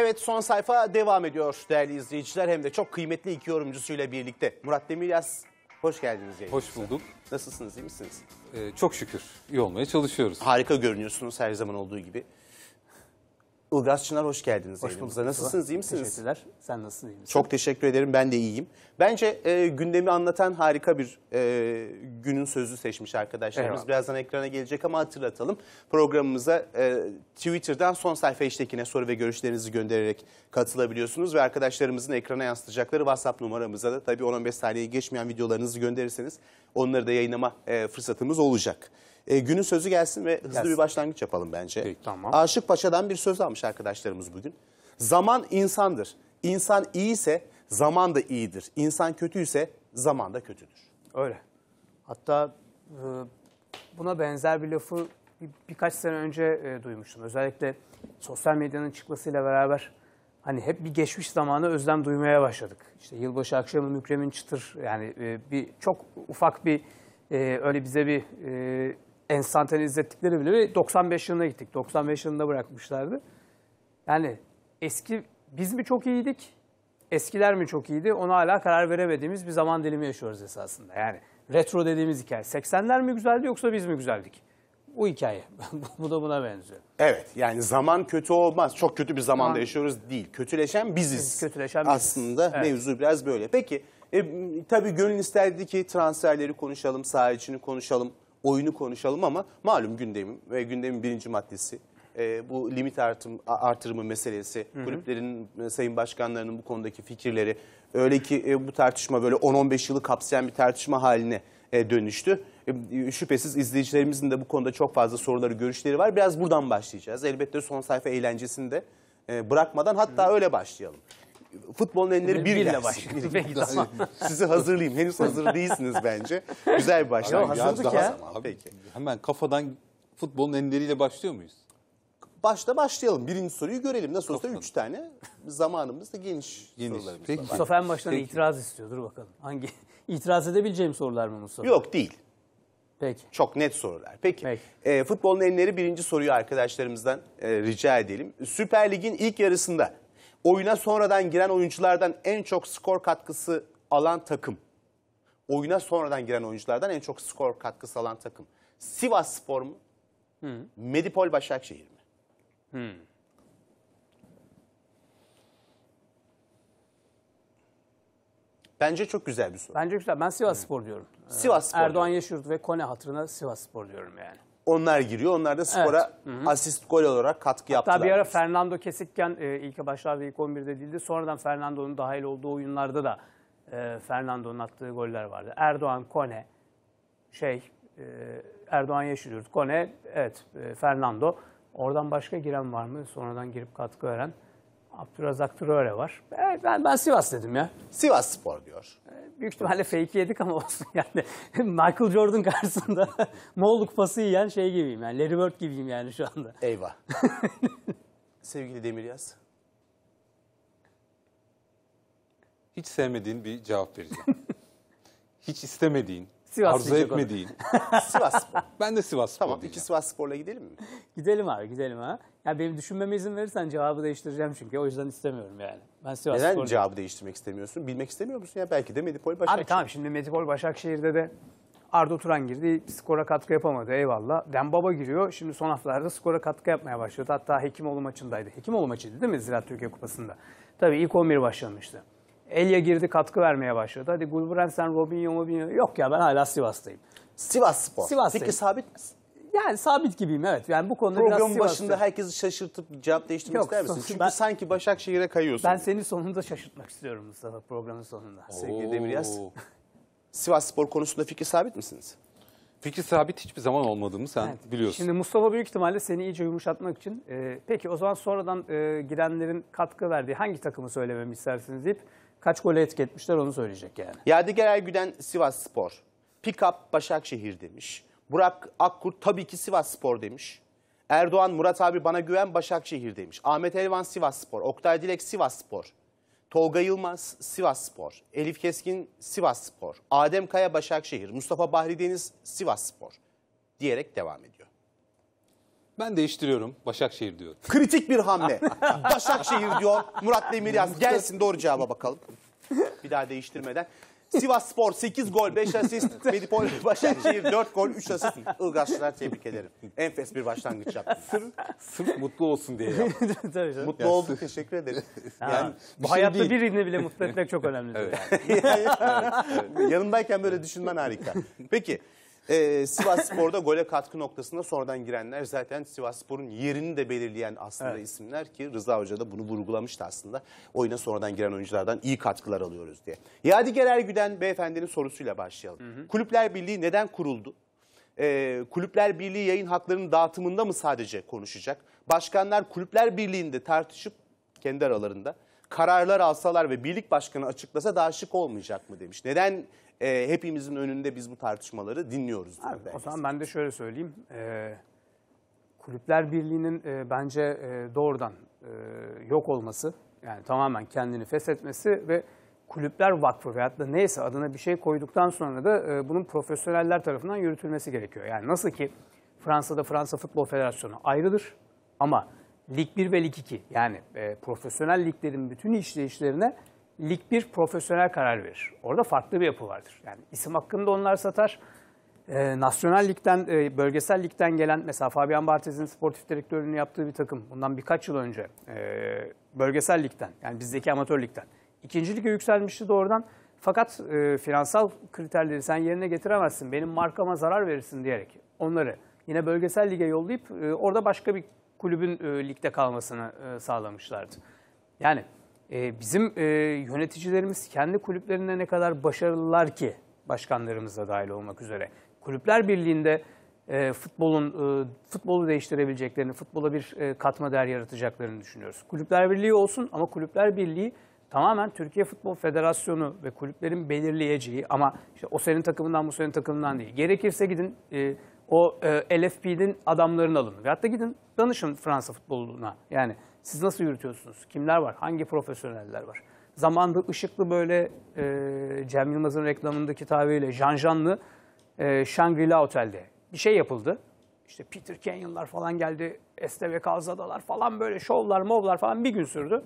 Evet son sayfa devam ediyor değerli izleyiciler. Hem de çok kıymetli iki yorumcusuyla birlikte. Murat Demiryaz hoş geldiniz. Hoş bulduk. Nasılsınız iyi misiniz? Ee, çok şükür iyi olmaya çalışıyoruz. Harika görünüyorsunuz her zaman olduğu gibi. Ilgaz Çınar hoş geldiniz. Hoş bulduk. Nasılsınız, iyi misiniz? Teşekkürler. Sen nasılsın, iyi misin? Çok teşekkür ederim, ben de iyiyim. Bence e, gündemi anlatan harika bir e, günün sözü seçmiş arkadaşlarımız. Eyvallah. Birazdan ekrana gelecek ama hatırlatalım. Programımıza e, Twitter'dan son sayfa iştekine soru ve görüşlerinizi göndererek katılabiliyorsunuz. Ve arkadaşlarımızın ekrana yansıtacakları WhatsApp numaramıza da tabii 10-15 saniye geçmeyen videolarınızı gönderirseniz onları da yayınlama e, fırsatımız olacak. E, günün sözü gelsin ve hızlı gelsin. bir başlangıç yapalım bence. Peki, tamam. Aşık Paşa'dan bir söz almış arkadaşlarımız bugün. Zaman insandır. İnsan iyiyse zaman da iyidir. İnsan kötüyse zaman da kötüdür. Öyle. Hatta e, buna benzer bir lafı bir, birkaç sene önce e, duymuştum. Özellikle sosyal medyanın çıkmasıyla beraber hani hep bir geçmiş zamanı özlem duymaya başladık. İşte yılbaşı akşamı Mükremin Çıtır yani e, bir çok ufak bir e, öyle bize bir e, enstantane izlettikleri bile 95 yılına gittik. 95 yılında bırakmışlardı. Yani eski biz mi çok iyiydik, eskiler mi çok iyiydi ona hala karar veremediğimiz bir zaman dilimi yaşıyoruz esasında. Yani retro dediğimiz hikaye. 80'ler mi güzeldi yoksa biz mi güzeldik? Bu hikaye. Bu da buna benziyor. Evet yani zaman kötü olmaz. Çok kötü bir zamanda zaman... yaşıyoruz değil. Kötüleşen biziz. Biz kötüleşen biziz. Aslında evet. mevzu biraz böyle. Peki e, tabii gönül isterdi ki transferleri konuşalım, saha içini konuşalım oyunu konuşalım ama malum gündemim ve gündemin birinci maddesi e, bu limit artım, artırımı meselesi, hı hı. kulüplerin, e, sayın başkanlarının bu konudaki fikirleri. Öyle ki e, bu tartışma böyle 10-15 yılı kapsayan bir tartışma haline e, dönüştü. E, e, şüphesiz izleyicilerimizin de bu konuda çok fazla soruları, görüşleri var. Biraz buradan başlayacağız. Elbette son sayfa eğlencesinde e, bırakmadan hatta hı. öyle başlayalım futbolun enleri bir ile başlıyor. Sizi hazırlayayım. Henüz hazır değilsiniz bence. Güzel bir başlangıç. Hazırdık ya. Zaman. Peki. Hemen kafadan futbolun enleriyle başlıyor muyuz? Başta başlayalım. Birinci soruyu görelim. Nasıl olsa üç tane zamanımız da geniş, geniş. Peki. Mustafa en baştan Peki. itiraz istiyor. Dur bakalım. Hangi? itiraz edebileceğim sorular mı Mustafa? Yok değil. Peki. Çok net sorular. Peki. Peki. E, futbolun enleri birinci soruyu arkadaşlarımızdan e, rica edelim. Süper Lig'in ilk yarısında Oyuna sonradan giren oyunculardan en çok skor katkısı alan takım. Oyuna sonradan giren oyunculardan en çok skor katkısı alan takım. Sivas Spor mu? Hı. Hmm. Medipol Başakşehir mi? Hı. Hmm. Bence çok güzel bir soru. Bence güzel. Ben Sivas Spor diyorum. Sivas Spor. Erdoğan diyorum. Yeşilurt ve Kone hatırına Sivas Spor diyorum yani. Onlar giriyor. Onlar da skora evet. asist gol olarak katkı Hatta yaptılar. Hatta bir ara Fernando kesikken e, ilk başlarda ilk 11'de değildi. Sonradan Fernando'nun dahil olduğu oyunlarda da e, Fernando'nun attığı goller vardı. Erdoğan, Kone, şey e, Erdoğan Yeşilyurt, Kone, evet e, Fernando. Oradan başka giren var mı? Sonradan girip katkı veren. Abdurrazak Traore var. Ben, ben, ben Sivas dedim ya. Sivas Spor diyor büyük ihtimalle fake yedik ama olsun yani. Michael Jordan karşısında Moğol kupası yiyen şey gibiyim yani. Larry Bird gibiyim yani şu anda. Eyvah. Sevgili Demir Yaz, Hiç sevmediğin bir cevap vereceğim. Hiç istemediğin, Sivas Arzu etmediğin. Sivas. Ben de Sivas. Tamam iki Sivas Spor'la gidelim mi? Gidelim abi gidelim ha. Ya benim düşünmeme izin verirsen cevabı değiştireceğim çünkü o yüzden istemiyorum yani. Ben Sivas Neden Spor'da... cevabı değiştirmek istemiyorsun? Bilmek istemiyor musun ya? Belki de Medipol Başakşehir. Abi tamam şimdi Medipol Başakşehir'de de Arda Turan girdi. Skora katkı yapamadı eyvallah. Dembaba giriyor. Şimdi son haftalarda skora katkı yapmaya başladı. Hatta Hekimoğlu maçındaydı. Hekimoğlu maçıydı değil mi Ziraat Türkiye Kupası'nda? Tabii ilk 11 başlamıştı. Elia girdi katkı vermeye başladı. Hadi Gulbrandsen, Robinho, Robinho. Yok ya ben hala Sivas'tayım. Sivas Spor. Sivas'tayım. Peki sabit misin? Yani sabit gibiyim evet. Yani bu konuda Program biraz Sivas'tayım. başında herkesi şaşırtıp cevap değiştirmek Yok, ister misin? Çünkü ben- sanki Başakşehir'e kayıyorsun. Ben senin sonunda şaşırtmak istiyorum Mustafa programın sonunda. Sevgili Demir Yaz. Sivas Spor konusunda fikir sabit misiniz? Fikir sabit hiçbir zaman olmadığımı sen Evet. biliyorsun. Şimdi Mustafa büyük ihtimalle seni iyice yumuşatmak için e, peki o zaman sonradan e, girenlerin katkı verdiği hangi takımı söylememi istersiniz deyip kaç gole etiketmişler onu söyleyecek yani. Yadigar Ergüden Sivas Spor. Pickup Başakşehir demiş. Burak Akkurt tabii ki Sivas Spor demiş. Erdoğan Murat abi bana güven Başakşehir demiş. Ahmet Elvan Sivas Spor. Oktay Dilek Sivas Spor. Tolga Yılmaz Sivas Spor. Elif Keskin Sivas Spor. Adem Kaya Başakşehir. Mustafa Bahri Deniz Sivas Spor. Diyerek devam ediyor. Ben değiştiriyorum. Başakşehir diyor. Kritik bir hamle. Başakşehir diyor. Murat Demiryaz gelsin doğru cevaba bakalım. Bir daha değiştirmeden. Sivas Spor 8 gol 5 asist. Medipol Başakşehir 4 gol 3 asist. Ilgaz tebrik ederim. Enfes bir başlangıç yaptın. Sırf, sırf mutlu olsun diye yaptım. Mutlu oldu. Teşekkür ederim. Ha, Yani şey bu şey hayatta değil. birini bile mutlu etmek çok önemli. Evet. Yani Yanındayken böyle düşünmen harika. Peki ee, Sivas Spor'da gole katkı noktasında sonradan girenler zaten Sivas Spor'un yerini de belirleyen aslında evet. isimler ki Rıza Hoca da bunu vurgulamıştı aslında. Oyuna sonradan giren oyunculardan iyi katkılar alıyoruz diye. Yadigar Ergüden beyefendinin sorusuyla başlayalım. Hı hı. Kulüpler Birliği neden kuruldu? Ee, Kulüpler Birliği yayın haklarının dağıtımında mı sadece konuşacak? Başkanlar Kulüpler Birliği'nde tartışıp kendi aralarında kararlar alsalar ve birlik başkanı açıklasa daha şık olmayacak mı demiş. Neden e, hepimizin önünde biz bu tartışmaları dinliyoruz. Abi, o zaman ben de şöyle söyleyeyim. E, Kulüpler Birliği'nin e, bence e, doğrudan e, yok olması, yani tamamen kendini feshetmesi ve Kulüpler Vakfı veyahut da neyse adına bir şey koyduktan sonra da e, bunun profesyoneller tarafından yürütülmesi gerekiyor. Yani nasıl ki Fransa'da Fransa Futbol Federasyonu ayrıdır ama Lig 1 ve Lig 2 yani e, profesyonel liglerin bütün işleyişlerine Lig bir profesyonel karar verir. Orada farklı bir yapı vardır. Yani isim hakkında onlar satar. E, Nasyonel Lig'den, e, bölgesel ligden gelen mesela Fabian Barthes'in sportif direktörlüğünü yaptığı bir takım bundan birkaç yıl önce e, bölgesel ligden yani bizdeki amatör ligden ikinci lige yükselmişti doğrudan. Fakat e, finansal kriterleri sen yerine getiremezsin, benim markama zarar verirsin diyerek onları yine bölgesel lige yollayıp e, orada başka bir kulübün e, ligde kalmasını e, sağlamışlardı. Yani ee, bizim e, yöneticilerimiz kendi kulüplerinde ne kadar başarılılar ki başkanlarımız da dahil olmak üzere. Kulüpler Birliği'nde e, futbolun e, futbolu değiştirebileceklerini, futbola bir katma değer yaratacaklarını düşünüyoruz. Kulüpler Birliği olsun ama Kulüpler Birliği tamamen Türkiye Futbol Federasyonu ve kulüplerin belirleyeceği ama işte o senin takımından bu senin takımından değil. Gerekirse gidin o e, LFP'nin adamlarını alın ve hatta gidin danışın Fransa futboluna. Yani siz nasıl yürütüyorsunuz? Kimler var? Hangi profesyoneller var? Zamanında ışıklı böyle e, Cem Yılmaz'ın reklamındaki tabiriyle janjanlı e, Shangri-La Otel'de bir şey yapıldı. İşte Peter Canyon'lar falan geldi. Este ve Kalzadalar falan böyle şovlar movlar falan bir gün sürdü.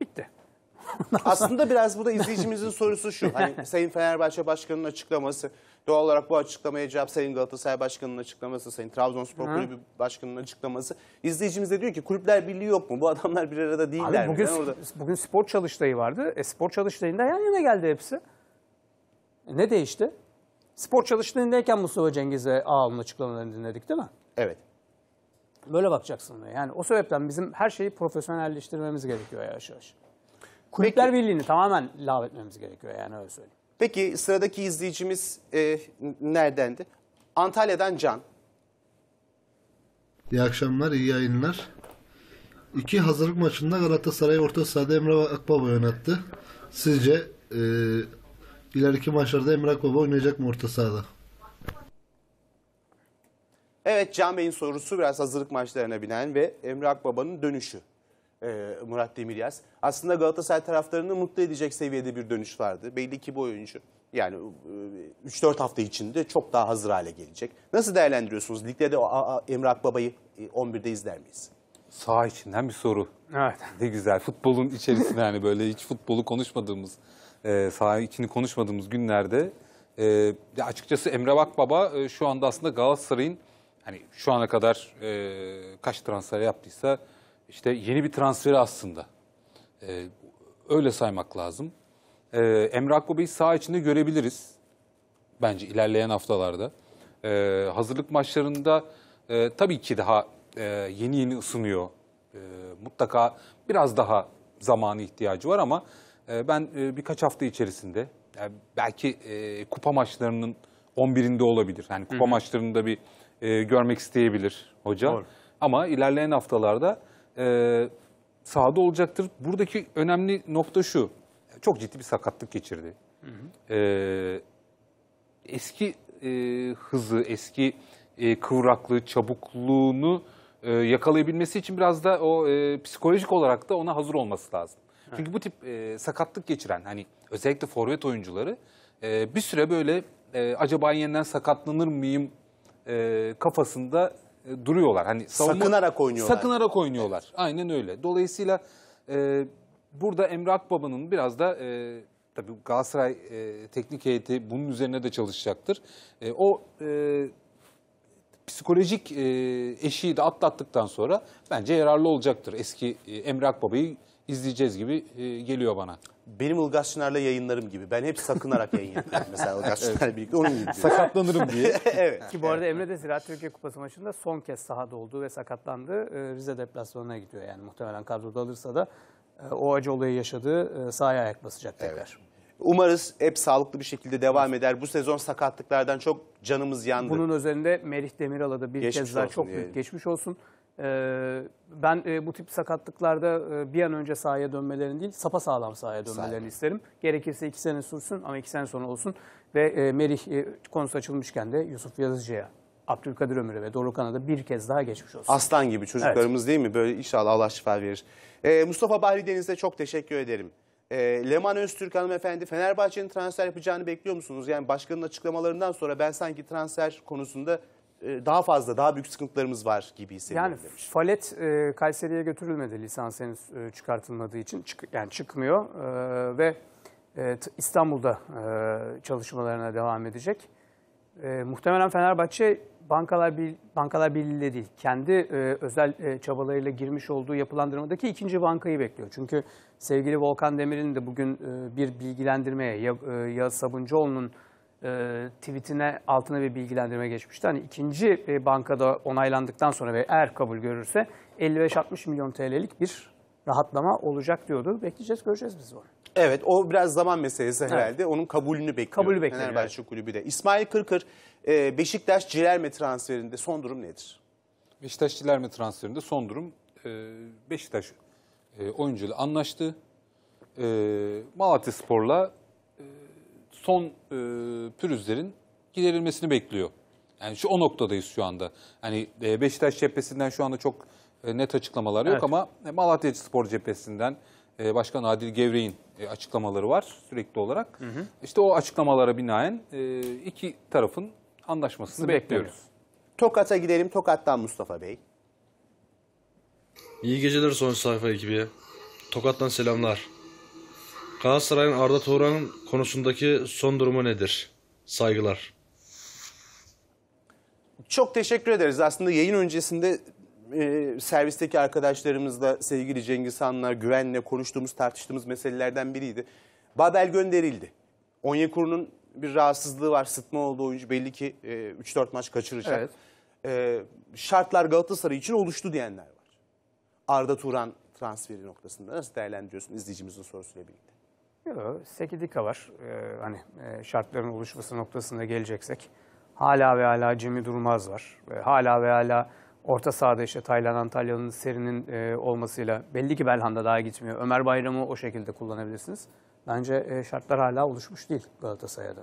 Bitti. Aslında biraz burada izleyicimizin sorusu şu. Hani Sayın Fenerbahçe Başkanı'nın açıklaması. Doğal olarak bu açıklamaya cevap Sayın Galatasaray Başkanı'nın açıklaması, Sayın Trabzonspor Hı. Kulübü Başkanı'nın açıklaması. İzleyicimiz de diyor ki kulüpler birliği yok mu? Bu adamlar bir arada değiller Abi, bugün, mi? Orada... Bugün spor çalıştayı vardı. E, spor çalıştayında yan yana geldi hepsi. E, ne değişti? Spor çalıştayındayken Mustafa Cengiz ve Ağal'ın açıklamalarını dinledik değil mi? Evet. Böyle bakacaksın. Yani o sebepten bizim her şeyi profesyonelleştirmemiz gerekiyor yavaş yavaş. Kulüpler Peki. Birliği'ni tamamen lav gerekiyor yani öyle söyleyeyim. Peki sıradaki izleyicimiz e, neredendi? Antalya'dan Can. İyi akşamlar, iyi yayınlar. İki hazırlık maçında Galatasaray orta sahada Emre Akbaba oynattı. Sizce e, ileriki maçlarda Emre Akbaba oynayacak mı orta sahada? Evet Can Bey'in sorusu biraz hazırlık maçlarına binen ve Emre Akbaba'nın dönüşü. E, Murat Demiryaz. Aslında Galatasaray taraftarını mutlu edecek seviyede bir dönüş vardı. Belli ki bu oyuncu yani 3-4 e, hafta içinde çok daha hazır hale gelecek. Nasıl değerlendiriyorsunuz? Ligde de Emrah Baba'yı 11'de e, izler miyiz? Sağ içinden bir soru. Evet. Ne güzel. Futbolun içerisinde yani böyle hiç futbolu konuşmadığımız, sağ içini konuşmadığımız günlerde e, açıkçası Emre Bakbaba e, şu anda aslında Galatasaray'ın hani şu ana kadar e, kaç transfer yaptıysa işte yeni bir transferi aslında. Ee, öyle saymak lazım. Ee, Emre Akbaba'yı sağ içinde görebiliriz. Bence ilerleyen haftalarda. Ee, hazırlık maçlarında e, tabii ki daha e, yeni yeni ısınıyor. E, mutlaka biraz daha zamanı ihtiyacı var ama e, ben e, birkaç hafta içerisinde yani belki e, kupa maçlarının 11'inde olabilir. Yani kupa Hı-hı. maçlarında bir e, görmek isteyebilir hoca. Doğru. Ama ilerleyen haftalarda e, sahada olacaktır. Buradaki önemli nokta şu. Çok ciddi bir sakatlık geçirdi. Hı hı. E, eski e, hızı, eski e, kıvraklığı, çabukluğunu e, yakalayabilmesi için biraz da o e, psikolojik olarak da ona hazır olması lazım. Hı. Çünkü bu tip e, sakatlık geçiren hani özellikle forvet oyuncuları e, bir süre böyle e, acaba yeniden sakatlanır mıyım e, kafasında e, duruyorlar. Hani savunma, sakınarak oynuyorlar. Sakınarak oynuyorlar. Evet. Aynen öyle. Dolayısıyla e, burada Emre Akbaba'nın biraz da e, tabii Galatasaray e, teknik heyeti bunun üzerine de çalışacaktır. E, o e, psikolojik e, eşiği de atlattıktan sonra bence yararlı olacaktır. Eski e, Emre Akbaba'yı izleyeceğiz gibi e, geliyor bana benim Ilgaz Şınar'la yayınlarım gibi. Ben hep sakınarak yayın yapıyorum mesela Ilgaz Şınar'la evet. birlikte onun gibi. Sakatlanırım diye. evet. Ki bu arada Emre de Ziraat Türkiye Kupası maçında son kez sahada olduğu ve sakatlandı. E, Rize deplasmanına gidiyor yani muhtemelen kadroda alırsa da e, o acı olayı yaşadığı e, sahaya ayak basacak tekrar. Evet. Umarız hep sağlıklı bir şekilde devam eder. Bu sezon sakatlıklardan çok canımız yandı. Bunun özelinde Merih Demiral'a da bir geçmiş kez daha çok büyük geçmiş olsun. Ee, ben e, bu tip sakatlıklarda e, bir an önce sahaya dönmelerini değil, sapa sağlam sahaya dönmelerini Sağ isterim. Gerekirse iki sene sürsün ama iki sene sonra olsun. Ve e, Merih konusu açılmışken de Yusuf Yazıcı'ya Abdülkadir Ömür'e ve Dorukhan'a da bir kez daha geçmiş olsun. Aslan gibi çocuklarımız evet. değil mi? Böyle inşallah Allah şifa verir. Ee, Mustafa Bahri Deniz'e çok teşekkür ederim. Ee, Leman Öztürk hanımefendi Fenerbahçe'nin transfer yapacağını bekliyor musunuz? Yani başkanın açıklamalarından sonra ben sanki transfer konusunda e, daha fazla, daha büyük sıkıntılarımız var gibi hissediyorum yani, demiş. Falet e, Kayseri'ye götürülmedi lisans henüz e, çıkartılmadığı için. Çık, yani çıkmıyor e, ve e, İstanbul'da e, çalışmalarına devam edecek. E, muhtemelen Fenerbahçe Bankalar, Bir, Bankalar Birliği'yle değil, kendi e, özel e, çabalarıyla girmiş olduğu yapılandırmadaki ikinci bankayı bekliyor. Çünkü sevgili Volkan Demir'in de bugün e, bir bilgilendirmeye, ya, e, Yağız Sabuncuoğlu'nun e, tweetine altına bir bilgilendirme geçmişti. Hani ikinci e, bankada onaylandıktan sonra ve eğer kabul görürse 55-60 milyon TL'lik bir rahatlama olacak diyordu. Bekleyeceğiz, göreceğiz biz onu. Evet o biraz zaman meselesi herhalde. Evet. Onun kabulünü bekliyor. Kabulü bekliyor. Fenerbahçe evet. Kulübü de. İsmail Kırkır e, Beşiktaş Cilerme transferinde son durum nedir? Beşiktaş Cilerme transferinde son durum e, Beşiktaş e, oyuncuyla anlaştı. Malatya Spor'la son e, pürüzlerin giderilmesini bekliyor. Yani şu o noktadayız şu anda. Hani e, Beşiktaş cephesinden şu anda çok e, net açıklamalar yok evet. ama e, Malatya Spor cephesinden e, Başkan Adil Gevrek'in e, açıklamaları var sürekli olarak. Hı hı. İşte o açıklamalara binaen e, iki tarafın anlaşmasını bekliyoruz. bekliyoruz. Tokat'a gidelim. Tokat'tan Mustafa Bey. İyi geceler son sayfa ekibi. Tokat'tan selamlar. Galatasaray'ın Arda Turan konusundaki son durumu nedir? Saygılar. Çok teşekkür ederiz. Aslında yayın öncesinde e, servisteki arkadaşlarımızla sevgili Cengiz Han'la güvenle konuştuğumuz, tartıştığımız meselelerden biriydi. Babel gönderildi. Onyekuru'nun bir rahatsızlığı var. Sıtma olduğu oyuncu belli ki e, 3-4 maç kaçıracak. Evet. E, şartlar Galatasaray için oluştu diyenler var. Arda Turan transferi noktasında nasıl değerlendiriyorsun izleyicimizin sorusuyla birlikte? Yok, 8 dika var. Ee, hani e, şartların oluşması noktasında geleceksek hala ve hala Cemil Durmaz var. E, hala ve hala orta sahada işte Taylan Antalya'nın serinin e, olmasıyla belli ki Belhanda daha gitmiyor. Ömer Bayram'ı o şekilde kullanabilirsiniz. Bence e, şartlar hala oluşmuş değil Galatasaray'da.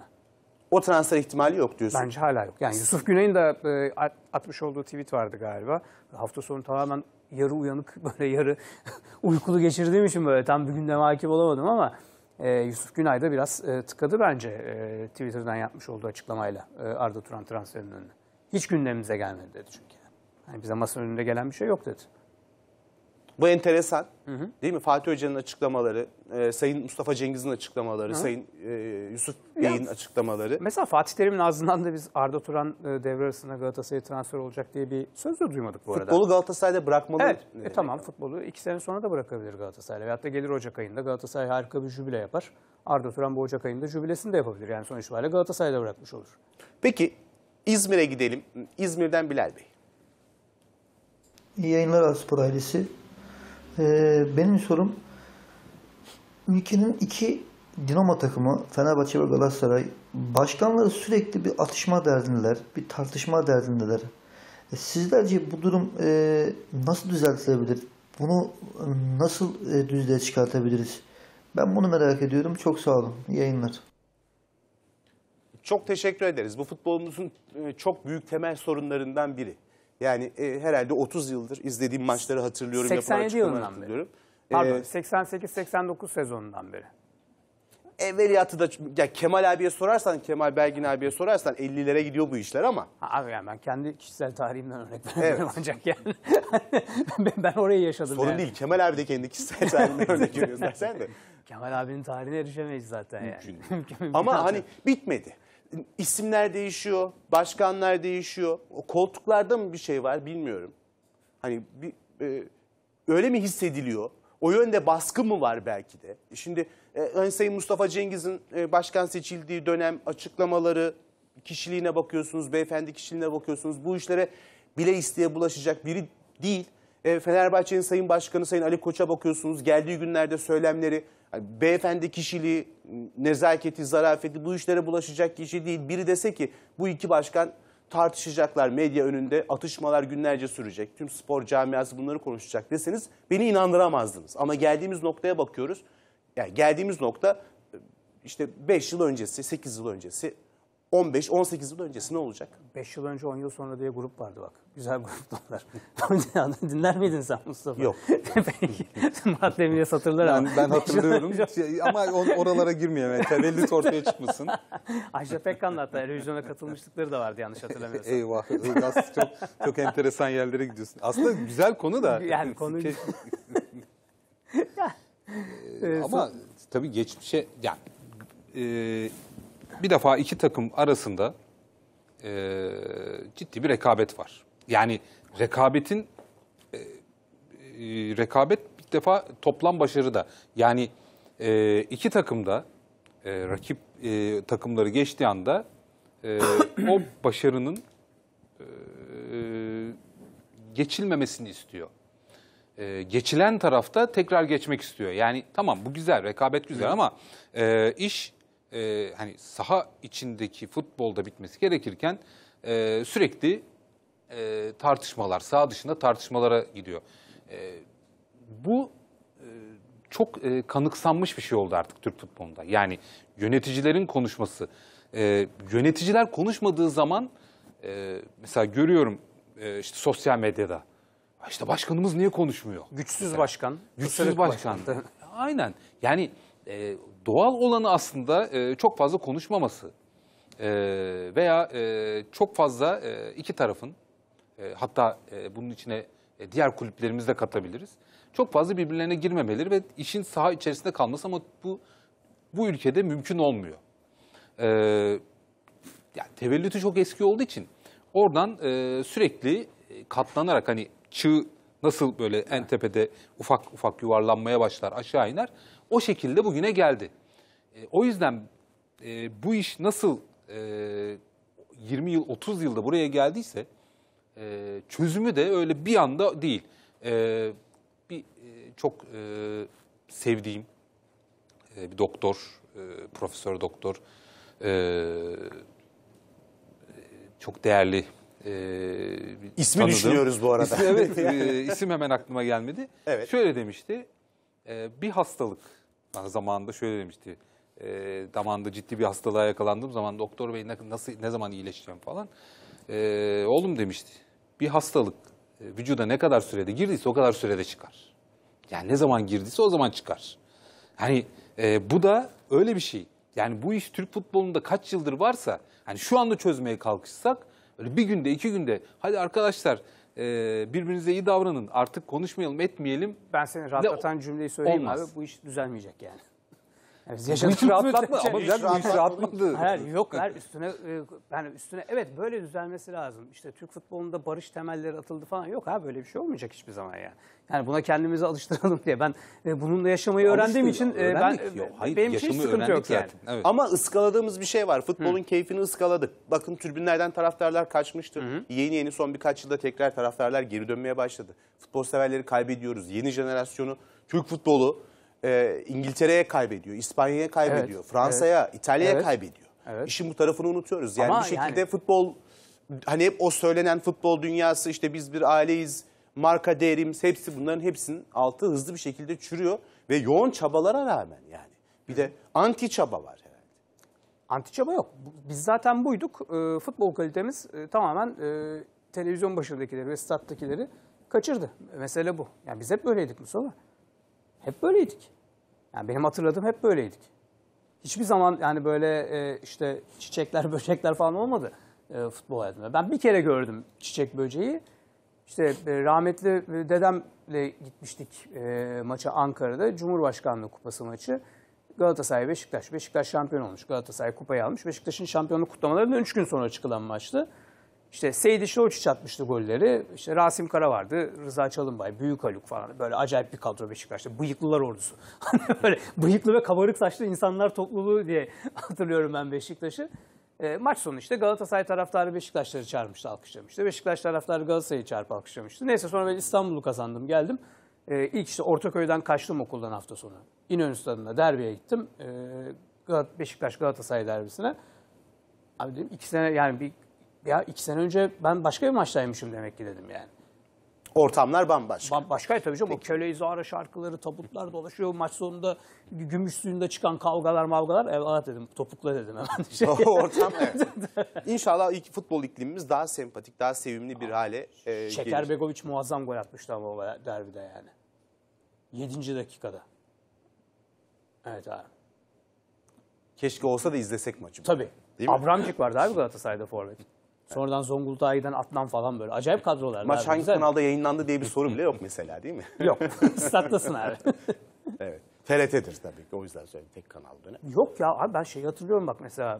O transfer ihtimali yok diyorsun. Bence hala yok. Yani Yusuf Güney'in de e, atmış olduğu tweet vardı galiba. Hafta sonu tamamen yarı uyanık böyle yarı uykulu geçirdiğim için böyle tam bir gündeme hakim olamadım ama e, Yusuf Günay da biraz e, tıkadı bence e, Twitter'dan yapmış olduğu açıklamayla e, Arda Turan transferinin önüne. Hiç gündemimize gelmedi dedi çünkü. Yani bize masanın önünde gelen bir şey yok dedi. Bu enteresan hı hı. değil mi? Fatih Hoca'nın açıklamaları, e, Sayın Mustafa Cengiz'in açıklamaları, hı Sayın e, Yusuf Bey'in ya, açıklamaları. Mesela Fatih Terim'in ağzından da biz Arda Turan e, devre arasında Galatasaray'a transfer olacak diye bir söz de duymadık bu futbolu arada. Futbolu Galatasaray'da bırakmalı. Evet e, e tamam futbolu iki sene sonra da bırakabilir Galatasaray'la. Veyahut da gelir Ocak ayında Galatasaray harika bir jübile yapar. Arda Turan bu Ocak ayında jübilesini de yapabilir. Yani sonuç itibariyle Galatasaray'da bırakmış olur. Peki İzmir'e gidelim. İzmir'den Bilal Bey. İyi yayınlar Spor ailesi. Ee, benim sorum ülkenin iki Dinamo takımı Fenerbahçe ve Galatasaray başkanları sürekli bir atışma derdindeler, bir tartışma derdindeler. E, sizlerce bu durum e, nasıl düzeltilebilir? Bunu e, nasıl e, düzlüğe çıkartabiliriz? Ben bunu merak ediyorum. Çok sağ olun. yayınlar. Çok teşekkür ederiz. Bu futbolumuzun çok büyük temel sorunlarından biri. Yani e, herhalde 30 yıldır izlediğim maçları hatırlıyorum. 87 yılından hatırlıyorum. beri. Pardon 88-89 ee, sezonundan beri. Evveliyatı da ya Kemal abiye sorarsan, Kemal Belgin abiye sorarsan 50'lere gidiyor bu işler ama. abi yani ben kendi kişisel tarihimden örnek veriyorum evet. ancak yani. ben, orayı yaşadım Sorun yani. değil Kemal abi de kendi kişisel tarihinden örnek veriyor sen de. Kemal abinin tarihine erişemeyiz zaten Mümkün. yani. Mümkün. Ama hani bitmedi isimler değişiyor, başkanlar değişiyor. O koltuklarda mı bir şey var bilmiyorum. Hani bir, e, öyle mi hissediliyor? O yönde baskı mı var belki de? E şimdi e, hani Sayın Mustafa Cengiz'in e, başkan seçildiği dönem açıklamaları, kişiliğine bakıyorsunuz, beyefendi kişiliğine bakıyorsunuz. Bu işlere bile isteye bulaşacak biri değil. E, Fenerbahçe'nin Sayın Başkanı Sayın Ali Koç'a bakıyorsunuz. Geldiği günlerde söylemleri yani beyefendi kişiliği, nezaketi, zarafeti bu işlere bulaşacak kişi değil. Biri dese ki bu iki başkan tartışacaklar medya önünde, atışmalar günlerce sürecek, tüm spor camiası bunları konuşacak deseniz beni inandıramazdınız. Ama geldiğimiz noktaya bakıyoruz. Yani geldiğimiz nokta e, işte 5 yıl öncesi, 8 yıl öncesi 15-18 yıl öncesi ne olacak? 5 yıl önce 10 yıl sonra diye grup vardı bak. Güzel gruplar. Dinler miydin sen Mustafa? Yok. Peki. Maddemiyle satırlar yani Ben hatırlıyorum şey, ama oralara girmeyeyim. Yani tevellüt ortaya çıkmışsın. Ayşe Pekkan'la hatta televizyona katılmışlıkları da vardı yanlış hatırlamıyorsam. Eyvah. Gaz çok, çok enteresan yerlere gidiyorsun. Aslında güzel konu da. Yani konu... ee, ama tabii geçmişe... Yani, e, bir defa iki takım arasında e, ciddi bir rekabet var. Yani rekabetin e, e rekabet bir defa toplam başarıda. Yani e, iki takımda e, rakip e, takımları geçtiği anda e, o başarının e, geçilmemesini istiyor. E, geçilen tarafta tekrar geçmek istiyor. Yani tamam bu güzel, rekabet güzel ama e, iş e, hani saha içindeki futbolda bitmesi gerekirken e, sürekli e, tartışmalar, saha dışında tartışmalara gidiyor. E, bu e, çok e, kanıksanmış bir şey oldu artık Türk futbolunda. Yani yöneticilerin konuşması. E, yöneticiler konuşmadığı zaman e, mesela görüyorum e, işte sosyal medyada. İşte başkanımız niye konuşmuyor? Güçsüz mesela. başkan. Güçsüz başkan. başkan. Aynen. Yani e, doğal olanı aslında e, çok fazla konuşmaması e, veya e, çok fazla e, iki tarafın e, hatta e, bunun içine e, diğer kulüplerimiz de katabiliriz. Çok fazla birbirlerine girmemeleri ve işin saha içerisinde kalması ama bu bu ülkede mümkün olmuyor. E, yani tevellütü çok eski olduğu için oradan e, sürekli e, katlanarak hani çığ nasıl böyle en tepede ufak ufak yuvarlanmaya başlar aşağı iner o şekilde bugüne geldi. E, o yüzden e, bu iş nasıl e, 20 yıl 30 yılda buraya geldiyse e, çözümü de öyle bir anda değil. E, bir e, çok e, sevdiğim e, bir doktor, e, profesör doktor, e, çok değerli e, ismi tanıdım. düşünüyoruz bu arada. İsmi, evet, e, isim hemen aklıma gelmedi. Evet. Şöyle demişti, e, bir hastalık bana zamanında şöyle demişti. E, damanda ciddi bir hastalığa yakalandığım zaman doktor bey nasıl ne zaman iyileşeceğim falan. E, oğlum demişti. Bir hastalık e, vücuda ne kadar sürede girdiyse o kadar sürede çıkar. Yani ne zaman girdiyse o zaman çıkar. Hani e, bu da öyle bir şey. Yani bu iş Türk futbolunda kaç yıldır varsa hani şu anda çözmeye kalkışsak öyle bir günde iki günde hadi arkadaşlar e, birbirinize iyi davranın. Artık konuşmayalım, etmeyelim. Ben seni rahatlatan cümleyi söyleyeyim Olmaz. abi. Bu iş düzelmeyecek yani. Evet, yaşadık rahatlatma ama hiç rahatlatmadı. Hayır yok her üstüne e, yani üstüne evet böyle düzelmesi lazım. İşte Türk futbolunda barış temelleri atıldı falan yok ha böyle bir şey olmayacak hiçbir zaman Yani. yani buna kendimizi alıştıralım diye ben e, bununla yaşamayı Alıştır, öğrendiğim için e, ben yok. Hayır, benim için hiç sıkıntı yok zaten. yani. Evet. Ama ıskaladığımız bir şey var. Futbolun Hı. keyfini ıskaladık. Bakın tribünlerden taraftarlar kaçmıştır. Hı. Yeni yeni son birkaç yılda tekrar taraftarlar geri dönmeye başladı. Futbol severleri kaybediyoruz. Yeni jenerasyonu Türk futbolu e, İngiltere'ye kaybediyor, İspanya'ya kaybediyor, evet, Fransa'ya, evet. İtalya'ya evet. kaybediyor. Evet. İşin bu tarafını unutuyoruz. Yani Ama bir şekilde yani... futbol hani hep o söylenen futbol dünyası işte biz bir aileyiz, marka değerimiz hepsi bunların hepsinin altı hızlı bir şekilde çürüyor ve yoğun çabalara rağmen yani. Bir de anti çaba var herhalde. Anti çaba yok. Biz zaten buyduk. E, futbol kalitemiz e, tamamen e, televizyon başındakileri ve stat'takileri kaçırdı. Mesele bu. Yani biz hep böyleydik Mustafa. Hep böyleydik. Yani benim hatırladığım hep böyleydik. Hiçbir zaman yani böyle e, işte çiçekler, böcekler falan olmadı e, futbol hayatında. Ben bir kere gördüm çiçek böceği. İşte e, rahmetli e, dedemle gitmiştik e, maça Ankara'da. Cumhurbaşkanlığı Kupası maçı. Galatasaray Beşiktaş. Beşiktaş şampiyon olmuş. Galatasaray kupayı almış. Beşiktaş'ın şampiyonluk kutlamalarından 3 gün sonra çıkılan maçtı. İşte Seydi Şoçiç atmıştı golleri. İşte Rasim Kara vardı, Rıza Çalınbay, Büyük Haluk falan. Böyle acayip bir kadro Beşiktaş'ta. Bıyıklılar ordusu. Hani böyle bıyıklı ve kabarık saçlı insanlar topluluğu diye hatırlıyorum ben Beşiktaş'ı. E, maç sonu işte Galatasaray taraftarı Beşiktaşları çağırmıştı, alkışlamıştı. Beşiktaş taraftarı Galatasaray'ı çağırıp alkışlamıştı. Neyse sonra ben İstanbul'u kazandım, geldim. E, ilk işte Ortaköy'den kaçtım okuldan hafta sonu. İnönü Stadında derbiye gittim. E, Beşiktaş Galatasaray derbisine. Abi dedim iki sene yani bir ya iki sene önce ben başka bir maçtaymışım demek ki dedim yani. Ortamlar bambaşka. Bambaşka tabii canım. Peki. O köle izara şarkıları, tabutlar dolaşıyor. Maç sonunda gümüş suyunda çıkan kavgalar mavgalar. Evet dedim, topukla dedim hemen. Şey. Ortam evet. İnşallah ilk futbol iklimimiz daha sempatik, daha sevimli bir Aa, hale e, Şeker Begoviç muazzam gol atmıştı ama o derbide yani. Yedinci dakikada. Evet abi. Keşke olsa da izlesek maçı. Tabii. Değil mi? Abramcik vardı abi Galatasaray'da forvet. Sonradan Zonguldak'a giden Atlan falan böyle. Acayip kadrolar. Maç hangi güzel. kanalda yayınlandı diye bir soru bile yok mesela değil mi? yok. Stattasın abi. evet. TRT'dir tabii ki o yüzden söyledim tek kanal dönem. Yok ya abi ben şey hatırlıyorum bak mesela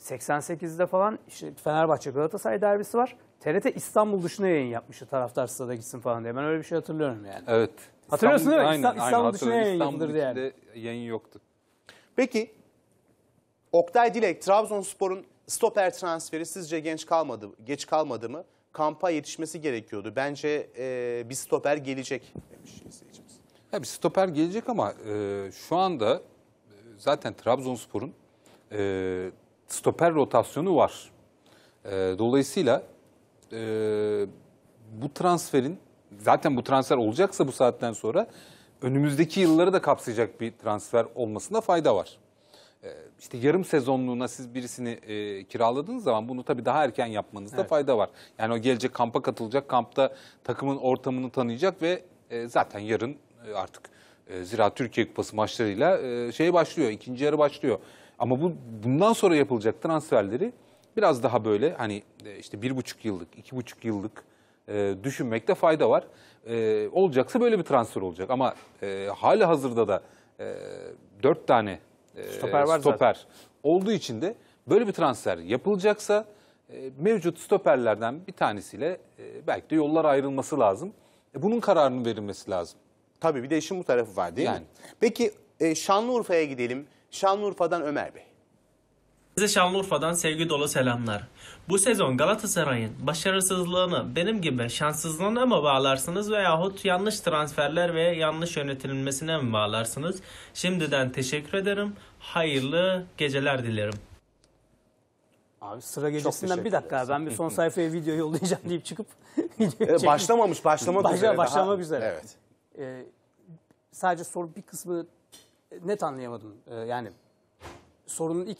88'de e, falan işte Fenerbahçe Galatasaray derbisi var. TRT İstanbul dışına yayın yapmıştı taraftar stada gitsin falan diye. Ben öyle bir şey hatırlıyorum yani. Evet. Hatırlıyorsun İstanbul, değil mi? Aynen, İstanbul aynen, dışına yayın yapılırdı yani. yayın yoktu. Peki Oktay Dilek Trabzonspor'un Stoper transferi sizce genç kalmadı, geç kalmadı mı? Kampa yetişmesi gerekiyordu. Bence e, bir stoper gelecek demiş izleyicimiz. Ya bir stoper gelecek ama e, şu anda e, zaten Trabzonspor'un e, stoper rotasyonu var. E, dolayısıyla e, bu transferin zaten bu transfer olacaksa bu saatten sonra önümüzdeki yılları da kapsayacak bir transfer olmasında fayda var. Ee, işte yarım sezonluğuna siz birisini e, kiraladığınız zaman bunu tabii daha erken yapmanızda evet. fayda var. Yani o gelecek kampa katılacak, kampta takımın ortamını tanıyacak ve e, zaten yarın e, artık e, Zira Türkiye Kupası maçlarıyla e, şey başlıyor, ikinci yarı başlıyor. Ama bu bundan sonra yapılacak transferleri biraz daha böyle hani e, işte bir buçuk yıllık, iki buçuk yıllık e, düşünmekte fayda var. E, olacaksa böyle bir transfer olacak ama e, hali hazırda da e, dört tane ee, stoper, var stoper zaten. olduğu için de böyle bir transfer yapılacaksa e, mevcut stoperlerden bir tanesiyle e, belki de yollar ayrılması lazım. E, bunun kararının verilmesi lazım. Tabii bir de işin bu tarafı var değil yani. mi? Peki Şanlıurfa'ya gidelim. Şanlıurfa'dan Ömer Bey. Size Şanlıurfa'dan sevgi dolu selamlar. Bu sezon Galatasaray'ın başarısızlığını benim gibi şanssızlığına mı bağlarsınız veyahut yanlış transferler ve yanlış yönetilmesine mi bağlarsınız? Şimdiden teşekkür ederim. Hayırlı geceler dilerim. Abi sıra gecesinden bir dakika ben bir son sayfaya video yollayacağım deyip çıkıp e, başlamamış başlamak Başla, üzere. Başlamak daha. üzere. Evet. Ee, sadece soru bir kısmı net anlayamadım. Ee, yani sorunun ilk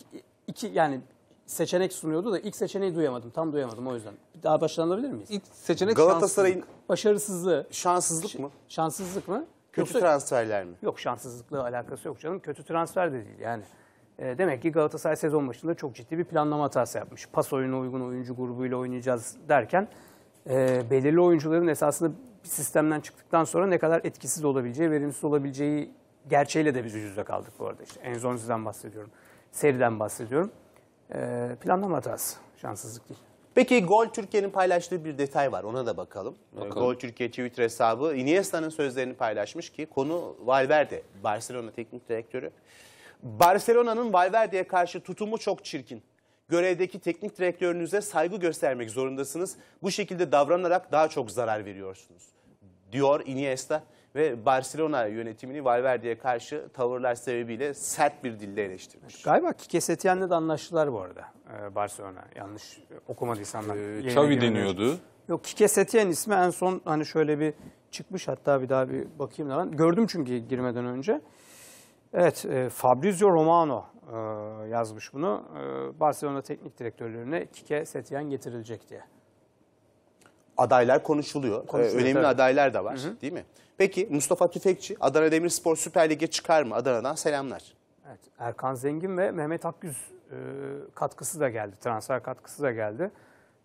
iki yani seçenek sunuyordu da ilk seçeneği duyamadım. Tam duyamadım o yüzden. Daha başlanabilir miyiz? İlk seçenek Galatasaray'ın başarısızlığı. Şanssızlık mı? Şanssızlık mı? Kötü Yoksa, transferler mi? Yok şanssızlıkla alakası yok canım. Kötü transfer de değil yani. E, demek ki Galatasaray sezon başında çok ciddi bir planlama hatası yapmış. Pas oyunu uygun oyuncu grubuyla oynayacağız derken e, belirli oyuncuların esasında bir sistemden çıktıktan sonra ne kadar etkisiz olabileceği, verimsiz olabileceği gerçeğiyle de biz yüz yüze kaldık bu arada. İşte Enzonzi'den bahsediyorum seriden bahsediyorum. E, planlama hatası, şanssızlık değil. Peki Gol Türkiye'nin paylaştığı bir detay var ona da bakalım. Ee, bakalım. Gol Türkiye Twitter hesabı Iniesta'nın sözlerini paylaşmış ki konu Valverde, Barcelona teknik direktörü. Barcelona'nın Valverde'ye karşı tutumu çok çirkin. Görevdeki teknik direktörünüze saygı göstermek zorundasınız. Bu şekilde davranarak daha çok zarar veriyorsunuz diyor Iniesta ve Barcelona yönetimini Valverde'ye karşı tavırlar sebebiyle sert bir dille eleştirmiş. Galiba Kike Setyen'le de anlaştılar bu arada e, Barcelona. Yanlış okumadıysam ben. Ee, Xavi deniyordu. Yok Kike Setyen ismi en son hani şöyle bir çıkmış hatta bir daha bir bakayım da ben. Gördüm çünkü girmeden önce. Evet e, Fabrizio Romano e, yazmış bunu. Barcelona teknik direktörlerine Kike Setyen getirilecek diye. Adaylar konuşuluyor. konuşuluyor Önemli tabii. adaylar da var hı hı. değil mi? Peki Mustafa Tüfekçi Adana Demirspor Süper Lig'e çıkar mı? Adana'dan selamlar. Evet, Erkan Zengin ve Mehmet Akgüz e, katkısı da geldi. Transfer katkısı da geldi.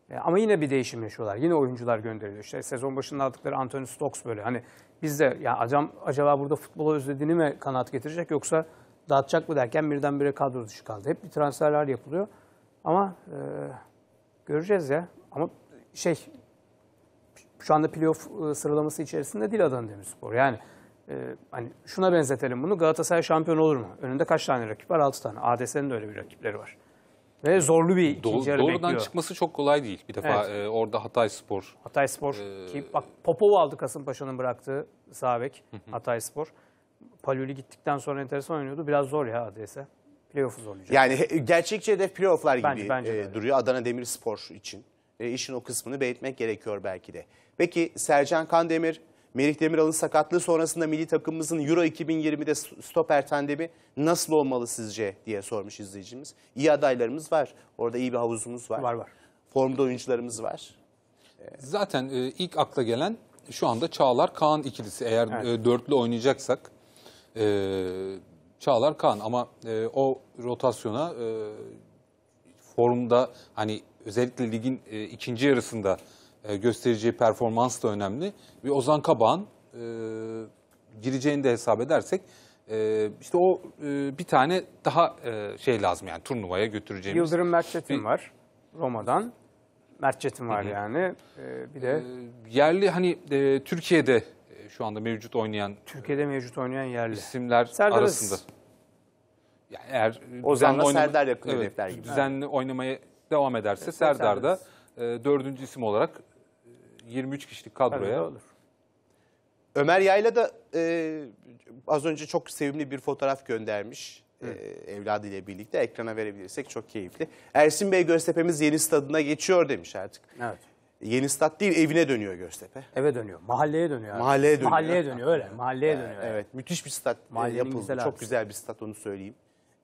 E, ama yine bir değişim yaşıyorlar. Yine oyuncular gönderiliyor. İşte sezon başında aldıkları Anthony Stokes böyle. Hani biz de ya acam, acaba burada futbolu özlediğini mi kanat getirecek yoksa dağıtacak mı derken birdenbire kadro dışı kaldı. Hep bir transferler yapılıyor. Ama e, göreceğiz ya. Ama şey şu anda playoff e, sıralaması içerisinde değil Adana Demirspor. Yani e, hani şuna benzetelim bunu. Galatasaray şampiyon olur mu? Önünde kaç tane rakip var? 6 tane. ADS'nin de öyle bir rakipleri var. Ve zorlu bir ikinci Do yarı doğrudan bekliyor. Doğrudan çıkması çok kolay değil. Bir defa evet. e, orada Hatay Spor. Hatay Spor. Ee... Ki, bak Popov aldı Kasımpaşa'nın bıraktığı Sabek. Hatay Spor. Paluli gittikten sonra enteresan oynuyordu. Biraz zor ya ADS'e playoff'u zorlayacak. Yani gerçekçi hedef playoff'lar gibi bence, bence e, duruyor Adana Demirspor için e, işin o kısmını belirtmek gerekiyor belki de. Peki Sercan Kandemir, Merih Demiral'ın sakatlığı sonrasında milli takımımızın Euro 2020'de stoper tandemi nasıl olmalı sizce diye sormuş izleyicimiz. İyi adaylarımız var. Orada iyi bir havuzumuz var. Var var. Formda oyuncularımız var. Zaten e, ilk akla gelen şu anda Çağlar Kaan ikilisi. Eğer evet. e, dörtlü oynayacaksak e, Çağlar Kaan ama e, o rotasyona e, formda hani özellikle ligin e, ikinci yarısında e, göstereceği performans da önemli. Ve Ozan Kabağ'ın e, gireceğini de hesap edersek e, işte o e, bir tane daha e, şey lazım yani turnuvaya götüreceğimiz. Yıldırım Mertçetin bir... var Roma'dan. Mertçetin var Hı -hı. yani. E, bir de e, yerli hani e, Türkiye'de e, şu anda mevcut oynayan e, Türkiye'de mevcut oynayan yerli isimler Serdar arasında. Yani eğer Ozan'la Serdar yakın evet, gibi. Düzenli evet. oynamaya devam ederse evet, Serdar da e, dördüncü isim olarak 23 e, kişilik kadroya olur. Ömer Yayla da e, az önce çok sevimli bir fotoğraf göndermiş e, evladı ile birlikte ekrana verebilirsek çok keyifli. Ersin Bey Göztepe'miz yeni stadına geçiyor demiş artık. Evet. Yeni stad değil evine dönüyor Göztepe. Eve dönüyor. Mahalleye dönüyor. Mahalleye dönüyor. Mahalleye dönüyor öyle. Mahalleye yani, dönüyor. Evet. evet. Müthiş bir stad. E, yapıldı. Güzel çok güzel bir stad onu söyleyeyim.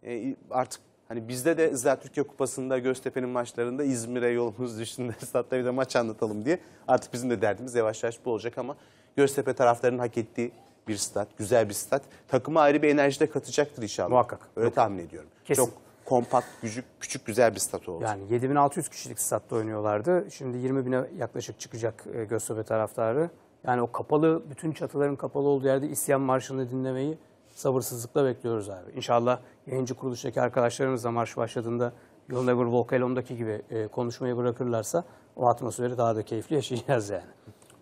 E, artık Hani bizde de Zira Türkiye Kupası'nda Göztepe'nin maçlarında İzmir'e yolumuz düştüğünde statta bir de maç anlatalım diye. Artık bizim de derdimiz yavaş yavaş bu olacak ama Göztepe taraflarının hak ettiği bir stat, güzel bir stat. Takıma ayrı bir enerji de katacaktır inşallah. Muhakkak. Öyle Yok. tahmin ediyorum. Kesin. Çok kompakt, gücük, küçük güzel bir stat olacak. Yani 7600 kişilik statta oynuyorlardı. Şimdi 20.000'e yaklaşık çıkacak e, Göztepe taraftarı. Yani o kapalı, bütün çatıların kapalı olduğu yerde isyan marşını dinlemeyi sabırsızlıkla bekliyoruz abi. İnşallah yayıncı kuruluştaki arkadaşlarımız da marş başladığında You'll Never Walk Alone'daki gibi e, konuşmayı bırakırlarsa o atmosferi daha da keyifli yaşayacağız yani.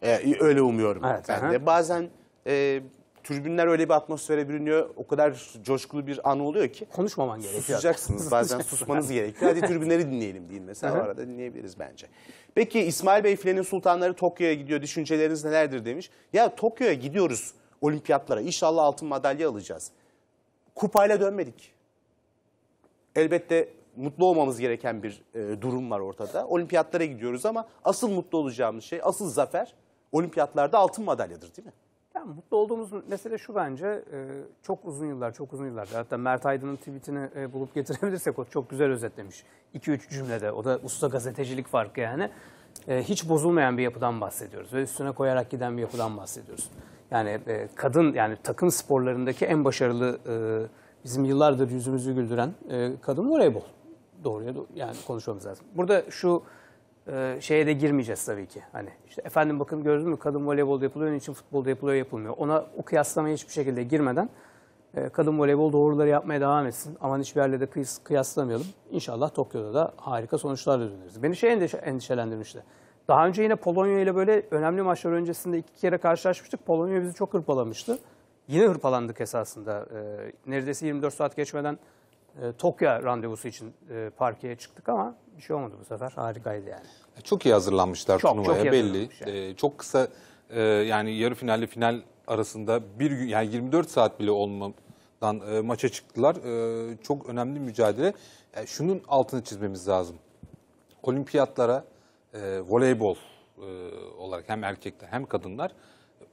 Ee, öyle umuyorum. Evet, ben de. Bazen e, tribünler öyle bir atmosfere bürünüyor. O kadar coşkulu bir an oluyor ki. Konuşmaman gerekiyor. Susacaksınız. Bazen susmanız gerekiyor. Hadi tribünleri dinleyelim deyin mesela. o arada dinleyebiliriz bence. Peki İsmail Bey filenin sultanları Tokyo'ya gidiyor. Düşünceleriniz nelerdir demiş. Ya Tokyo'ya gidiyoruz olimpiyatlara. İnşallah altın madalya alacağız. Kupayla dönmedik. Elbette mutlu olmamız gereken bir e, durum var ortada. Olimpiyatlara gidiyoruz ama asıl mutlu olacağımız şey, asıl zafer olimpiyatlarda altın madalyadır değil mi? Yani mutlu olduğumuz mesele şu bence e, çok uzun yıllar, çok uzun yıllar. Hatta Mert Aydın'ın tweetini e, bulup getirebilirsek o çok güzel özetlemiş. 2-3 cümlede o da usta gazetecilik farkı yani. E, hiç bozulmayan bir yapıdan bahsediyoruz ve üstüne koyarak giden bir yapıdan bahsediyoruz. Yani e, kadın yani takım sporlarındaki en başarılı e, bizim yıllardır yüzümüzü güldüren e, kadın voleybol. Doğruya do yani konuşmamız lazım. Burada şu e, şeye de girmeyeceğiz tabii ki. Hani işte efendim bakın gördün mü kadın voleybolda yapılıyor, onun için futbolda yapılıyor yapılmıyor. Ona o kıyaslamaya hiçbir şekilde girmeden e, kadın voleybol doğruları yapmaya devam etsin. Aman hiçbir yerle de kıyas, kıyaslamayalım. İnşallah Tokyo'da da harika sonuçlarla döneriz. Beni şey endişe, endişelendirmişti. Daha önce yine Polonya ile böyle önemli maçlar öncesinde iki kere karşılaşmıştık. Polonya bizi çok hırpalamıştı. Yine hırpalandık esasında. Ee, neredeyse 24 saat geçmeden e, Tokyo randevusu için e, parkeye çıktık ama bir şey olmadı bu sefer. Harikaydı yani. E, çok iyi hazırlanmışlar çok, turnuvaya çok iyi belli. Yani. çok kısa yani yarı finalle final arasında bir gün yani 24 saat bile olmadan maça çıktılar. çok önemli mücadele. şunun altını çizmemiz lazım. Olimpiyatlara e, voleybol e, olarak hem erkekler hem kadınlar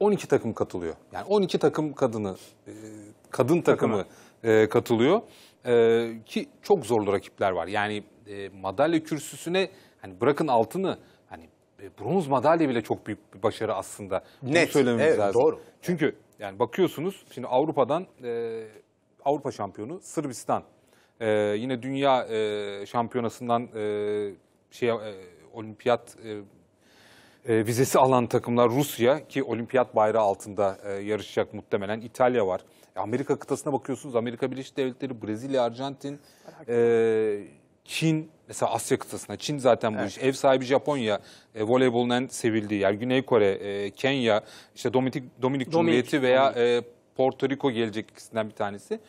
12 takım katılıyor. Yani 12 takım kadını, e, kadın takımı e, katılıyor. E, ki çok zorlu rakipler var. Yani e, madalya kürsüsüne hani bırakın altını hani e, bronz madalya bile çok büyük bir başarı aslında. Bunu Net. söylememiz evet, lazım. Doğru. Çünkü yani bakıyorsunuz şimdi Avrupa'dan e, Avrupa şampiyonu Sırbistan. E, yine dünya e, şampiyonasından e, şey e, olimpiyat e, e, vizesi alan takımlar Rusya ki olimpiyat bayrağı altında e, yarışacak muhtemelen. İtalya var. E, Amerika kıtasına bakıyorsunuz. Amerika Birleşik Devletleri, Brezilya, Arjantin, e, Çin mesela Asya kıtasına. Çin zaten bu evet. iş. Ev sahibi Japonya. E, voleybolun en sevildiği yer. Güney Kore, e, Kenya, işte Dominik, Dominik Cumhuriyeti veya e, Porto Rico gelecek ikisinden bir tanesi.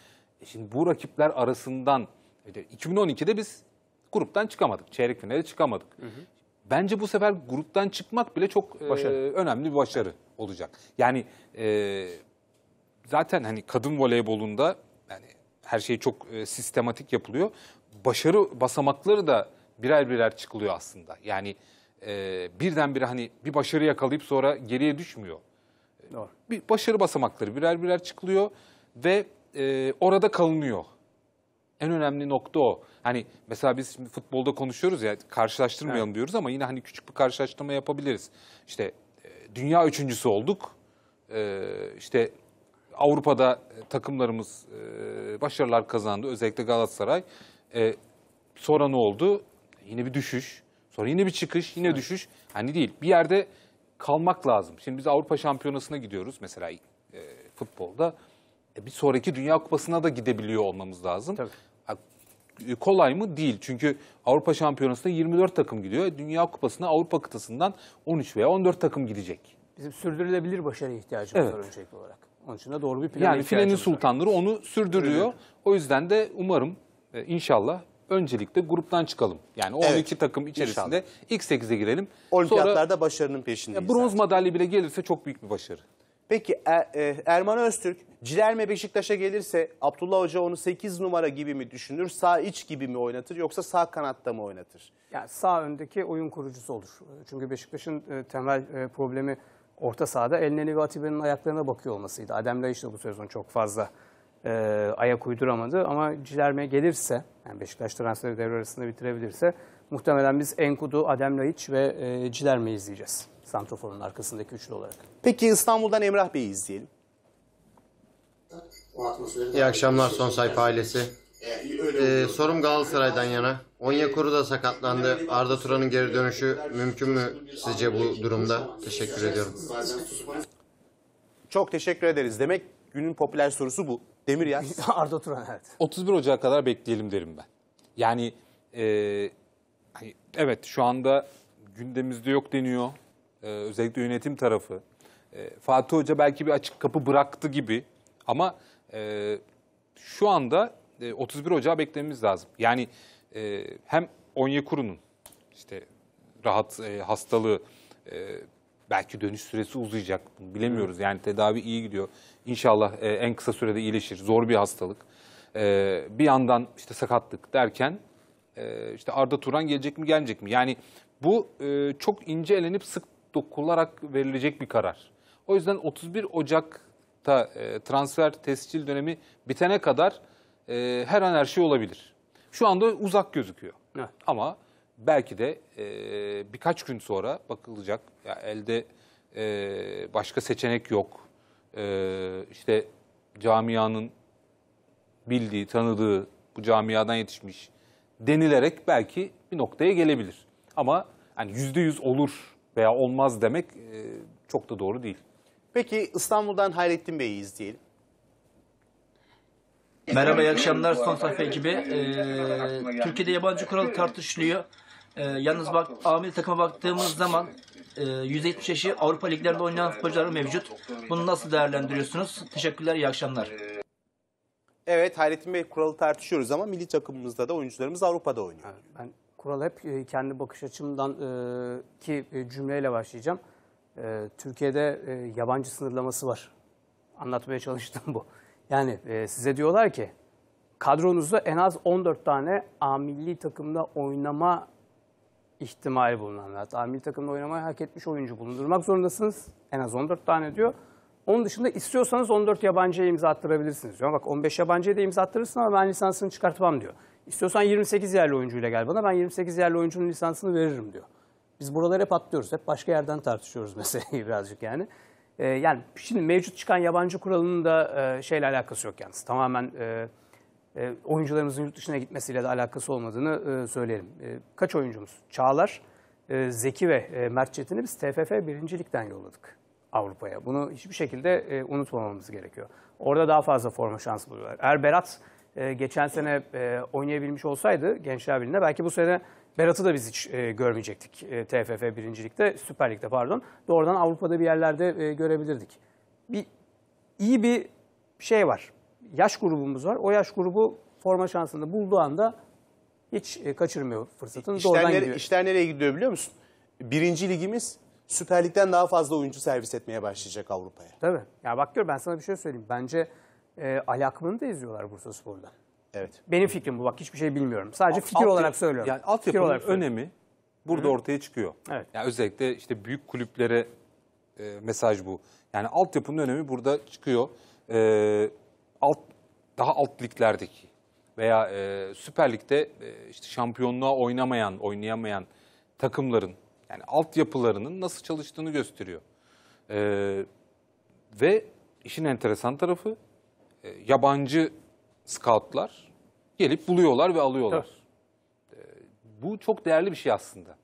E, şimdi bu rakipler arasından 2012'de e, biz gruptan çıkamadık. Çeyrek finale çıkamadık. Hı hı. Bence bu sefer gruptan çıkmak bile çok E, önemli bir başarı olacak. Yani e, zaten hani kadın voleybolunda yani her şey çok e, sistematik yapılıyor. Başarı basamakları da birer birer çıkılıyor aslında. Yani e, birdenbire hani bir başarı yakalayıp sonra geriye düşmüyor. Doğru. Bir başarı basamakları birer birer çıkılıyor ve e, orada kalınıyor. En önemli nokta o. Hani mesela biz şimdi futbolda konuşuyoruz ya karşılaştırmayalım evet. diyoruz ama yine hani küçük bir karşılaştırma yapabiliriz. İşte e, dünya üçüncüsü olduk. E, işte Avrupa'da e, takımlarımız başarılar kazandı. Özellikle Galatasaray. sonra ne oldu? Yine bir düşüş. Sonra yine bir çıkış, yine evet. düşüş. Hani değil. Bir yerde kalmak lazım. Şimdi biz Avrupa Şampiyonası'na gidiyoruz mesela futbolda. E, bir sonraki Dünya Kupası'na da gidebiliyor olmamız lazım. Tabii. Kolay mı? Değil. Çünkü Avrupa Şampiyonası'na 24 takım gidiyor. Dünya Kupası'na Avrupa kıtasından 13 veya 14 takım gidecek. Bizim sürdürülebilir başarıya ihtiyacımız evet. var öncelikli olarak. Onun için de doğru bir plan Yani filenin sultanları onu sürdürüyor. Evet. O yüzden de umarım e, inşallah öncelikle gruptan çıkalım. Yani evet. 12 takım içerisinde İnşallah. ilk 8'e girelim. Olimpiyatlarda Sonra, başarının peşindeyiz. Bronz madalya bile gelirse çok büyük bir başarı. Peki er, e, Erman Öztürk Cilerme Beşiktaş'a gelirse Abdullah Hoca onu 8 numara gibi mi düşünür? Sağ iç gibi mi oynatır yoksa sağ kanatta mı oynatır? Yani sağ öndeki oyun kurucusu olur. Çünkü Beşiktaş'ın e, temel e, problemi orta sahada Elneni ve Atiba'nın ayaklarına bakıyor olmasıydı. Adem Laiş de bu sezon çok fazla e, ayak uyduramadı ama Cilerme gelirse yani Beşiktaş transferi devre arasında bitirebilirse muhtemelen biz Enkudu, Adem Laiç ve e, Cilerme izleyeceğiz. Santrofor'un arkasındaki üçlü olarak. Peki İstanbul'dan Emrah Bey'i izleyelim. İyi akşamlar Son Sayfa ailesi. Ee, sorum Galatasaray'dan yana. Onyekuru da sakatlandı. Arda Turan'ın geri dönüşü mümkün mü sizce bu durumda? Teşekkür ediyorum. Çok teşekkür ederiz. Demek günün popüler sorusu bu. Demir ya. Arda Turan evet. 31 Ocak'a kadar bekleyelim derim ben. Yani e, evet şu anda gündemimizde yok deniyor. Ee, özellikle yönetim tarafı. Ee, Fatih Hoca belki bir açık kapı bıraktı gibi ama e, şu anda 31 e, Ocağı beklememiz lazım. Yani e, hem Onyekuru'nun işte rahat hastalığı belki dönüş süresi uzayacak bilemiyoruz. Yani tedavi iyi gidiyor. İnşallah en kısa sürede iyileşir. Zor bir hastalık. bir yandan işte sakatlık derken işte Arda Turan gelecek mi gelmeyecek mi? Yani bu çok ince elenip sık dokunarak verilecek bir karar. O yüzden 31 Ocak'ta e, transfer tescil dönemi bitene kadar e, her an her şey olabilir. Şu anda uzak gözüküyor. Evet. Ama belki de e, birkaç gün sonra bakılacak. Ya elde e, başka seçenek yok. E, işte camianın bildiği, tanıdığı, bu camiadan yetişmiş denilerek belki bir noktaya gelebilir. Ama yani yüzde yüz olur veya olmaz demek e, çok da doğru değil. Peki İstanbul'dan Hayrettin Bey'i izleyelim. Merhaba, iyi akşamlar. Son sayfa ekibi. Ee, Türkiye'de yabancı kural tartışılıyor. Ee, yalnız bak, amil takıma baktığımız zaman e, 170 yaşı Avrupa liglerinde oynayan futbolcular mevcut. Bunu nasıl değerlendiriyorsunuz? Teşekkürler, iyi akşamlar. Evet, Hayrettin Bey kuralı tartışıyoruz ama milli takımımızda da oyuncularımız Avrupa'da oynuyor. Ben kural hep e, kendi bakış açımdan e, ki e, cümleyle başlayacağım. Türkiye'de yabancı sınırlaması var. Anlatmaya çalıştım bu. Yani size diyorlar ki kadronuzda en az 14 tane amilli takımda oynama ihtimali bulunan, A milli takımda oynamayı hak etmiş oyuncu bulundurmak zorundasınız. En az 14 tane diyor. Onun dışında istiyorsanız 14 yabancıya imza attırabilirsiniz diyor. Bak 15 yabancıya da imza attırırsın ama ben lisansını çıkartmam diyor. İstiyorsan 28 yerli oyuncuyla gel bana ben 28 yerli oyuncunun lisansını veririm diyor. Biz buraları hep atlıyoruz. Hep başka yerden tartışıyoruz meseleyi birazcık yani. E, yani şimdi mevcut çıkan yabancı kuralının da e, şeyle alakası yok yalnız. Tamamen e, e, oyuncularımızın yurt dışına gitmesiyle de alakası olmadığını e, söyleyelim. E, kaç oyuncumuz? Çağlar, e, Zeki ve e, Mert Çetin'i biz TFF birincilikten yolladık Avrupa'ya. Bunu hiçbir şekilde e, unutmamamız gerekiyor. Orada daha fazla forma şansı buluyorlar. Eğer Berat ee, geçen sene e, oynayabilmiş olsaydı Gençler Birliği'nde belki bu sene Berat'ı da biz hiç e, görmeyecektik e, TFF birincilikte, Süper Lig'de pardon. Doğrudan Avrupa'da bir yerlerde görebilirdik. Bir iyi bir şey var. Yaş grubumuz var. O yaş grubu forma şansını bulduğu anda hiç kaçırmıyor fırsatını. İşler, Doğrudan nere, gidiyor. işler nereye gidiyor biliyor musun? Birinci ligimiz Süper Lig'den daha fazla oyuncu servis etmeye başlayacak Avrupa'ya. Tabii. Ya bak diyor ben sana bir şey söyleyeyim. Bence e, ee, alakmanı da izliyorlar Bursa Spor'da. Evet. Benim fikrim bu. Bak hiçbir şey bilmiyorum. Sadece fikir alt, olarak söylüyorum. Yani altyapının olarak söylüyorum. önemi burada hı ortaya çıkıyor. Evet. Yani özellikle işte büyük kulüplere e, mesaj bu. Yani altyapının önemi burada çıkıyor. E, alt daha alt liglerdeki veya e, Süper Lig'de e, işte şampiyonluğa oynamayan, oynayamayan takımların yani altyapılarının nasıl çalıştığını gösteriyor. E, ve işin enteresan tarafı e, yabancı scoutlar gelip buluyorlar ve alıyorlar. E, bu çok değerli bir şey aslında.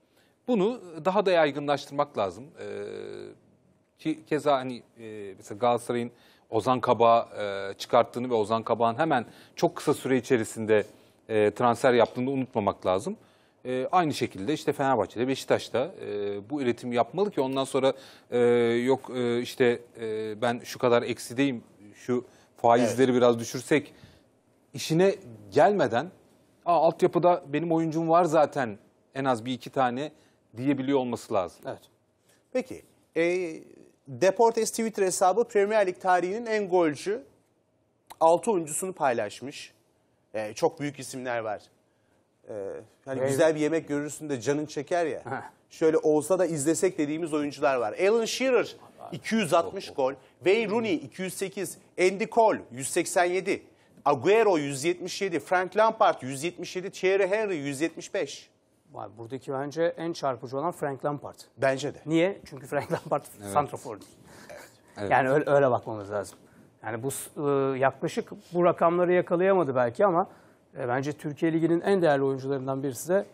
Bunu e, daha da yaygınlaştırmak lazım. E, ki keza hani e, mesela Galatasaray'ın Ozan Kabağ çıkarttığını ve Ozan Kabağ'ın hemen çok kısa süre içerisinde transfer yaptığını unutmamak lazım. E, aynı şekilde işte Fenerbahçe'de, Beşiktaş'ta e, bu üretim yapmalı ki ondan sonra e, yok e, işte e, ben şu kadar eksideyim, şu faizleri evet. biraz düşürsek işine gelmeden Aa, altyapıda benim oyuncum var zaten en az bir iki tane diyebiliyor olması lazım. Evet. Peki e, Deportes Twitter hesabı Premier Lig tarihinin en golcü 6 oyuncusunu paylaşmış. E, çok büyük isimler var. E, yani evet. güzel bir yemek görürsün de canın çeker ya. Heh. Şöyle olsa da izlesek dediğimiz oyuncular var. Alan Shearer 260 oh, oh. gol. Wayne Rooney 208, Andy Cole 187, Agüero 177, Frank Lampard 177, Thierry Henry 175. Var buradaki bence en çarpıcı olan Frank Lampard. Bence de. Niye? Çünkü Frank Lampard evet. santrafor değil. Evet. Yani öyle, öyle bakmamız lazım. Yani bu e, yaklaşık bu rakamları yakalayamadı belki ama e, bence Türkiye Ligi'nin en değerli oyuncularından birisi de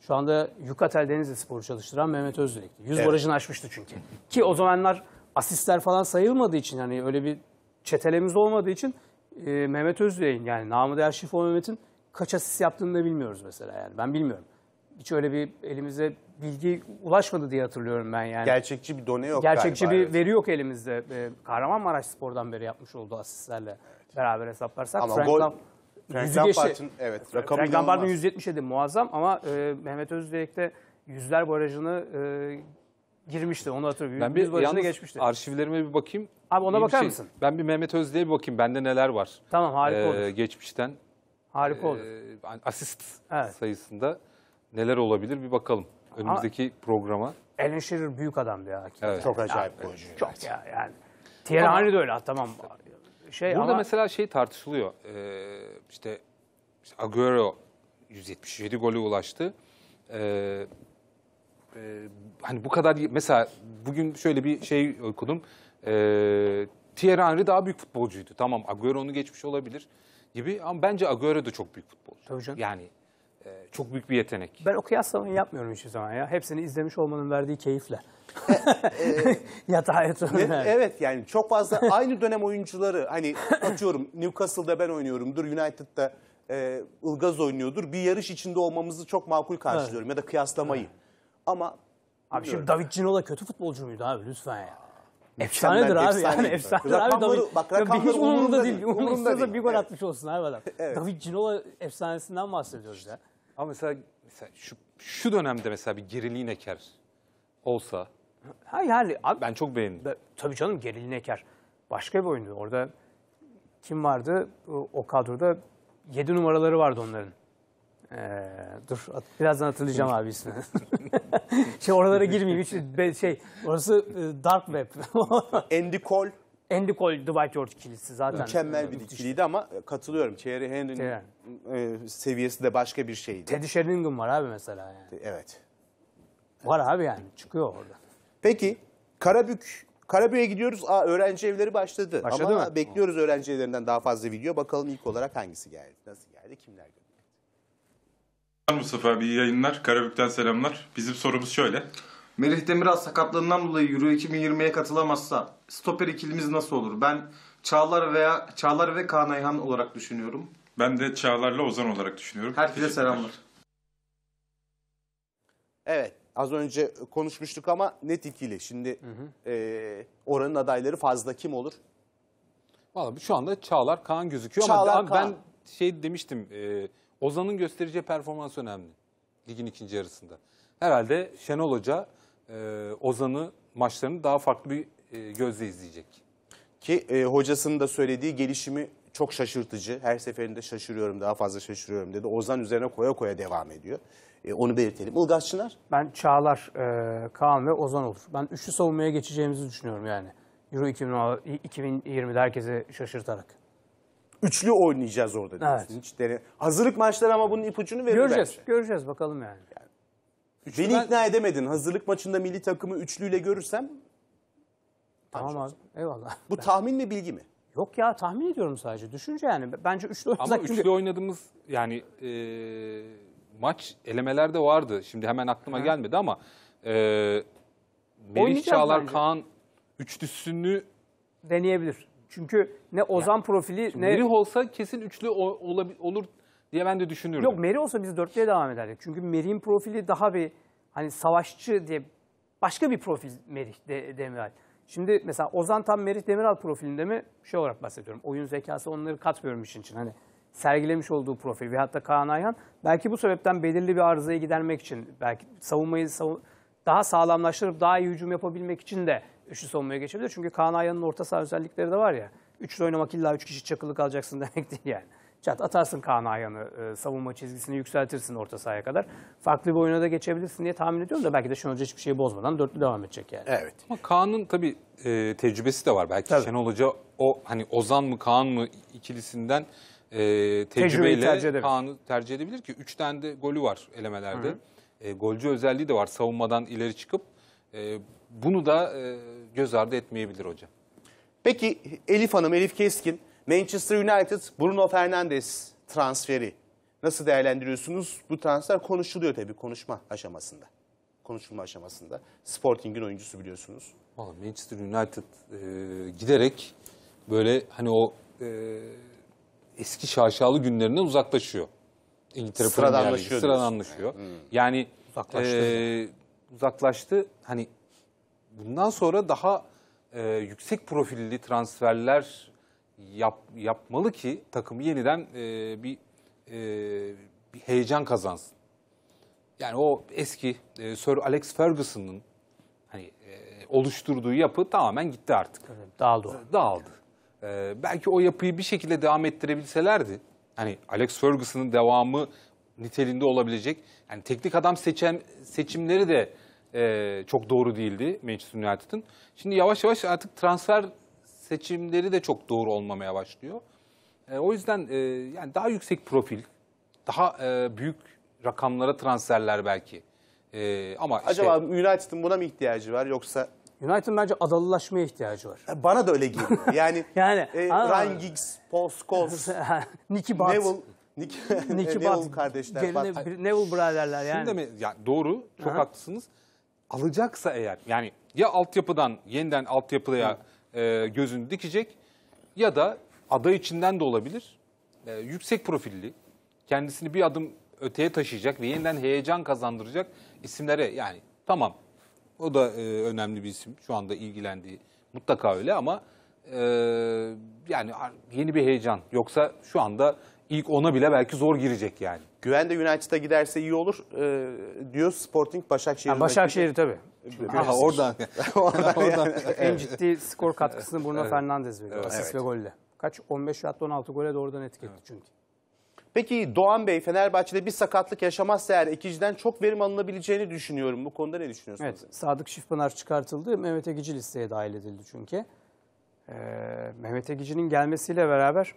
şu anda Yukatel Denizli Spor'u çalıştıran Mehmet Özdelik'ti. Yüz evet. barajını aşmıştı çünkü. Ki o zamanlar asistler falan sayılmadığı için hani öyle bir çetelemiz olmadığı için e, Mehmet Özüyey'in yani namı değer şifo Mehmet'in kaç asist yaptığını da bilmiyoruz mesela yani ben bilmiyorum. Hiç öyle bir elimize bilgi ulaşmadı diye hatırlıyorum ben yani. Gerçekçi bir done yok Gerçekçi galiba, bir evet. veri yok elimizde. E, Kahramanmaraş Spor'dan beri yapmış olduğu asistlerle evet. beraber hesaplarsak. Ama Frank gol, Lam, Frank Lampard'ın evet, 177 muazzam ama e, Mehmet Özdeyek yüzler barajını e, girmişti onu hatırlıyorum. Ben bir yalnız geçmişti. arşivlerime bir bakayım. Abi ona İyi bakar şey. mısın? Ben bir Mehmet Özde'ye bir bakayım. Bende neler var? Tamam harika ee, olur. Geçmişten. Harika e, olur. Asist evet. sayısında neler olabilir bir bakalım. Önümüzdeki Ama programa. Alan Shearer büyük adamdı ya. Evet. Çok acayip bir oyuncu. Çok ya yani. Tierney de öyle tamam. Şey Burada ama... mesela şey tartışılıyor. Ee, işte, Agüero 177 golü ulaştı. Ee, ee, hani bu kadar mesela bugün şöyle bir şey okudum. E, Thierry Henry daha büyük futbolcuydu. Tamam Agüero onu geçmiş olabilir gibi ama bence Agüero da çok büyük futbolcu. Tabii canım. Yani e, çok büyük bir yetenek. Ben o kıyaslamayı yapmıyorum hiçbir zaman ya. Hepsini izlemiş olmanın verdiği keyifle. E, e, Yatağa yatırıyorlar. Evet yani çok fazla aynı dönem oyuncuları hani atıyorum Newcastle'da ben oynuyorumdur, United'da e, Ilgaz oynuyordur. Bir yarış içinde olmamızı çok makul karşılıyorum evet. ya da kıyaslamayı. Evet. Ama Abi şimdi David Ginola kötü futbolcu muydu abi lütfen ya. Efsanedir abi efsane yani efsanedir abi David. Bak rakamları hiç umurunda değil. Umurunda değil. bir gol atmış olsun abi adam. evet. David Ginola efsanesinden bahsediyoruz ya. Ama mesela, mesela şu, şu dönemde mesela bir geriliğin eker olsa Ha yani abi, ben çok beğendim. Be, tabii canım Geril Neker. Başka bir oyundu. Orada kim vardı o kadroda? 7 numaraları vardı onların. Ee, dur birazdan hatırlayacağım abi ismini. şey oralara girmeyeyim. Hiç, şey orası e, dark web. Andy Cole Andy Cole, Dwight George ikilisi zaten. Mükemmel bir ikiliydi ama e, katılıyorum. Thierry Henry'nin e, seviyesi de başka bir şeydi. Teddy Sheringham var abi mesela yani. Evet. Var abi yani çıkıyor orada. Peki Karabük Karabük'e gidiyoruz. Aa, öğrenci evleri başladı. Başladı Ama mı? bekliyoruz öğrenci evlerinden daha fazla video. Bakalım ilk olarak hangisi geldi? Nasıl geldi? Kimler geldi? Mustafa abi iyi yayınlar. Karabük'ten selamlar. Bizim sorumuz şöyle. Melih Demiral sakatlığından dolayı Euro 2020'ye katılamazsa stoper ikilimiz nasıl olur? Ben Çağlar veya Çağlar ve Kaan Ayhan olarak düşünüyorum. Ben de Çağlar'la Ozan olarak düşünüyorum. Herkese selamlar. Evet. Az önce konuşmuştuk ama net ikili. Şimdi hı hı. E, oranın adayları fazla kim olur? Vallahi şu anda Çağlar Kaan gözüküyor Çağlar, ama Kaan. ben şey demiştim... E, Ozan'ın göstereceği performans önemli ligin ikinci yarısında. Herhalde Şenol Hoca e, Ozan'ı maçlarını daha farklı bir e, gözle izleyecek. Ki e, hocasının da söylediği gelişimi çok şaşırtıcı. Her seferinde şaşırıyorum, daha fazla şaşırıyorum dedi. Ozan üzerine koya koya devam ediyor. E, onu belirtelim. Ilgaz Çınar? Ben Çağlar, e, Kaan ve Ozan olur. Ben üçlü savunmaya geçeceğimizi düşünüyorum yani. Euro 2020'de herkese şaşırtarak üçlü oynayacağız orada diyorsun. Evet. Hiç dene... Hazırlık maçları ama bunun ipucunu veriyor Göreceğiz, bence. göreceğiz bakalım yani. yani üçlü Beni ben... ikna edemedin. Hazırlık maçında milli takımı üçlüyle görürsem... Tamam abi, eyvallah. Bu ben... tahmin mi, bilgi mi? Yok ya tahmin ediyorum sadece. Düşünce yani. Bence üçlü oynadık. Ama üçlü oynadığımız yani e, maç elemelerde vardı. Şimdi hemen aklıma Hı. gelmedi ama e, Melih Çağlar bence. Kaan üçlüsünü deneyebilir. Çünkü ne Ozan yani, profili ne... Meri olsa kesin üçlü ol, olur diye ben de düşünürdüm. Yok Meri olsa biz dörtlüye devam ederdik. Çünkü Meri'nin profili daha bir hani savaşçı diye başka bir profil Meri de, Demiral. Şimdi mesela Ozan tam Meri Demiral profilinde mi şey olarak bahsediyorum. Oyun zekası onları katmıyorum işin için. Hani sergilemiş olduğu profil ve hatta Kaan Ayhan belki bu sebepten belirli bir arızayı gidermek için belki savunmayı savun daha sağlamlaştırıp daha iyi hücum yapabilmek için de üçlü savunmaya geçebilir. Çünkü Kaan Ayhan'ın orta saha özellikleri de var ya. Üçlü oynamak illa üç kişi çakılı kalacaksın demek değil yani. Çat atarsın Kaan Ayhan'ı, e, savunma çizgisini yükseltirsin orta sahaya kadar. Farklı bir oyuna da geçebilirsin diye tahmin ediyorum da belki de Şenol Hoca hiçbir şeyi bozmadan dörtlü devam edecek yani. Evet. Ama Kaan'ın tabii e, tecrübesi de var. Belki tabii. Şenol Hoca o hani Ozan mı Kaan mı ikilisinden e, tecrübeyle tercih Kaan'ı tercih edebilir ki. Üç tane de golü var elemelerde. Hı -hı. E, golcü özelliği de var. Savunmadan ileri çıkıp e, bunu da e, göz ardı etmeyebilir hocam. Peki Elif Hanım, Elif Keskin, Manchester United Bruno Fernandes transferi nasıl değerlendiriyorsunuz? Bu transfer konuşuluyor tabii konuşma aşamasında. Konuşulma aşamasında. Sporting'in oyuncusu biliyorsunuz. Vallahi Manchester United e, giderek böyle hani o e, eski şaşalı günlerinden uzaklaşıyor. İngiltere sıradanlaşıyor. Sıradanlaşıyor. Yani, hmm. yani uzaklaştı. E, uzaklaştı. Hani bundan sonra daha e, yüksek profilli transferler yap, yapmalı ki takımı yeniden e, bir, e, bir heyecan kazansın. Yani o eski e, Sir Alex Ferguson'ın hani e, oluşturduğu yapı tamamen gitti artık. Evet, dağıldı. O. E, dağıldı. E, belki o yapıyı bir şekilde devam ettirebilselerdi. Hani Alex Ferguson'ın devamı niteliğinde olabilecek. Yani teknik adam seçen seçimleri de e, çok doğru değildi Manchester United'ın. Şimdi yavaş yavaş artık transfer seçimleri de çok doğru olmamaya başlıyor. E, o yüzden e, yani daha yüksek profil, daha e, büyük rakamlara transferler belki. E, ama Acaba işte, United'ın buna mı ihtiyacı var yoksa United'ın bence adalılaşmaya ihtiyacı var. E, bana da öyle geliyor. Yani, yani e, Ryan Giggs, Paul Scholes, Nicky Butt. Neville, Nick, Nicky e, Neville Butt, kardeşler. Gerine, Neville braderler yani. Şimdi mi? Ya doğru, çok Aha. haklısınız alacaksa eğer yani ya altyapıdan yeniden altyapıya e, gözünü dikecek ya da aday içinden de olabilir. E, yüksek profilli, kendisini bir adım öteye taşıyacak ve yeniden heyecan kazandıracak isimlere yani tamam o da e, önemli bir isim şu anda ilgilendiği mutlaka öyle ama e, yani yeni bir heyecan yoksa şu anda ilk ona bile belki zor girecek yani. Güven de United'a giderse iyi olur e, diyor Sporting Başakşehir. Yani Başakşehir tabii. Aha, oradan. oradan. en ciddi skor katkısını Bruno evet. Fernandes veriyor. Evet. Asist ve golle. Kaç? 15 hatta 16 gole de oradan etki evet. çünkü. Peki Doğan Bey Fenerbahçe'de bir sakatlık yaşamazsa eğer ikinciden çok verim alınabileceğini düşünüyorum. Bu konuda ne düşünüyorsunuz? Evet, Sadık Şifpınar çıkartıldı. Mehmet Egici listeye dahil edildi çünkü. Ee, Mehmet Egici'nin gelmesiyle beraber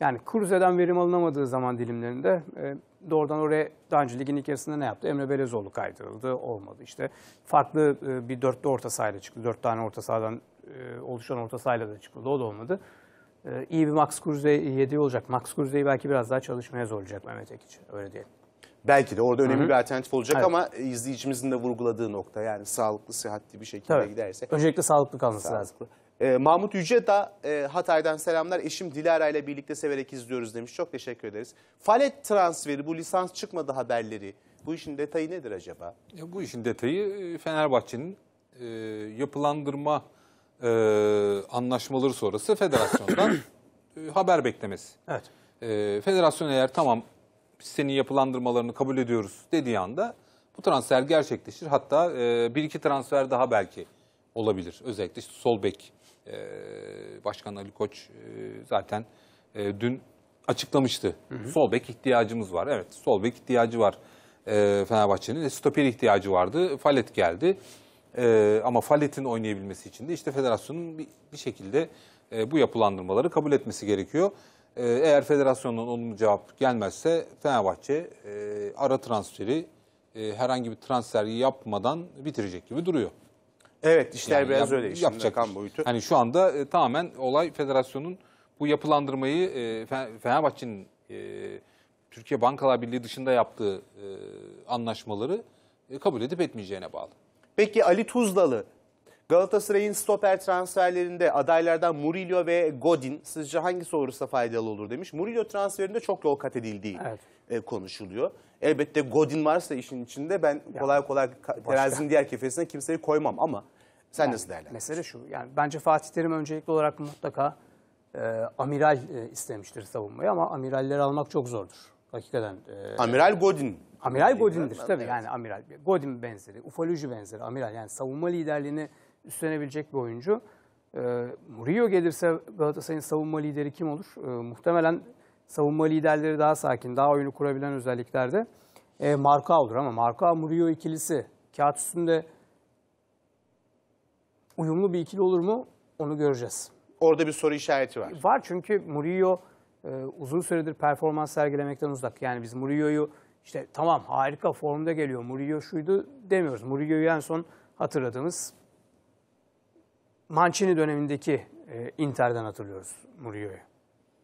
yani Kruse'den verim alınamadığı zaman dilimlerinde e, doğrudan oraya daha önce ilk yarısında ne yaptı? Emre Belezoğlu kaydırıldı. Olmadı işte. Farklı e, bir dörtlü orta sahayla çıktı. Dört tane orta sahadan e, oluşan orta sahayla da çıkıldı. O da olmadı. E, iyi bir Max Kruse yediği olacak. Max Kruse'yi belki biraz daha çalışmaya zorlayacak Mehmet Ekiç. Öyle diyelim. Belki de orada önemli Hı -hı. bir alternatif olacak evet. ama izleyicimizin de vurguladığı nokta yani sağlıklı, sıhhatli bir şekilde Tabii. giderse. Öncelikle sağlıklı kalması sağlıklı. lazım. E, Mahmut Yüce da e, Hatay'dan selamlar. Eşim Dilara ile birlikte severek izliyoruz demiş. Çok teşekkür ederiz. Falet transferi, bu lisans çıkmadı haberleri. Bu işin detayı nedir acaba? Ya, bu işin detayı e, Fenerbahçe'nin e, yapılandırma e, anlaşmaları sonrası federasyondan e, haber beklemesi. Evet. E, federasyon eğer tamam senin yapılandırmalarını kabul ediyoruz dediği anda bu transfer gerçekleşir. Hatta e, bir iki transfer daha belki olabilir. Özellikle işte sol bek ee, Başkan Ali Koç e, zaten e, dün açıklamıştı. Hı hı. Sol bek ihtiyacımız var. Evet sol bek ihtiyacı var e, Fenerbahçe'nin. E, stoper ihtiyacı vardı. Falet geldi. ama Falet'in oynayabilmesi için de işte federasyonun bir, şekilde bu yapılandırmaları kabul etmesi gerekiyor. eğer federasyondan olumlu cevap gelmezse Fenerbahçe ara transferi herhangi bir transferi yapmadan bitirecek gibi duruyor. Evet işler Yani biraz yap- öyle. işin yapacak. rakam boyutu. Hani şu anda e, tamamen olay federasyonun bu yapılandırmayı e, Fenerbahçe'nin e, Türkiye Bankalar Birliği dışında yaptığı e, anlaşmaları e, kabul edip etmeyeceğine bağlı. Peki Ali Tuzdalı, Galatasaray'ın stoper transferlerinde adaylardan Murillo ve Godin sizce hangisi olursa faydalı olur demiş. Murillo transferinde çok yol kat edildiği Evet. e, konuşuluyor. Elbette Godin varsa işin içinde ben kolay kolay terazinin diğer kefesine kimseyi koymam ama sen yani, nasıl değerlendirirsin? Mesele şu yani bence Fatih Terim öncelikli olarak mutlaka e, amiral e, istemiştir savunmayı ama amiralleri almak çok zordur. Hakikaten. E, amiral Godin. Amiral Godin'dir ben, tabii evet. yani amiral. Godin benzeri, ufoloji benzeri amiral. Yani savunma liderliğini üstlenebilecek bir oyuncu. E, Murillo gelirse Galatasaray'ın savunma lideri kim olur? E, muhtemelen savunma liderleri daha sakin, daha oyunu kurabilen özelliklerde e, marka olur ama marka Murillo ikilisi kağıt üstünde uyumlu bir ikili olur mu onu göreceğiz. Orada bir soru işareti var. Var çünkü Murillo e, uzun süredir performans sergilemekten uzak. Yani biz Murillo'yu işte tamam harika formda geliyor Murillo şuydu demiyoruz. Murillo'yu en son hatırladığımız Mancini dönemindeki e, Inter'den hatırlıyoruz Murillo'yu.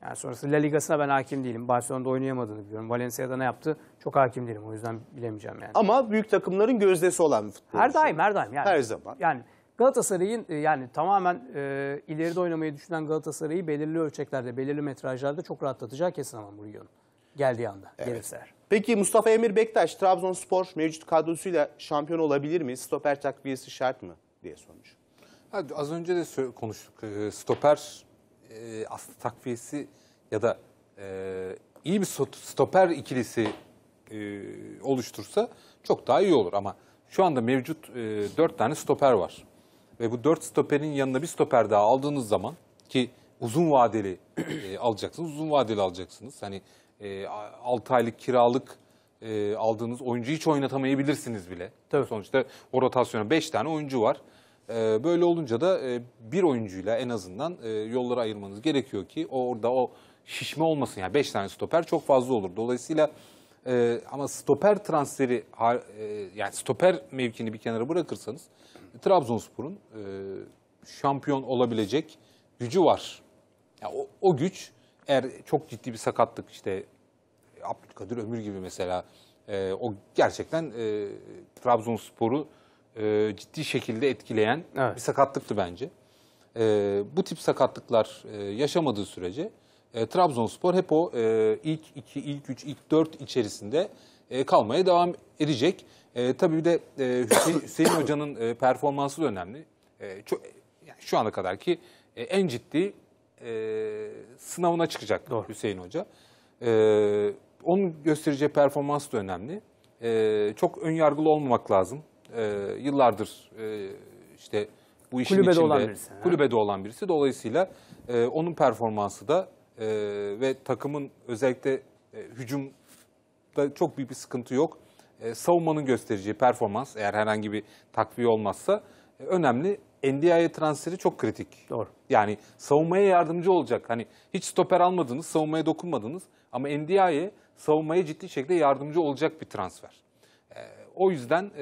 Yani sonrası La Ligası'na ben hakim değilim. Barcelona'da oynayamadığını biliyorum. Valencia'da ne yaptı çok hakim değilim. O yüzden bilemeyeceğim yani. Ama büyük takımların gözdesi olan bir futbolcu. Her daim her daim. Yani, Her zaman. Yani Galatasaray'ın e, yani tamamen e, ileride oynamayı düşünen Galatasaray'ı belirli ölçeklerde, belirli metrajlarda çok rahatlatacağı kesin ama Mourinho'nun geldiği anda evet. gerekseler. Peki Mustafa Emir Bektaş, Trabzonspor mevcut kadrosuyla şampiyon olabilir mi? Stoper takviyesi şart mı diye sormuş. az önce de konuştuk. E, stoper e, aslında takviyesi ya da e, iyi bir stoper ikilisi e, oluştursa çok daha iyi olur. Ama şu anda mevcut e, 4 tane stoper var. Ve bu dört stoperin yanına bir stoper daha aldığınız zaman ki uzun vadeli e, alacaksınız, uzun vadeli alacaksınız. Hani e, 6 aylık kiralık e, aldığınız oyuncu hiç oynatamayabilirsiniz bile. Tabii. Sonuçta o rotasyona 5 tane oyuncu var. Ee, böyle olunca da e, bir oyuncuyla en azından e, yolları ayırmanız gerekiyor ki orada o şişme olmasın. Yani 5 tane stoper çok fazla olur. Dolayısıyla e, ama stoper transferi yani stoper mevkini bir kenara bırakırsanız Trabzonspor'un şampiyon olabilecek gücü var. Yani o, o güç eğer çok ciddi bir sakatlık işte Abdülkadir Ömür gibi mesela o gerçekten e, Trabzonspor'u e, ciddi şekilde etkileyen evet. bir sakatlıktı bence. E, bu tip sakatlıklar e, yaşamadığı sürece e, Trabzonspor hep o e, ilk iki, ilk üç, ilk dört içerisinde e, kalmaya devam edecek. E, tabii bir de e, Hüseyin, Hüseyin Hoca'nın e, performansı da önemli. E, çok, yani şu ana kadarki e, en ciddi e, sınavına çıkacak Doğru. Hüseyin Hoca. E, onun göstereceği performans da önemli. E, çok yargılı olmamak lazım e, yıllardır e, işte bu işin kulübede içinde olan birisi, kulübede olan birisi. Dolayısıyla e, onun performansı da e, ve takımın özellikle e, hücumda çok büyük bir sıkıntı yok. E, savunmanın göstereceği performans eğer herhangi bir takviye olmazsa e, önemli. NDI'ye transferi çok kritik. Doğru. Yani savunmaya yardımcı olacak. Hani hiç stoper almadınız, savunmaya dokunmadınız ama NDI'ye savunmaya ciddi şekilde yardımcı olacak bir transfer. O yüzden e,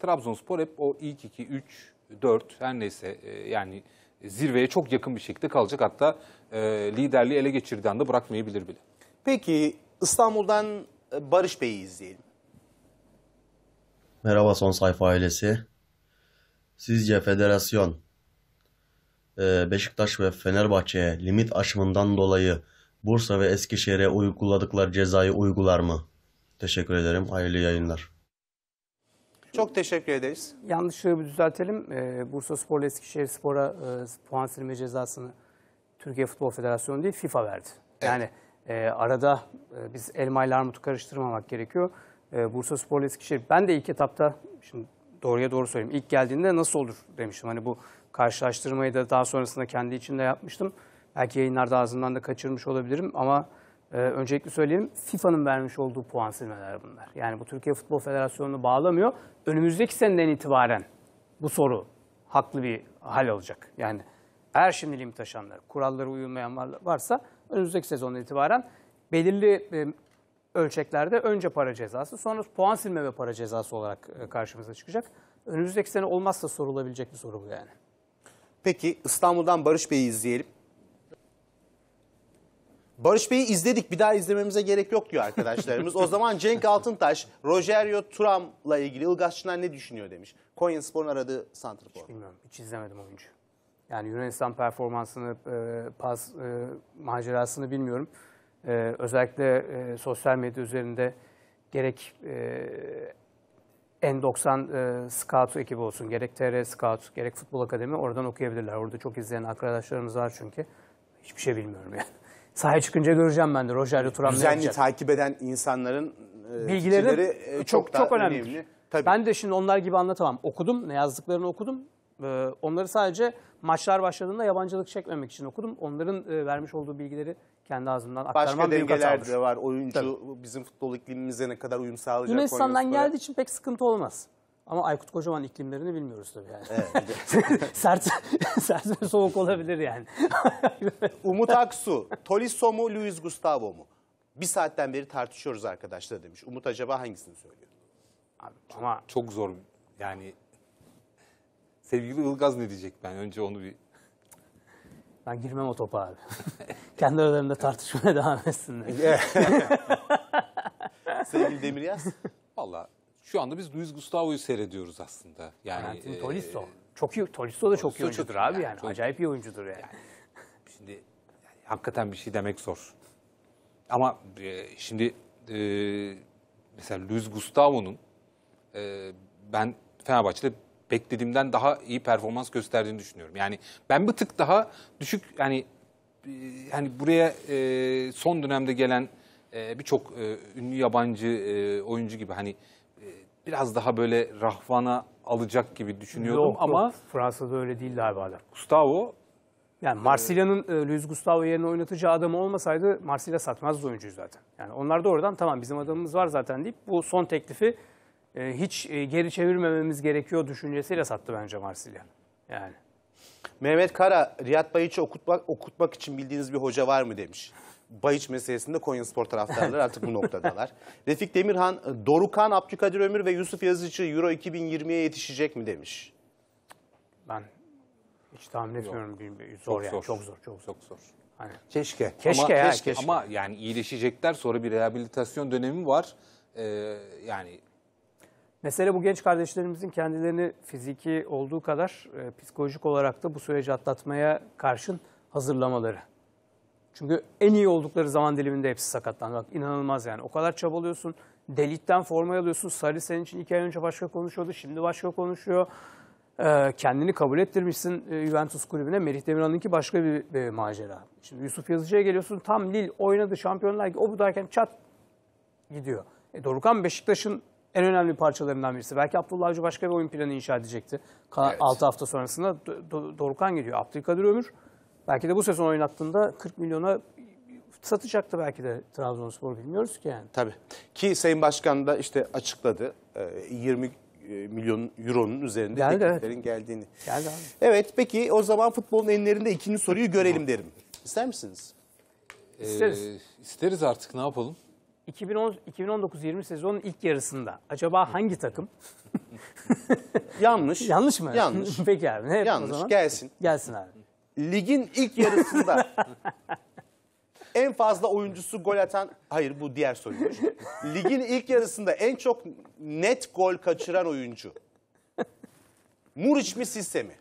Trabzonspor hep o ilk 2, 3, 4 her neyse e, yani zirveye çok yakın bir şekilde kalacak. Hatta e, liderliği ele geçirdiği anda bırakmayabilir bile. Peki İstanbul'dan e, Barış Bey'i izleyelim. Merhaba Son Sayfa ailesi. Sizce federasyon e, Beşiktaş ve Fenerbahçe'ye limit aşımından dolayı Bursa ve Eskişehir'e uyguladıkları cezayı uygular mı? Teşekkür ederim. Hayırlı yayınlar. Çok teşekkür ederiz. Yanlışlığı bir düzeltelim. E, Bursa Spor ile Eskişehir Spor'a e, puan silme cezasını Türkiye Futbol Federasyonu değil FIFA verdi. Yani e, arada e, biz elma ile armutu karıştırmamak gerekiyor. E, Bursa Spor ile Eskişehir. Ben de ilk etapta şimdi doğruya doğru söyleyeyim. İlk geldiğinde nasıl olur demiştim. Hani bu karşılaştırmayı da daha sonrasında kendi içimde yapmıştım. Belki yayınlarda ağzımdan da kaçırmış olabilirim ama ee, öncelikle söyleyelim FIFA'nın vermiş olduğu puan silmeler bunlar. Yani bu Türkiye Futbol Federasyonu'nu bağlamıyor. Önümüzdeki seneden itibaren bu soru haklı bir hal alacak. Yani eğer şimdi limit aşanlar, kurallara uyulmayan varsa önümüzdeki sezondan itibaren belirli e, ölçeklerde önce para cezası, sonra puan silme ve para cezası olarak e, karşımıza çıkacak. Önümüzdeki sene olmazsa sorulabilecek bir soru bu yani. Peki İstanbul'dan Barış Bey'i izleyelim. Barış Bey'i izledik bir daha izlememize gerek yok diyor arkadaşlarımız. o zaman Cenk Altıntaş, Rogerio Turam'la ilgili Ilgaz Çınar ne düşünüyor demiş. Konya Spor'un aradığı santrfor. Hiç bilmiyorum. Hiç izlemedim oyuncu. Yani Yunanistan performansını, e, pas e, macerasını bilmiyorum. E, özellikle e, sosyal medya üzerinde gerek e, N90 e, Scout ekibi olsun, gerek TR Scout, gerek Futbol Akademi oradan okuyabilirler. Orada çok izleyen arkadaşlarımız var çünkü. Hiçbir şey bilmiyorum yani. Sahaya çıkınca göreceğim ben de Rogelio Turan Düzenli yapacak. takip eden insanların e, bilgileri e, çok çok, önemli. Tabii. Ben de şimdi onlar gibi anlatamam. Okudum, ne yazdıklarını okudum. Ee, onları sadece maçlar başladığında yabancılık çekmemek için okudum. Onların e, vermiş olduğu bilgileri kendi ağzımdan aktarmam Başka dengeler de var. Oyuncu Tabii. bizim futbol iklimimize ne kadar uyum sağlayacak. Yunanistan'dan geldiği için pek sıkıntı olmaz. Ama Aykut Kocaman iklimlerini bilmiyoruz tabii yani. Evet. sert, sert ve soğuk olabilir yani. Umut Aksu, Tolisso mu, Luis Gustavo mu? Bir saatten beri tartışıyoruz arkadaşlar demiş. Umut acaba hangisini söylüyor? Abi, çok, ama çok zor yani. Sevgili Ilgaz ne diyecek ben? Önce onu bir... Ben girmem o topa abi. Kendi aralarında tartışmaya devam etsinler. Sevgili Demiryaz. Vallahi şu anda biz Luis Gustavo'yu seyrediyoruz aslında. Yani Valentin e, Tolisso. Çok iyi Tolisso da Tolisso çok iyi oyuncudur çok, abi yani. Çok, acayip iyi oyuncudur yani. yani şimdi yani, hakikaten bir şey demek zor. Ama e, şimdi e, mesela Luis Gustavo'nun e, ben Fenerbahçe'de beklediğimden daha iyi performans gösterdiğini düşünüyorum. Yani ben bir tık daha düşük yani e, yani buraya e, son dönemde gelen e, birçok e, ünlü yabancı e, oyuncu gibi hani biraz daha böyle rahvana alacak gibi düşünüyordum yok, ama... Yok. Fransa'da öyle değil abi hala. Gustavo... Yani Marsilya'nın e, Luis Gustavo yerine oynatacağı adamı olmasaydı Marsilya satmazdı oyuncuyu zaten. Yani onlar da oradan tamam bizim adamımız var zaten deyip bu son teklifi e, hiç e, geri çevirmememiz gerekiyor düşüncesiyle sattı bence Marsilya. Yani. Mehmet Kara, Riyad Bayiç'i okutmak, okutmak için bildiğiniz bir hoca var mı demiş. Bayiç meselesinde Konya Spor taraftarları artık bu noktadalar. Refik Demirhan, Dorukan, Abdülkadir Ömür ve Yusuf Yazıcı Euro 2020'ye yetişecek mi demiş. Ben hiç tahmin etmiyorum. Zor çok yani. Zor. Çok zor. Çok zor. Çok zor. Hani. Keşke. Keşke ama, ya. Keşke. Ama yani iyileşecekler sonra bir rehabilitasyon dönemi var. Ee, yani Mesele bu genç kardeşlerimizin kendilerini fiziki olduğu kadar e, psikolojik olarak da bu süreci atlatmaya karşın hazırlamaları. Çünkü en iyi oldukları zaman diliminde hepsi sakatlandı. Bak inanılmaz yani. O kadar çabalıyorsun. Delikten forma alıyorsun. Sarı senin için iki ay önce başka konuşuyordu. Şimdi başka konuşuyor. Ee, kendini kabul ettirmişsin e, Juventus kulübüne. Merih Demirhan'ınki başka bir, bir macera. Şimdi Yusuf Yazıcı'ya geliyorsun. Tam lil oynadı. Şampiyonlar O bu derken çat gidiyor. E, Dorukan Beşiktaş'ın en önemli parçalarından birisi. Belki Abdullah Avcı başka bir oyun planı inşa edecekti. Ka evet. 6 hafta sonrasında Do Do Dorukan geliyor. Abdülkadir Ömür Belki de bu sezon oynattığında 40 milyona satacaktı belki de Trabzonspor bilmiyoruz ki yani. Tabii. Ki Sayın Başkan da işte açıkladı. 20 e, e, milyon euronun üzerinde Geldi, tekliflerin evet. geldiğini. Geldi abi. Evet peki o zaman futbolun ellerinde ikinci soruyu görelim derim. İster misiniz? E, isteriz. Ee, isteriz artık ne yapalım? 2019-20 sezonun ilk yarısında acaba hangi takım? Yanlış. Yanlış mı? Yanlış. Peki abi ne zaman? gelsin. Gelsin abi ligin ilk yarısında en fazla oyuncusu gol atan... Hayır bu diğer soruymuş. Ligin ilk yarısında en çok net gol kaçıran oyuncu. Muriç mi Sisse mi?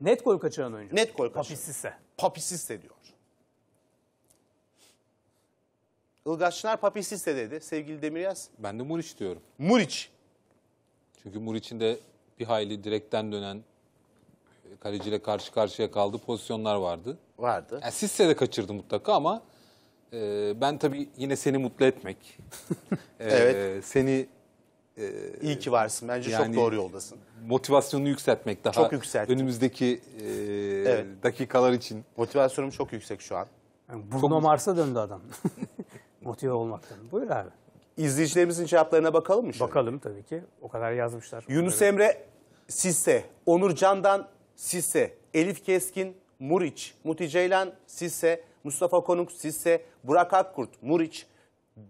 Net gol kaçıran oyuncu. Net gol kaçıran. Papi Sisse. Papi Sisse diyor. Ilgaz Çınar Papi Sisse dedi sevgili Demiryaz. Ben de Muriç diyorum. Muriç. Çünkü Muriç'in de bir hayli direkten dönen kaleciyle karşı karşıya kaldı, pozisyonlar vardı. Vardı. Yani Sisse de kaçırdı mutlaka ama e, ben tabii yine seni mutlu etmek. e, evet. Seni e, İyi ki varsın. Bence yani, çok doğru yoldasın. Motivasyonunu yükseltmek daha. Çok yükselttim. Önümüzdeki e, evet. dakikalar için. Motivasyonum çok yüksek şu an. Yani Bruno Mars'a döndü adam. Motive olmaktan. Buyur abi. İzleyicilerimizin cevaplarına bakalım mı? Şöyle? Bakalım tabii ki. O kadar yazmışlar. Yunus Emre Sisse, Onur Can'dan Sisse, Elif Keskin, Muriç, Muti Ceylan, Sisse, Mustafa Konuk, Sisse, Burak Akkurt, Muriç,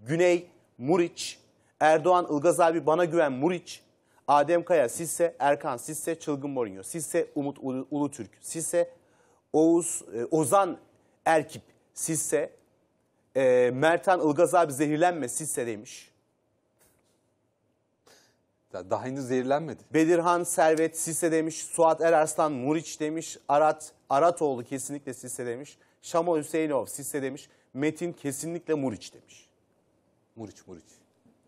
Güney, Muriç, Erdoğan Ilgaz abi bana güven Muriç, Adem Kaya, Sisse, Erkan, Sisse, Çılgın Mourinho, Sisse, Umut Ulu Türk Sisse, Oğuz, e, Ozan Erkip, Sisse, e, Mertan Ilgaz abi zehirlenme Sisse demiş. Daha henüz zehirlenmedi. Bedirhan, Servet, Sisse demiş. Suat Erarslan, Muriç demiş. Arat, Aratoğlu kesinlikle Sisse demiş. Şamo Hüseyinov, Sisse demiş. Metin kesinlikle Muriç demiş. Muriç, Muriç.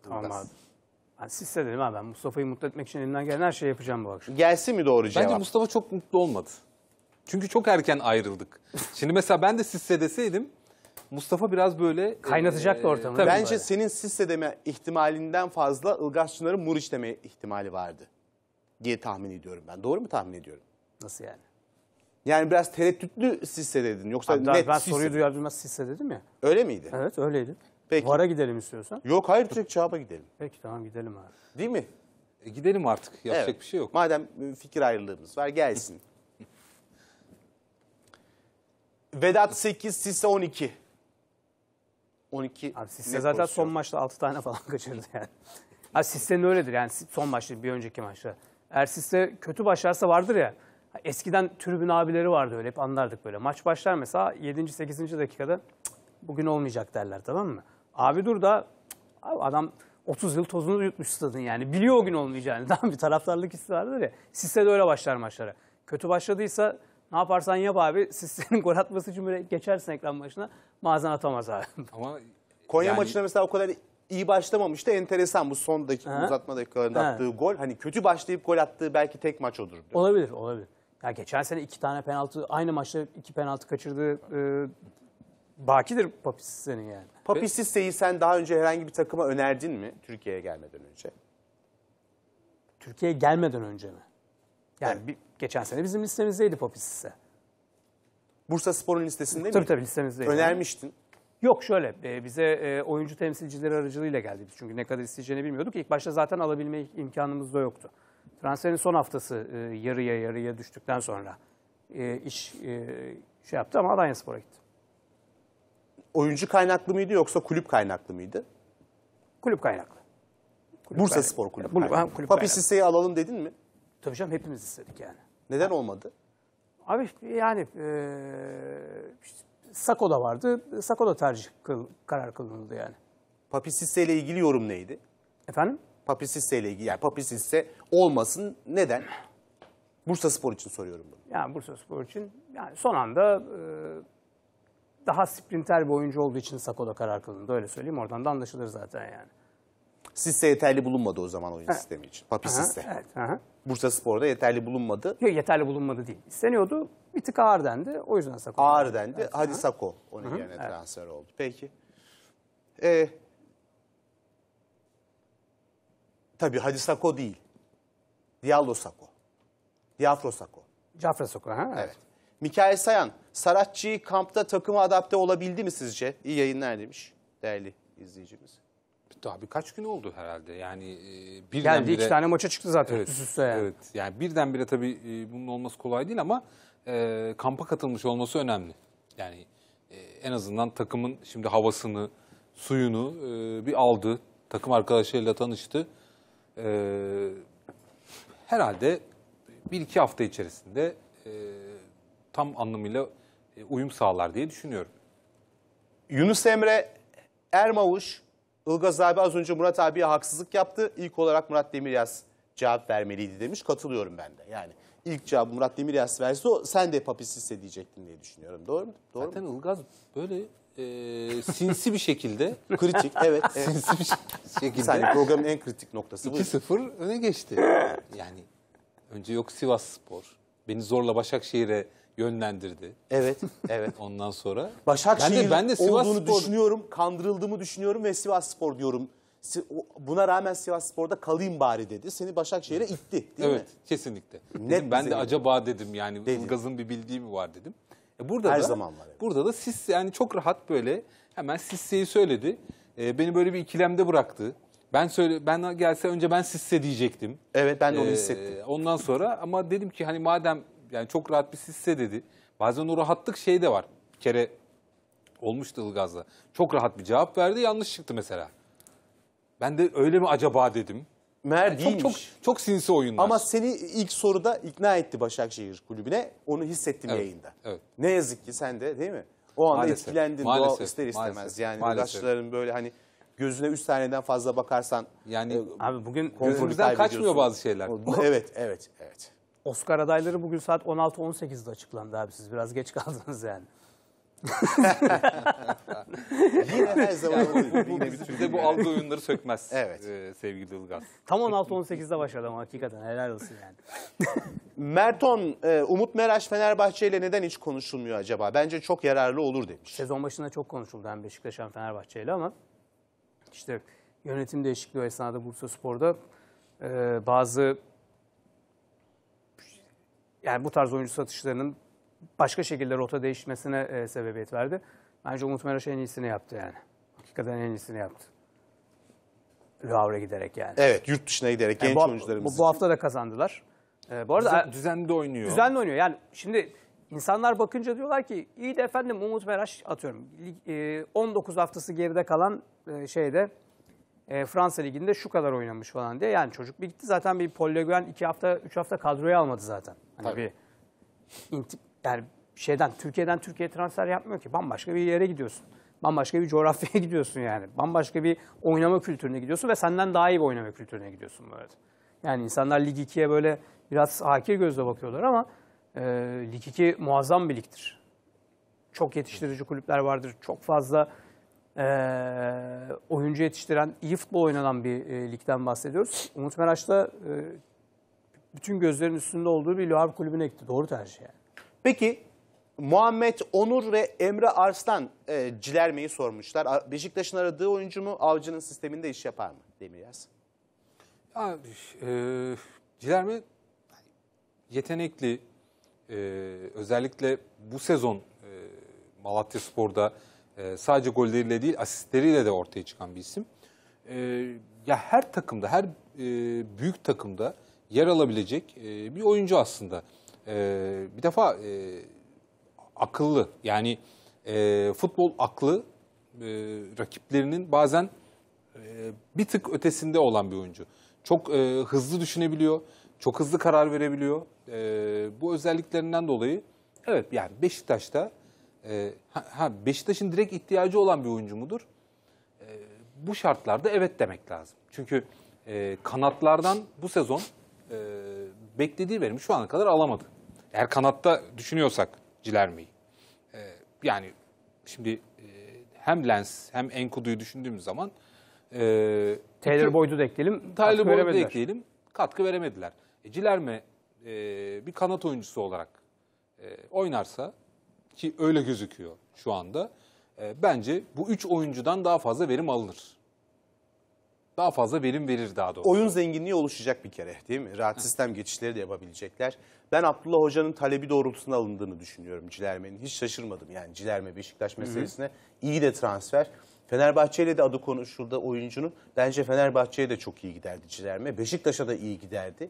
Tamam abi. Ben Sisse dedim abi. Ben Mustafa'yı mutlu etmek için elimden gelen her şeyi yapacağım bu akşam. Gelsin mi doğru cevap? Bence Mustafa çok mutlu olmadı. Çünkü çok erken ayrıldık. Şimdi mesela ben de Sisse deseydim Mustafa biraz böyle... Kaynatacak da ortamı. Tabii Bence böyle. senin Sisse deme ihtimalinden fazla Ilgaz Çınar'ın Muriç deme ihtimali vardı diye tahmin ediyorum ben. Doğru mu tahmin ediyorum? Nasıl yani? Yani biraz tereddütlü Sisse dedin. Yoksa Hatta net ben Sisse. soruyu duyar duymaz Sisse dedim ya. Öyle miydi? Evet öyleydi. Peki. Vara gidelim istiyorsan. Yok hayır direkt cevaba gidelim. Peki tamam gidelim abi. Değil mi? E, gidelim artık yapacak evet. bir şey yok. Madem e, fikir ayrılığımız var gelsin. Vedat 8, Sisse 12. 12 Abi Sisse zaten son maçta 6 tane falan kaçırdı yani. Abi senin öyledir yani son maçta bir önceki maçta. Eğer sizde kötü başlarsa vardır ya. Eskiden tribün abileri vardı öyle hep anlardık böyle. Maç başlar mesela 7. 8. dakikada bugün olmayacak derler tamam mı? Abi dur da abi adam 30 yıl tozunu yutmuş stadın yani. Biliyor o gün olmayacağını. Tamam bir taraftarlık hissi vardır ya. Sisse de öyle başlar maçlara. Kötü başladıysa ne yaparsan yap abi. Siz senin gol atması için böyle geçersin ekran başına. Bazen atamaz abi. Ama Konya yani... maçına mesela o kadar iyi başlamamıştı. Enteresan bu son dakika He. uzatma dakikalarında He. attığı gol. Hani kötü başlayıp gol attığı belki tek maç odur. Olabilir, olabilir. Ya geçen sene iki tane penaltı, aynı maçta iki penaltı kaçırdığı e, bakidir papis senin yani. Papisiz seyi sen daha önce herhangi bir takıma önerdin mi Türkiye'ye gelmeden önce? Türkiye'ye gelmeden önce mi? Yani, yani bir, Geçen sene bizim listemizdeydi Papis'se. Bursa Spor'un listesinde Tabii mi? tabii listemizdeydi. Önermiştin. Yok şöyle e, bize e, oyuncu temsilcileri aracılığıyla geldi biz. Çünkü ne kadar isteyeceğini bilmiyorduk. İlk başta zaten alabilme imkanımız da yoktu. Transferin son haftası e, yarıya yarıya düştükten sonra e, iş şey yaptı ama Alanya Spor'a gitti. Oyuncu kaynaklı mıydı yoksa kulüp kaynaklı mıydı? Kulüp kaynaklı. Kulüp Bursa Spor Kulüp. Kulüp, kaynaklı. Papi kaynaklı. alalım dedin mi? Tabii canım hepimiz istedik yani. Neden olmadı? Abi yani e, işte vardı. sakoda tercih kıl, karar kılındı yani. Papisisse ile ilgili yorum neydi? Efendim? Papisisse ile ilgili. Yani Papisisse olmasın. Neden? Bursa Spor için soruyorum bunu. Yani Bursa Spor için yani son anda e, daha sprinter bir oyuncu olduğu için sakoda karar kılındı. Öyle söyleyeyim. Oradan da anlaşılır zaten yani. Sisse yeterli bulunmadı o zaman oyun evet. sistemi için. Papi aha, Sisse. Evet, Bursa Spor'da yeterli bulunmadı. Yok yeterli bulunmadı değil. İsteniyordu. Bir tık ağır dendi. O yüzden Sako. Ağır dendi. Evet. Hadi aha. Sako onun yerine evet. transfer oldu. Peki. Ee, tabii Hadi Sako değil. Diallo Sako. Diafro Sako. Cafra Sako. Ha? Evet. evet. Mikael Sayan, Saratçı'yı kampta takıma adapte olabildi mi sizce? İyi yayınlar demiş değerli izleyicimiz daha birkaç gün oldu herhalde. Yani e, birden Geldi bire, iki tane maça çıktı zaten evet, üst üste yani. Evet. Yani birdenbire tabii e, bunun olması kolay değil ama e, kampa katılmış olması önemli. Yani e, en azından takımın şimdi havasını, suyunu e, bir aldı. Takım arkadaşlarıyla tanıştı. E, herhalde bir iki hafta içerisinde e, tam anlamıyla e, uyum sağlar diye düşünüyorum. Yunus Emre Ermavuş Ilgaz abi az önce Murat abiye haksızlık yaptı. İlk olarak Murat Demiryaz cevap vermeliydi demiş. Katılıyorum ben de. Yani ilk cevabı Murat Demiryaz verse o sen de papis hissedecektin diye düşünüyorum. Doğru mu? Doğru Zaten mu? Ilgaz böyle e, sinsi bir şekilde. kritik evet. Sinsi bir şekilde. Sen programın en kritik noktası bu. 2-0 öne geçti. Yani önce yok Sivas Spor. Beni zorla Başakşehir'e yönlendirdi. Evet, evet. Ondan sonra Başakşehir ben de, ben de Sivas olduğunu Spor... düşünüyorum, kandırıldığımı düşünüyorum ve Sivas Spor diyorum. Buna rağmen Sivas Spor'da kalayım bari dedi. Seni Başakşehir'e itti değil evet, mi? Evet, kesinlikle. Net dedim, ben de acaba dedim yani dedim. Ilgaz'ın bir bildiği mi var dedim. E burada Her da, zaman var. Evet. Burada da Sis yani çok rahat böyle hemen Sisse'yi söyledi. E, beni böyle bir ikilemde bıraktı. Ben söyle ben gelse önce ben Sisse diyecektim. Evet ben de onu e, hissettim. E, ondan sonra ama dedim ki hani madem yani çok rahat bir hisse dedi. Bazen o rahatlık şey de var. Bir kere olmuştu Ilgaz'la. Çok rahat bir cevap verdi yanlış çıktı mesela. Ben de öyle mi acaba dedim. Mer yani çok, çok, çok sinsi oyunlar. Ama seni ilk soruda ikna etti Başakşehir kulübüne. Onu hissettim evet, yayında. Evet. Ne yazık ki sen de değil mi? O anda maalesef, etkilendin maalesef, doğal ister istemez. Maalesef, yani Ilgazçıların böyle hani gözüne üç taneden fazla bakarsan... Yani e, abi bugün gözümüzden kaçmıyor bazı şeyler. evet, evet, evet. Oscar adayları bugün saat 16-18'de açıklandı abi. Siz biraz geç kaldınız yani. Yine her zaman oluyor. Yine bu algı oyunları sökmez Evet. e, sevgili Ilgaz. Tam 16-18'de başladım hakikaten helal olsun yani. Merton, e, Umut Meraş Fenerbahçe ile neden hiç konuşulmuyor acaba? Bence çok yararlı olur demiş. Sezon başında çok konuşuldu hem Beşiktaş hem Fenerbahçe ile ama işte yönetim değişikliği esnada Bursa Spor'da e, bazı yani bu tarz oyuncu satışlarının başka şekilde rota değişmesine e, sebebiyet verdi. Bence Umut Meraş en iyisini yaptı yani. Hakikaten en iyisini yaptı. Lavre giderek yani. Evet yurt dışına giderek yani genç bu, oyuncularımız. Bu, bu hafta da kazandılar. Ee, bu arada Düzen, düzenli oynuyor. Düzenli oynuyor. Yani şimdi insanlar bakınca diyorlar ki iyi de efendim Umut Meraş atıyorum. E, 19 haftası geride kalan e, şeyde e, Fransa Ligi'nde şu kadar oynamış falan diye. Yani çocuk bir gitti zaten bir Polleguen 2 hafta 3 hafta kadroya almadı zaten. Hani Tabii. bir intip, yani şeyden Türkiye'den Türkiye transfer yapmıyor ki. Bambaşka bir yere gidiyorsun. Bambaşka bir coğrafyaya gidiyorsun yani. Bambaşka bir oynama kültürüne gidiyorsun ve senden daha iyi bir oynama kültürüne gidiyorsun bu arada. Yani insanlar Lig 2'ye böyle biraz hakir gözle bakıyorlar ama e, Lig 2 muazzam bir ligdir. Çok yetiştirici kulüpler vardır. Çok fazla ee, oyuncu yetiştiren, iyi futbol oynanan bir e, ligden bahsediyoruz. Umut Meraş da e, bütün gözlerin üstünde olduğu bir Loire kulübüne gitti. Doğru tercih yani. Peki Muhammed Onur ve Emre Arslan e, Cilerme'yi sormuşlar. Beşiktaş'ın aradığı oyuncu mu Avcı'nın sisteminde iş yapar mı Demirez? Ya, e, Cilerme yetenekli e, özellikle bu sezon e, Malatya Spor'da ee, sadece golleriyle değil asistleriyle de ortaya çıkan bir isim. Ee, ya her takımda, her e, büyük takımda yer alabilecek e, bir oyuncu aslında. Ee, bir defa e, akıllı yani futbol aklı rakiplerinin bazen bir tık ötesinde olan bir oyuncu. Çok hızlı düşünebiliyor, çok hızlı karar verebiliyor. bu özelliklerinden dolayı evet yani Beşiktaş'ta e, ha, Beşiktaş'ın direkt ihtiyacı olan bir oyuncu mudur? E, bu şartlarda evet demek lazım. Çünkü e, kanatlardan bu sezon e, beklediği verimi şu ana kadar alamadı. Eğer kanatta düşünüyorsak Cilermi'yi. E, yani şimdi e, hem Lens hem Enkudu'yu düşündüğümüz zaman e, Taylor Boyd'u da ekleyelim. Taylor Boyd'u da ekleyelim. Katkı veremediler. E, Cilerme e, bir kanat oyuncusu olarak e, oynarsa ki öyle gözüküyor şu anda. E, bence bu üç oyuncudan daha fazla verim alınır. Daha fazla verim verir daha doğrusu. Oyun zenginliği oluşacak bir kere değil mi? Rahat sistem geçişleri de yapabilecekler. Ben Abdullah Hoca'nın talebi doğrultusunda alındığını düşünüyorum Cilerme'nin. Hiç şaşırmadım yani Cilerme Beşiktaş meselesine. Hı İyi de transfer. Fenerbahçe ile de adı konuşuldu oyuncunun. Bence Fenerbahçe'ye de çok iyi giderdi Cilerme. Beşiktaş'a da iyi giderdi.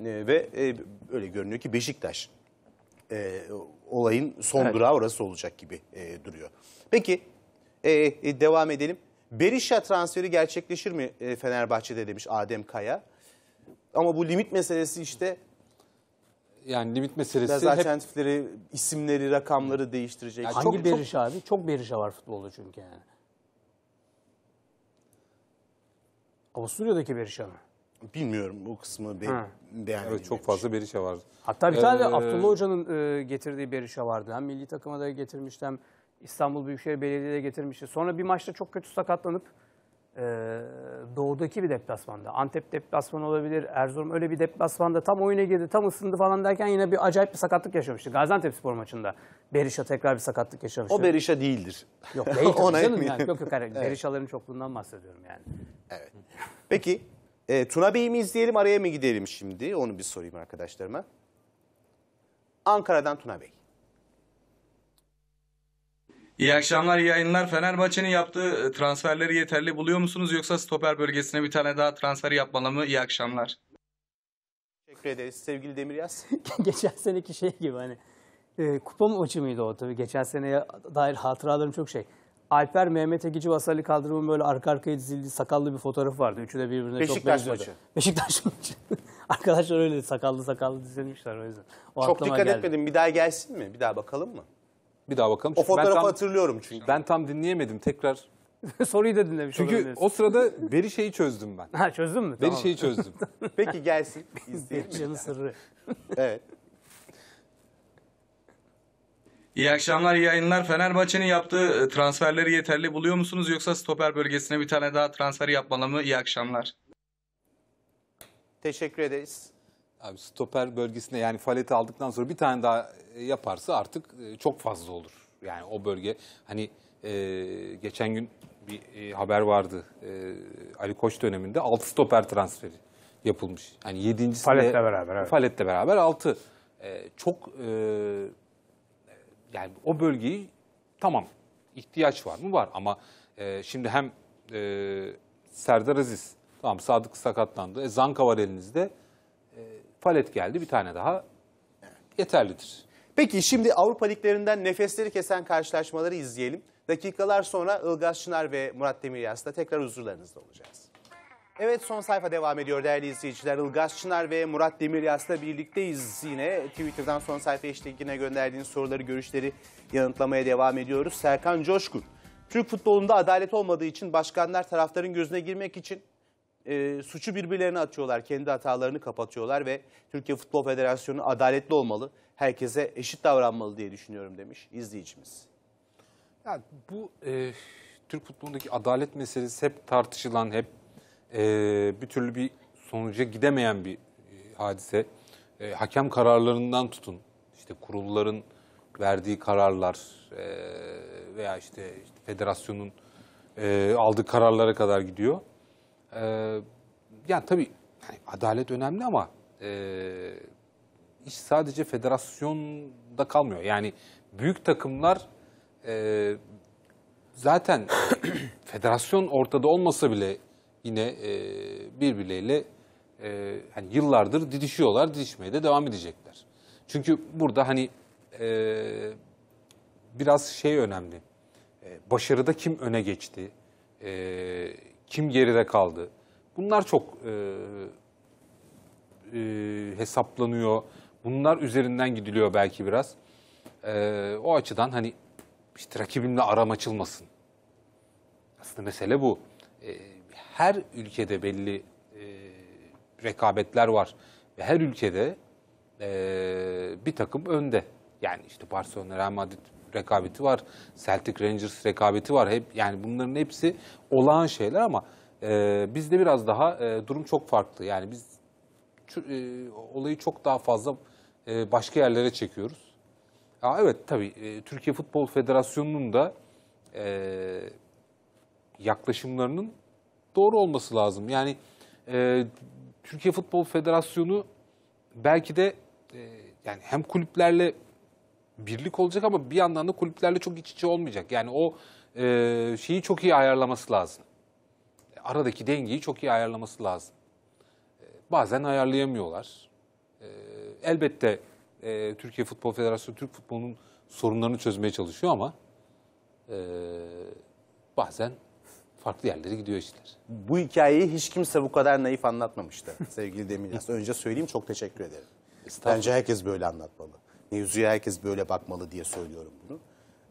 E, ve e, öyle görünüyor ki Beşiktaş e, olayın son evet. durağı orası olacak gibi e, duruyor. Peki e, e, devam edelim. Berisha transferi gerçekleşir mi e, Fenerbahçe'de demiş Adem Kaya. Ama bu limit meselesi işte yani limit meselesi Rezervatifleri, hep... isimleri, rakamları değiştirecek. Yani hangi çok, Berisha çok... abi? Çok Berisha var futbolda çünkü yani. Avusturya'daki Berisha mı? Bilmiyorum o kısmı be Ha. Evet çok fazla berişe vardı. Hatta bir tane Ee, Abdullah Hoca'nın e, getirdiği berişe vardı. Hem milli takıma da getirmiştim, hem İstanbul Büyükşehir Belediye'de getirmişti. Sonra bir maçta çok kötü sakatlanıp e, doğudaki bir deplasmanda. Antep deplasmanı olabilir, Erzurum öyle bir deplasmanda tam oyuna girdi, tam ısındı falan derken yine bir acayip bir sakatlık yaşamıştı. Gaziantep spor maçında Berisha tekrar bir sakatlık yaşamıştı. O Berisha değildir. Yok değil Ona yani. Yok yok hayır. Berisha'ların çokluğundan bahsediyorum yani. Evet. Peki e, Tuna Bey'i mi izleyelim araya mı gidelim şimdi? Onu bir sorayım arkadaşlarıma. Ankara'dan Tuna Bey. İyi akşamlar, iyi yayınlar. Fenerbahçe'nin yaptığı e, transferleri yeterli buluyor musunuz yoksa stoper bölgesine bir tane daha transfer yapmalı mı? İyi akşamlar. Teşekkür ederiz sevgili Demir Yaz. Geçen seneki şey gibi hani e, kupa maçı mıydı o tabii. Geçen seneye dair hatıralarım çok şey. Alper Mehmet Ekici Vasali Kaldırım'ın böyle arka arkaya dizildiği sakallı bir fotoğrafı vardı. Üçü de birbirine çok Beşiktaş benziyordu. maçı. Beşiktaş maçı. Arkadaşlar öyle sakallı sakallı dizilmişler o yüzden. O Çok dikkat geldi. etmedim. Bir daha gelsin mi? Bir daha bakalım mı? Bir daha bakalım. O fotoğrafı ben tam, hatırlıyorum çünkü. Ben tam dinleyemedim tekrar. Soruyu da dinlemiş Çünkü o sırada Beri şeyi çözdüm ben. Ha çözdün mü? Beri Tamam. şeyi çözdüm. Peki gelsin. İzleyelim. Canı sırrı. Evet. İyi akşamlar, iyi yayınlar. Fenerbahçe'nin yaptığı e, transferleri yeterli buluyor musunuz yoksa stoper bölgesine bir tane daha transfer yapmalı mı? İyi akşamlar. Teşekkür ederiz. Abi stoper bölgesinde yani faleti aldıktan sonra bir tane daha e, yaparsa artık e, çok fazla olur. Yani o bölge hani e, geçen gün bir e, haber vardı. E, Ali Koç döneminde 6 stoper transferi yapılmış. Yani 7. Falet'le beraber. Evet. Falet'le beraber 6. E, çok e, yani o bölgeyi tamam ihtiyaç var mı? Var ama e, şimdi hem e, Serdar Aziz tamam Sadık sakatlandı. E, Zanka var elinizde. E, palet geldi bir tane daha yeterlidir. Peki şimdi Avrupa Liglerinden nefesleri kesen karşılaşmaları izleyelim. Dakikalar sonra Ilgaz Çınar ve Murat Demiryaz da tekrar huzurlarınızda olacağız. Evet son sayfa devam ediyor değerli izleyiciler. Ilgaz Çınar ve Murat Demiryas'la birlikteyiz yine. Twitter'dan son sayfa eşliğine gönderdiğiniz soruları, görüşleri yanıtlamaya devam ediyoruz. Serkan Coşkun, Türk futbolunda adalet olmadığı için başkanlar taraftarın gözüne girmek için e, suçu birbirlerine atıyorlar. Kendi hatalarını kapatıyorlar ve Türkiye Futbol Federasyonu adaletli olmalı. Herkese eşit davranmalı diye düşünüyorum demiş izleyicimiz. Yani bu e, Türk futbolundaki adalet meselesi hep tartışılan, hep e, bir türlü bir sonuca gidemeyen bir e, hadise. E, hakem kararlarından tutun, işte kurulların verdiği kararlar e, veya işte, işte federasyonun e, aldığı kararlara kadar gidiyor. E, yani tabii yani adalet önemli ama e, iş sadece federasyonda kalmıyor. Yani büyük takımlar e, zaten federasyon ortada olmasa bile yine e, birbirleriyle e, hani yıllardır didişiyorlar, didişmeye de devam edecekler. Çünkü burada hani e, biraz şey önemli, e, başarıda kim öne geçti, e, kim geride kaldı. Bunlar çok e, e, hesaplanıyor, bunlar üzerinden gidiliyor belki biraz. E, o açıdan hani işte rakibimle aram açılmasın. Aslında mesele bu. E, her ülkede belli e, rekabetler var. Ve her ülkede e, bir takım önde. Yani işte Barcelona, Real Madrid rekabeti var. Celtic Rangers rekabeti var. Hep yani bunların hepsi olağan şeyler ama e, bizde biraz daha e, durum çok farklı. Yani biz e, olayı çok daha fazla e, başka yerlere çekiyoruz. Aa, evet tabii e, Türkiye Futbol Federasyonu'nun da e, yaklaşımlarının doğru olması lazım. Yani e, Türkiye Futbol Federasyonu belki de e, yani hem kulüplerle birlik olacak ama bir yandan da kulüplerle çok iç içe olmayacak. Yani o e, şeyi çok iyi ayarlaması lazım. Aradaki dengeyi çok iyi ayarlaması lazım. E, bazen ayarlayamıyorlar. E, elbette e, Türkiye Futbol Federasyonu Türk futbolunun sorunlarını çözmeye çalışıyor ama e, bazen farklı yerlere gidiyor işler. Bu hikayeyi hiç kimse bu kadar naif anlatmamıştı sevgili Demir. Önce söyleyeyim çok teşekkür ederim. Bence herkes böyle anlatmalı. Mevzuya herkes böyle bakmalı diye söylüyorum bunu.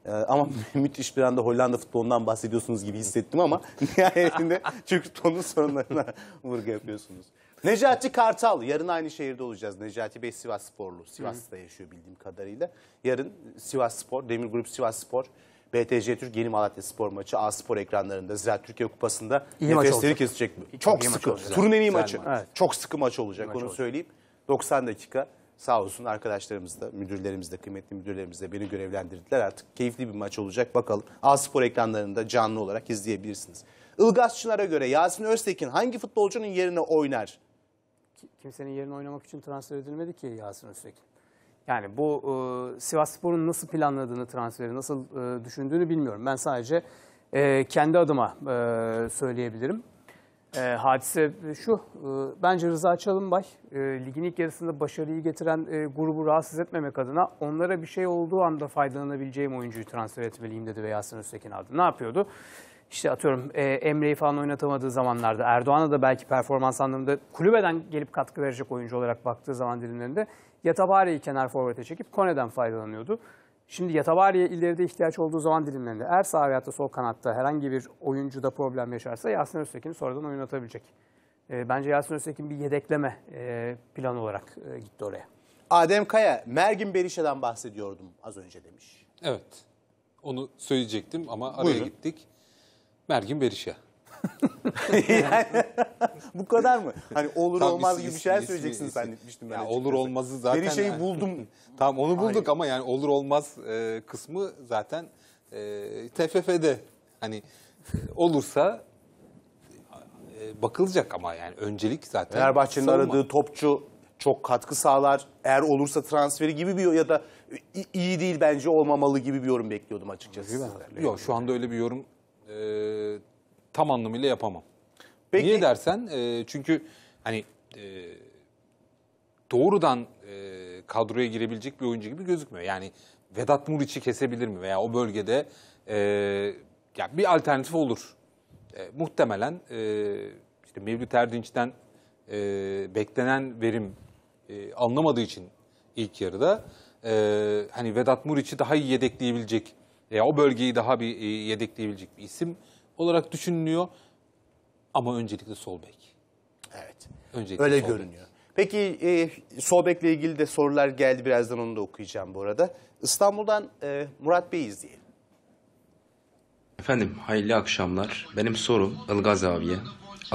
Ee, ama müthiş bir anda Hollanda futbolundan bahsediyorsunuz gibi hissettim ama nihayetinde Türk futbolunun sorunlarına vurgu yapıyorsunuz. Necati Kartal. Yarın aynı şehirde olacağız. Necati Bey Sivas sporlu. Sivas'ta yaşıyor bildiğim kadarıyla. Yarın Sivas Spor, Demir Grup Sivas Spor BTC Türk Yeni Malatya Spor maçı A-Spor ekranlarında Ziraat Türkiye Kupası'nda iyi nefesleri kesecek. Çok, Çok sıkı. Turun en iyi maçı. Maç. Evet. Çok sıkı maç olacak maç onu olacak. söyleyeyim. 90 dakika sağ olsun arkadaşlarımız da, müdürlerimiz de, kıymetli müdürlerimiz de beni görevlendirdiler. Artık keyifli bir maç olacak. Bakalım A-Spor ekranlarında canlı olarak izleyebilirsiniz. Çınar'a göre Yasin Öztekin hangi futbolcunun yerine oynar? Kimsenin yerine oynamak için transfer edilmedi ki Yasin Öztekin. Yani bu e, Sivas Spor'un nasıl planladığını transferi, nasıl e, düşündüğünü bilmiyorum. Ben sadece e, kendi adıma e, söyleyebilirim. E, hadise şu, e, bence Rıza Çalınbay e, ligin ilk yarısında başarıyı getiren e, grubu rahatsız etmemek adına onlara bir şey olduğu anda faydalanabileceğim oyuncuyu transfer etmeliyim dedi ve Yasin Öztekin aldı. Ne yapıyordu? İşte atıyorum e, Emre'yi falan oynatamadığı zamanlarda Erdoğan'a da belki performans anlamında kulübeden gelip katkı verecek oyuncu olarak baktığı zaman dilimlerinde Yatabari'yi kenar forvete çekip Kone'den faydalanıyordu. Şimdi Yatabari'ye ileride ihtiyaç olduğu zaman dilimlerinde er sağ veyahut da sol kanatta herhangi bir oyuncuda problem yaşarsa Yasin Öztekin'i sonradan oynatabilecek. E, bence Yasin Öztekin bir yedekleme e, planı olarak e, gitti oraya. Adem Kaya, Mergin Berişe'den bahsediyordum az önce demiş. Evet, onu söyleyecektim ama araya Buyurun. gittik. Mergin Berişe. yani... Bu kadar mı? Hani olur Tam olmaz ismi, gibi bir şeyler ismi, söyleyeceksin ismi. zannetmiştim ben. Ya olur olmazı zaten. Bir şeyi e, buldum. tamam onu bulduk Hayır. ama yani olur olmaz e, kısmı zaten e, TFF'de. Hani e, olursa e, bakılacak ama yani öncelik zaten. Fenerbahçe'nin aradığı topçu çok katkı sağlar. Eğer olursa transferi gibi bir ya da iyi değil bence olmamalı gibi bir yorum bekliyordum açıkçası. Yok şu anda öyle bir yorum e, tam anlamıyla yapamam. Peki. Niye dersen e, çünkü hani e, doğrudan e, kadroya girebilecek bir oyuncu gibi gözükmüyor. Yani Vedat Muriç'i kesebilir mi veya o bölgede e, ya bir alternatif olur. E, muhtemelen e, işte Mevlüt Erdinç'ten e, beklenen verim e, alınamadığı için ilk yarıda e, hani Vedat Muriç'i daha iyi yedekleyebilecek veya o bölgeyi daha bir e, yedekleyebilecek bir isim olarak düşünülüyor. Ama öncelikle sol bek. Evet. Öncelikle Öyle görünüyor. Bek. Peki e, Solbek'le ilgili de sorular geldi. Birazdan onu da okuyacağım bu arada. İstanbul'dan e, Murat Bey izleyelim. Efendim hayırlı akşamlar. Benim sorum Ilgaz abiye.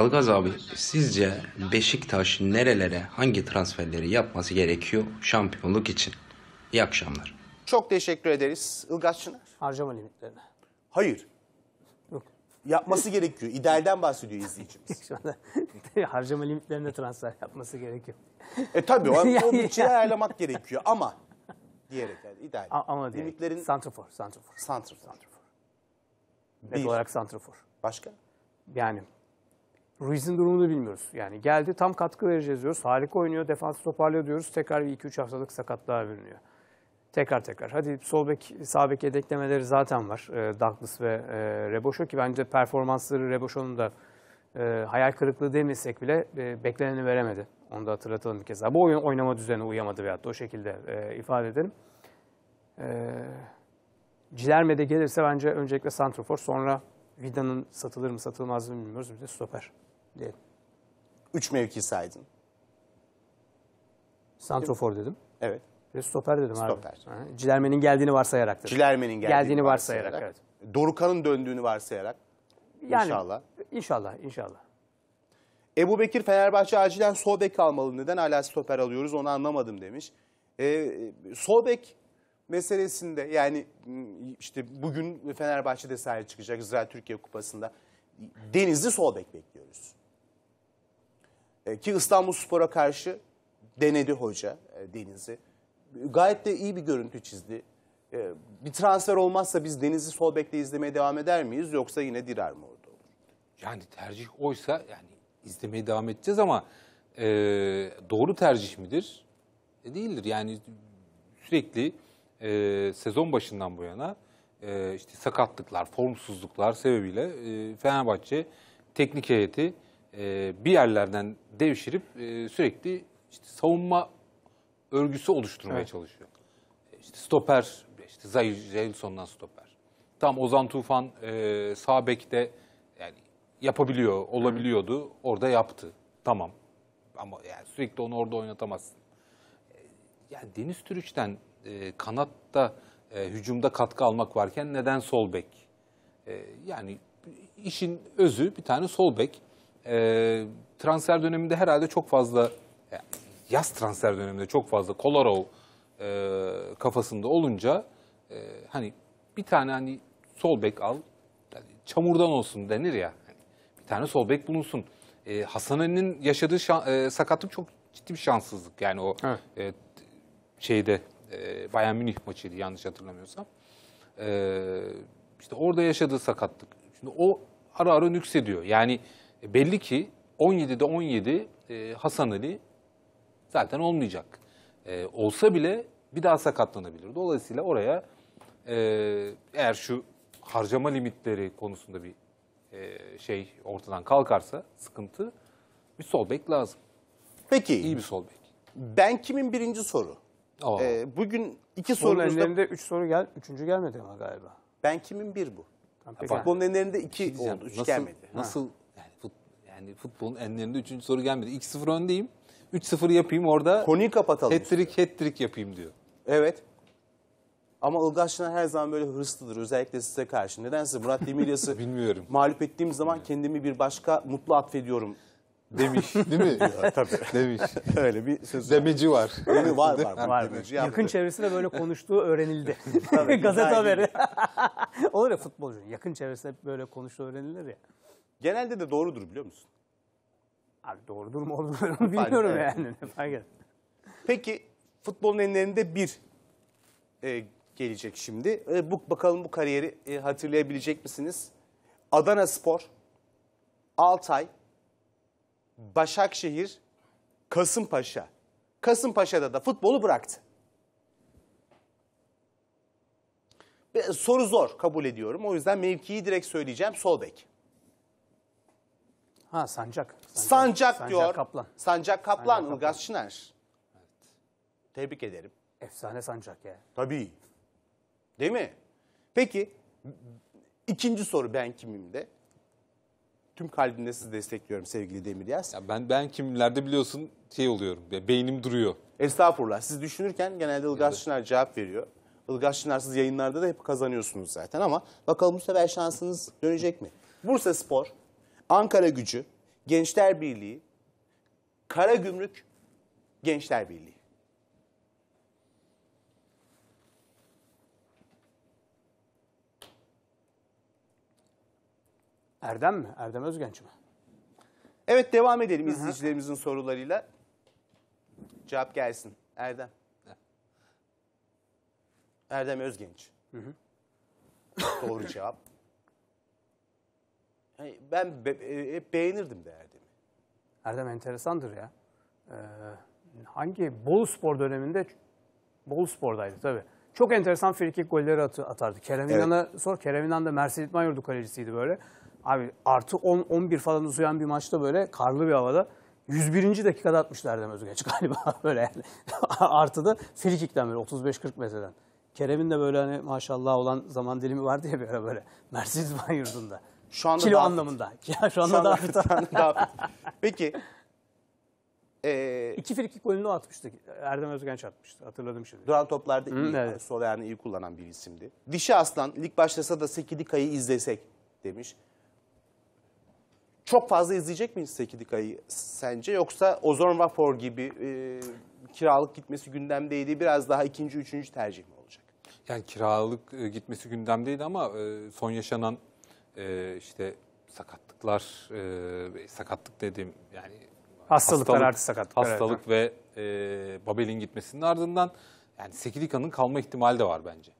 Ilgaz abi sizce Beşiktaş nerelere hangi transferleri yapması gerekiyor şampiyonluk için? İyi akşamlar. Çok teşekkür ederiz Ilgaz Çınar. Harcama limitlerine. Hayır yapması gerekiyor. İdealden bahsediyor izleyicimiz. harcama limitlerinde transfer yapması gerekiyor. E tabii o, o bütçeyi ayarlamak gerekiyor ama diyerek yani ideal. A- ama diyerek. Limitlerin... Santrafor, Santrafor. Santrafor. Santrafor. Net olarak Santrafor. Başka? Yani Ruiz'in durumunu bilmiyoruz. Yani geldi tam katkı vereceğiz diyoruz. Harika oynuyor, defansı toparlıyor diyoruz. Tekrar bir 2-3 haftalık sakatlığa bürünüyor. Tekrar tekrar. Hadi sol bek, sağ bek yedeklemeleri zaten var. E, Douglas ve e, Reboşo ki bence performansları Rebocho'nun da e, hayal kırıklığı demesek bile e, bekleneni veremedi. Onu da hatırlatalım bir kez daha. Bu oyun oynama düzenine uyamadı veyahut da o şekilde e, ifade edelim. E, Cilerme de gelirse bence öncelikle Santrofor sonra Vida'nın satılır mı satılmaz mı bilmiyoruz. Bir de stoper diyelim. Üç mevki saydın. Santrofor dedim. Evet. Ve stoper dedim stoper. abi. Stoper. Cilerme'nin geldiğini varsayarak dedim. Cilerme'nin geldiğini, geldiğini varsayarak. varsayarak evet. Dorukan'ın döndüğünü varsayarak. Yani, İnşallah. İnşallah, inşallah. Ebu Bekir Fenerbahçe acilen sol almalı. Neden hala stoper alıyoruz onu anlamadım demiş. E, sol meselesinde yani işte bugün Fenerbahçe'de sahaya çıkacak Zira Türkiye Kupası'nda Denizli sol bekliyoruz. E, ki İstanbul Spor'a karşı denedi hoca e, Denizli gayet de iyi bir görüntü çizdi. Ee, bir transfer olmazsa biz Deniz'i sol bekte izlemeye devam eder miyiz yoksa yine direr mi orada Yani tercih oysa yani izlemeye devam edeceğiz ama e, doğru tercih midir? E, değildir. Yani sürekli e, sezon başından bu yana e, işte sakatlıklar, formsuzluklar sebebiyle e, Fenerbahçe teknik heyeti e, bir yerlerden devşirip e, sürekli işte savunma örgüsü oluşturmaya evet. çalışıyor. E, işte stoper, işte Zay Jelson'dan stoper. Tam Ozan Tufan e, sağ bekte yani yapabiliyor, olabiliyordu. Orada yaptı. Tamam. Ama yani sürekli onu orada oynatamazsın. E, yani Deniz Türüç'ten e, kanatta e, hücumda katkı almak varken neden sol bek? E, yani işin özü bir tane sol bek. E, transfer döneminde herhalde çok fazla yani e, yaz transfer döneminde çok fazla Kolarov e, kafasında olunca e, hani bir tane hani sol bek al yani çamurdan olsun denir ya. Yani bir tane sol bek bulunsun. E, Hasan Ali'nin yaşadığı şan, e, sakatlık çok ciddi bir şanssızlık. Yani o evet. e, şeyde e, Bayern Münih maçıydı yanlış hatırlamıyorsam. E, işte orada yaşadığı sakatlık. Şimdi o ara ara nüksediyor. Yani belli ki 17'de 17 e, Hasan Ali zaten olmayacak. E, olsa bile bir daha sakatlanabilir. Dolayısıyla oraya e, eğer şu harcama limitleri konusunda bir e, şey ortadan kalkarsa sıkıntı bir sol bek lazım. Peki. İyi bir sol bek. Ben kimin birinci soru? Ee, bugün iki sorumuzda... Futbol üç soru gel, üçüncü gelmedi ama galiba. Ben kimin bir bu. Tamam, Futbolun enlerinde iki şey oldu, üç nasıl, gelmedi. Nasıl, ha. yani, fut, yani futbolun enlerinde üçüncü soru gelmedi. İki sıfır öndeyim. 3-0 yapayım orada. Konuyu kapatalım. Hat-trick, hat yapayım diyor. Evet. Ama Ilgaz Şener her zaman böyle hırslıdır özellikle size karşı. Nedense Murat Demiryas'ı Bilmiyorum. mağlup ettiğim zaman kendimi bir başka mutlu atfediyorum demiş. Değil mi? ya, tabii. Demiş. Öyle bir söz Demeci var. Demi var var. var, var. Demeci yakın çevresinde böyle konuştuğu öğrenildi. tabii, Gazete haberi. Olur ya futbolcunun yakın çevresinde böyle konuştuğu öğrenilir ya. Genelde de doğrudur biliyor musun? Abi doğrudur mu olduğunu bilmiyorum yani. Peki futbolun enlerinde bir e, gelecek şimdi. E, bu Bakalım bu kariyeri e, hatırlayabilecek misiniz? Adana Spor, Altay, Başakşehir, Kasımpaşa. Kasımpaşa'da da futbolu bıraktı. Soru zor kabul ediyorum. O yüzden mevkiyi direkt söyleyeceğim. Sol bek. Ha Sancak. Sancak, Sancak diyor. Sancak Kaplan. Sancak Kaplan, Sancak Ilgaz Şiner. Evet. Tebrik ederim. Efsane Sancak ya. Tabii. Değil mi? Peki ikinci soru ben kimim de? Tüm kalbimle sizi destekliyorum sevgili Demir Yaz. Ya ben ben kimlerde biliyorsun şey oluyorum. Ya beynim duruyor. Estağfurullah. Siz düşünürken genelde Ilgaz evet. cevap veriyor. Ilgaz Şınar siz yayınlarda da hep kazanıyorsunuz zaten ama bakalım bu sefer şansınız dönecek mi? Bursa Spor Ankara Gücü, Gençler Birliği, Kara Gümrük Gençler Birliği. Erdem mi? Erdem Özgenç mi? Evet devam edelim izleyicilerimizin sorularıyla. Cevap gelsin. Erdem. Erdem Özgenç. Hı hı. Doğru cevap. Hani ben be, e, e beğenirdim de Erdem'i. Erdem enteresandır ya. Ee, hangi Bolu Spor döneminde Bolu Spor'daydı tabii. Çok enteresan frikik golleri at atardı. Kerem evet. İnan'a sor. Kerem İnan da Mercedes Mayor'du kalecisiydi böyle. Abi artı 10-11 falan uzayan bir maçta böyle karlı bir havada 101. dakikada atmıştı Erdem Özgeç galiba böyle yani. da frikikten böyle 35-40 metreden. Kerem'in de böyle hani maşallah olan zaman dilimi vardı ya bir ara böyle. Mercedes Bayırdı'nda. Şu anda Kilo daha anlamında. Ya şu anda daha, fit. daha fit. Peki. Ee, iki frikik golünü atmıştı. Erdem Özgenç atmıştı. Hatırladım şimdi. Duran toplarda iyi, evet. sol ayağını iyi kullanan bir isimdi. Dişi Aslan lig başlasa da Sekidika'yı izlesek demiş. Çok fazla izleyecek miyiz Sekidika'yı sence? Yoksa Ozon Vapor gibi e, kiralık gitmesi gündemdeydi. Biraz daha ikinci, üçüncü tercih mi olacak? Yani kiralık e, gitmesi gündemdeydi ama e, son yaşanan e, işte sakatlıklar, e, sakatlık dediğim yani hastalıklar hastalık, artı sakatlıklar. Hastalık evet. ve e, Babel'in gitmesinin ardından yani Sekidika'nın kalma ihtimali de var bence.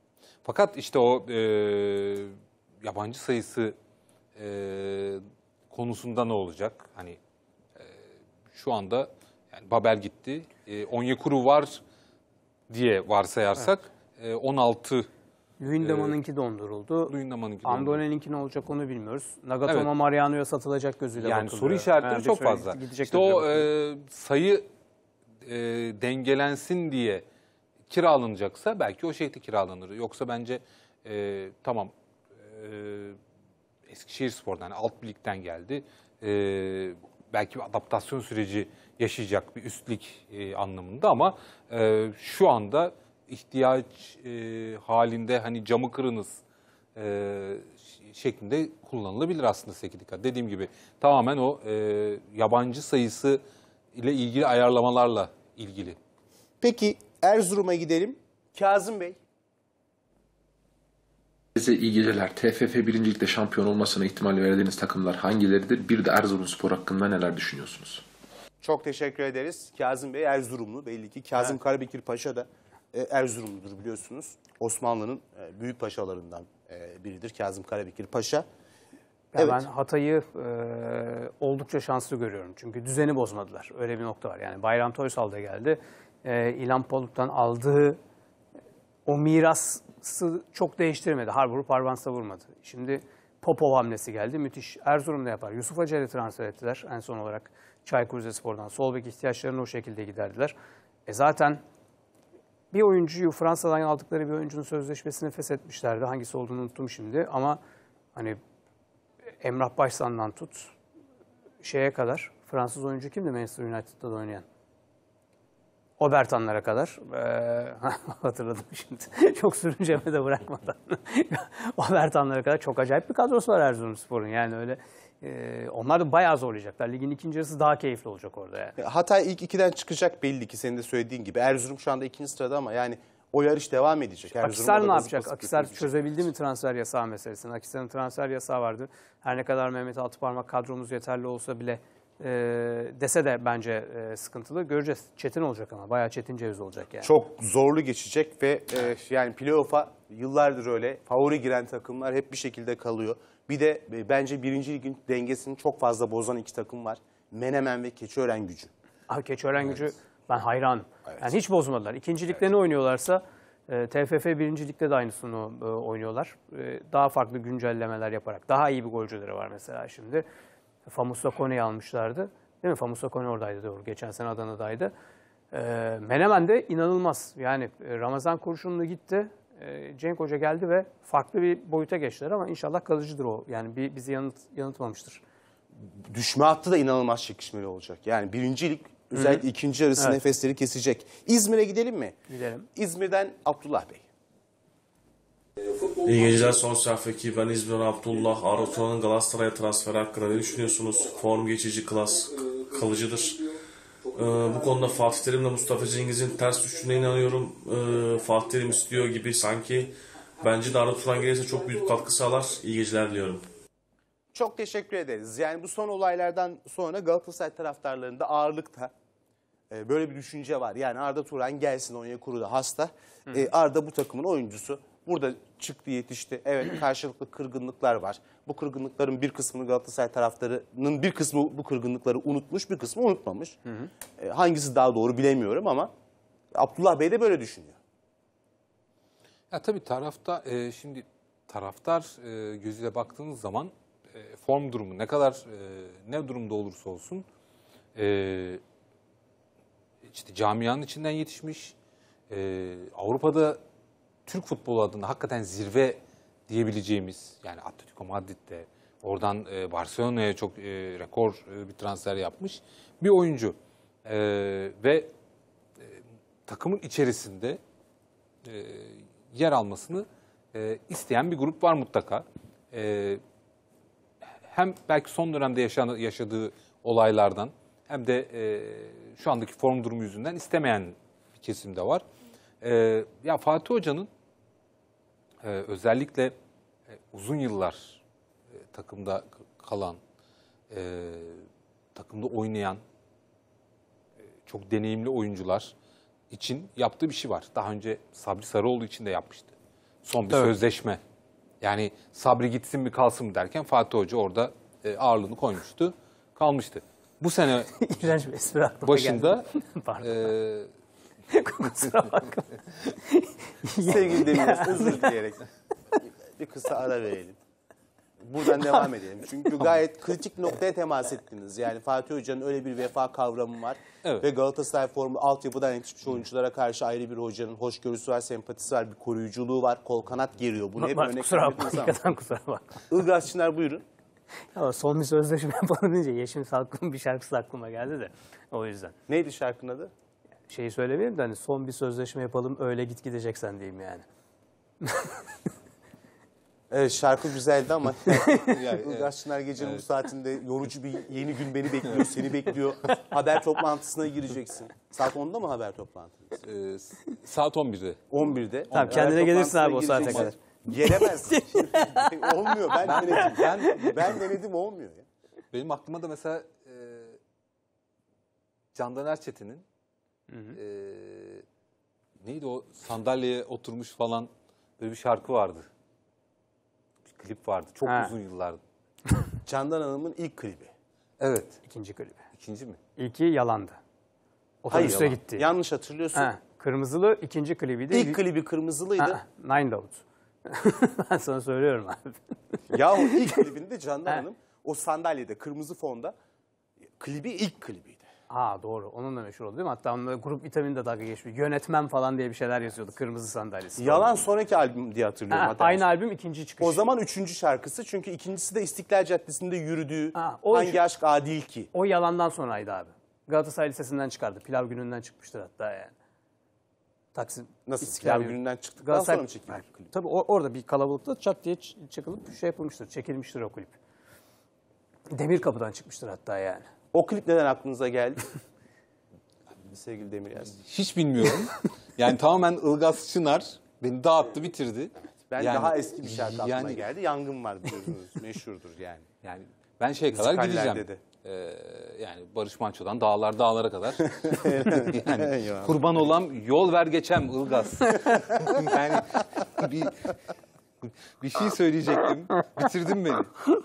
Fakat işte o e, yabancı sayısı e, konusunda ne olacak? Hani e, şu anda yani Babel gitti. E, Onyekuru var diye varsayarsak evet. e, 16 Lüyendama'nınki ee, donduruldu. Lüyendama'nınki Andole'ninki ne olacak onu bilmiyoruz. Nagatomo Evet. Mariano'ya satılacak gözüyle Yani bakılıyor. soru işaretleri çok fazla. Gidecek İşte o e, sayı e, dengelensin diye kiralanacaksa belki o şehirde kiralanır. Yoksa bence e, tamam e, Eskişehir Spor'dan, alt bir geldi. E, belki bir adaptasyon süreci yaşayacak bir üstlük e, anlamında ama e, şu anda ihtiyaç e, halinde hani camı kırınız e, şeklinde kullanılabilir aslında sekidika. Dediğim gibi tamamen o e, yabancı sayısı ile ilgili ayarlamalarla ilgili. Peki Erzurum'a gidelim. Kazım Bey. Size iyi geceler. TFF birincilikte şampiyon olmasına ihtimal verdiğiniz takımlar hangileridir? Bir de Erzurum spor hakkında neler düşünüyorsunuz? Çok teşekkür ederiz. Kazım Bey Erzurumlu belli ki. Kazım evet. Karabekir Paşa da e, Erzurumludur biliyorsunuz. Osmanlı'nın e, büyük paşalarından e, biridir Kazım Karabekir Paşa. evet. Ben Hatay'ı e, oldukça şanslı görüyorum. Çünkü düzeni bozmadılar. Öyle bir nokta var. Yani Bayram Toysal da geldi. E, İlhan Palut'tan aldığı o mirası çok değiştirmedi. Har vurup Harvans'a vurmadı. Şimdi Popov hamlesi geldi. Müthiş. Erzurum'da yapar. Yusuf Acar'ı transfer ettiler en son olarak. Çaykur Rizespor'dan. Sol bek ihtiyaçlarını o şekilde giderdiler. E zaten bir oyuncuyu Fransa'dan aldıkları bir oyuncunun sözleşmesini feshetmişlerdi. Hangisi olduğunu unuttum şimdi ama hani Emrah Başsan'dan tut şeye kadar Fransız oyuncu kimdi Manchester United'da da oynayan? Obertanlara kadar ee, hatırladım şimdi. çok sürünceme de bırakmadan. Obertanlara kadar çok acayip bir kadrosu var Erzurumspor'un. Yani öyle ee, onlar da bayağı zorlayacaklar. Ligin ikinci yarısı daha keyifli olacak orada yani. Hatay ilk ikiden çıkacak belli ki senin de söylediğin gibi. Erzurum şu anda ikinci sırada ama yani o yarış devam edecek. Her Akisar ne yapacak? Akisar çözebildi mi transfer yasağı meselesini? Akisar'ın transfer yasağı vardı. Her ne kadar Mehmet Altıparmak kadromuz yeterli olsa bile e, dese de bence e, sıkıntılı. Göreceğiz. Çetin olacak ama. Bayağı çetin ceviz olacak yani. Çok zorlu geçecek ve e, yani playoff'a yıllardır öyle favori giren takımlar hep bir şekilde kalıyor. Bir de e, bence birinci ligin dengesini çok fazla bozan iki takım var. Menemen ve Keçiören gücü. Ah, Keçiören evet. gücü ben hayran. Evet. Yani hiç bozmadılar. İkincilikte evet. ne oynuyorlarsa e, TFF birincilikte de aynısını e, oynuyorlar. E, daha farklı güncellemeler yaparak. Daha iyi bir golcüleri var mesela şimdi. Famusa Kone'yi almışlardı. Değil mi? Famusa Kone oradaydı doğru. Geçen sene Adana'daydı. E, Menemen de inanılmaz. Yani Ramazan kurşunlu gitti. Ee, Cenk Hoca geldi ve farklı bir boyuta geçtiler ama inşallah kalıcıdır o. Yani bir, bizi yanıt, yanıltmamıştır. Düşme hattı da inanılmaz çekişmeli olacak. Yani birincilik özellikle Hı-hı. ikinci yarısı evet. nefesleri kesecek. İzmir'e gidelim mi? Gidelim. İzmir'den Abdullah Bey. İyi geceler son sayfaki ben İzmir'den Abdullah. Araturan'ın Galatasaray'a transferi hakkında ne düşünüyorsunuz? Form geçici klas kalıcıdır. Ee, bu konuda Fatih Terim Terim'le Mustafa Cengiz'in ters düştüğüne inanıyorum. Ee, Fatih Terim istiyor gibi sanki. Bence de Arda Turan gelirse çok büyük katkı sağlar. İyi geceler diliyorum. Çok teşekkür ederiz. Yani bu son olaylardan sonra Galatasaray taraftarlarında ağırlıkta e, böyle bir düşünce var. Yani Arda Turan gelsin Onyekuru da hasta. E, Arda bu takımın oyuncusu. Burada çıktı yetişti. Evet karşılıklı kırgınlıklar var. Bu kırgınlıkların bir kısmını Galatasaray taraftarının bir kısmı bu kırgınlıkları unutmuş bir kısmı unutmamış. Hı hı. E, hangisi daha doğru bilemiyorum ama Abdullah Bey de böyle düşünüyor. Ya tabii tarafta e, şimdi taraftar e, gözüyle baktığınız zaman e, form durumu ne kadar e, ne durumda olursa olsun e, işte camianın içinden yetişmiş e, Avrupa'da Türk futbolu adına hakikaten zirve diyebileceğimiz yani Atletico Madrid'de oradan e, Barcelona'ya çok e, rekor e, bir transfer yapmış bir oyuncu. E, ve e, takımın içerisinde e, yer almasını e, isteyen bir grup var mutlaka. E, hem belki son dönemde yaşan, yaşadığı olaylardan hem de e, şu andaki form durumu yüzünden istemeyen bir kesim de var. Ee, ya Fatih Hoca'nın e, özellikle e, uzun yıllar e, takımda kalan, e, takımda oynayan e, çok deneyimli oyuncular için yaptığı bir şey var. Daha önce Sabri Sarıoğlu için de yapmıştı. Son bir evet. sözleşme. Yani Sabri gitsin mi kalsın mı derken Fatih Hoca orada e, ağırlığını koymuştu. Kalmıştı. Bu sene İğrenç bir espri başında e, Kusura bakma. Sevgili Demiröz özür dileyerek bir kısa ara verelim. Buradan devam edelim. Çünkü gayet kritik noktaya temas ettiniz. Yani Fatih Hoca'nın öyle bir vefa kavramı var. Evet. Ve Galatasaray formu altyapıdan yetişmiş oyunculara karşı ayrı bir hocanın hoşgörüsü var, sempatisi var, bir koruyuculuğu var. Kol kanat geriyor. Bunu hep örnek kusura bakma, hakikaten kusura bakma. Ilgaz Çınar buyurun. Ya son bir sözleşme yapalım deyince Yeşim Salkın bir şarkısı aklıma geldi de o yüzden. Neydi şarkının adı? şeyi söylemeyelim de hani son bir sözleşme yapalım öyle git gideceksen diyeyim yani. Evet şarkı güzeldi ama yani, Ilgaz evet. Çınar gecenin evet. bu saatinde yorucu bir yeni gün beni bekliyor, seni bekliyor. haber toplantısına gireceksin. Saat 10'da mı haber toplantısı? Ee, saat 11'de. 11'de. Tamam 11'de. kendine gelirsin abi o saate kadar. Gelemez. olmuyor ben, ben denedim. Ben, ben denedim olmuyor. Ya. Benim aklıma da mesela e, Candan Erçetin'in Hı hı. Ee, neydi o sandalyeye oturmuş falan böyle bir şarkı vardı. Bir klip vardı çok Ha. uzun yıllardı. Candan Hanım'ın ilk klibi. Evet. İkinci klibi. İkinci mi? İlki yalandı. Otobüse yalan. gitti. Yanlış hatırlıyorsun. Ha, kırmızılı ikinci klibiydi. İlk klibi kırmızılıydı. Ha, Nine Davut. ben sana söylüyorum abi. Yahu ilk klibinde Candan Hanım o sandalyede kırmızı fonda klibi ilk klibi. Ha doğru. Onunla meşhur oldu değil mi? Hatta onunla grup vitamini de dalga geçmiş. Yönetmen falan diye bir şeyler yazıyordu. Kırmızı sandalyesi. Yalan sonraki albüm diye hatırlıyorum. Ha, hatta aynı albüm ikinci çıkış. O zaman üçüncü şarkısı. Çünkü ikincisi de İstiklal Caddesi'nde yürüdüğü ha, o Hangi Aşk Adil Ki. O yalandan sonraydı abi. Galatasaray Lisesi'nden çıkardı. Pilav gününden çıkmıştır hatta yani. Taksim Nasıl İstiklal yani, gününden çıktıktan Galatasaray... sonra mı çekildi yani, klip? Tabii or orada bir kalabalıkta çat diye çakılıp şey yapılmıştır, çekilmiştir o kulüp. Demir kapıdan çıkmıştır hatta yani. O klip neden aklınıza geldi? Sevgili Demirel. Hiç bilmiyorum. yani tamamen Ilgaz Çınar beni dağıttı bitirdi. Ben Yani- daha eski bir şarkı aklıma yani- geldi. Yangın var biliyorsunuz. meşhurdur yani. Yani ben şey kadar gideceğim. dedi Ee, yani Barış Manço'dan dağlar dağlara kadar. yani kurban olam yol ver geçem Ilgaz. yani bir bir şey söyleyecektim. Bitirdin beni.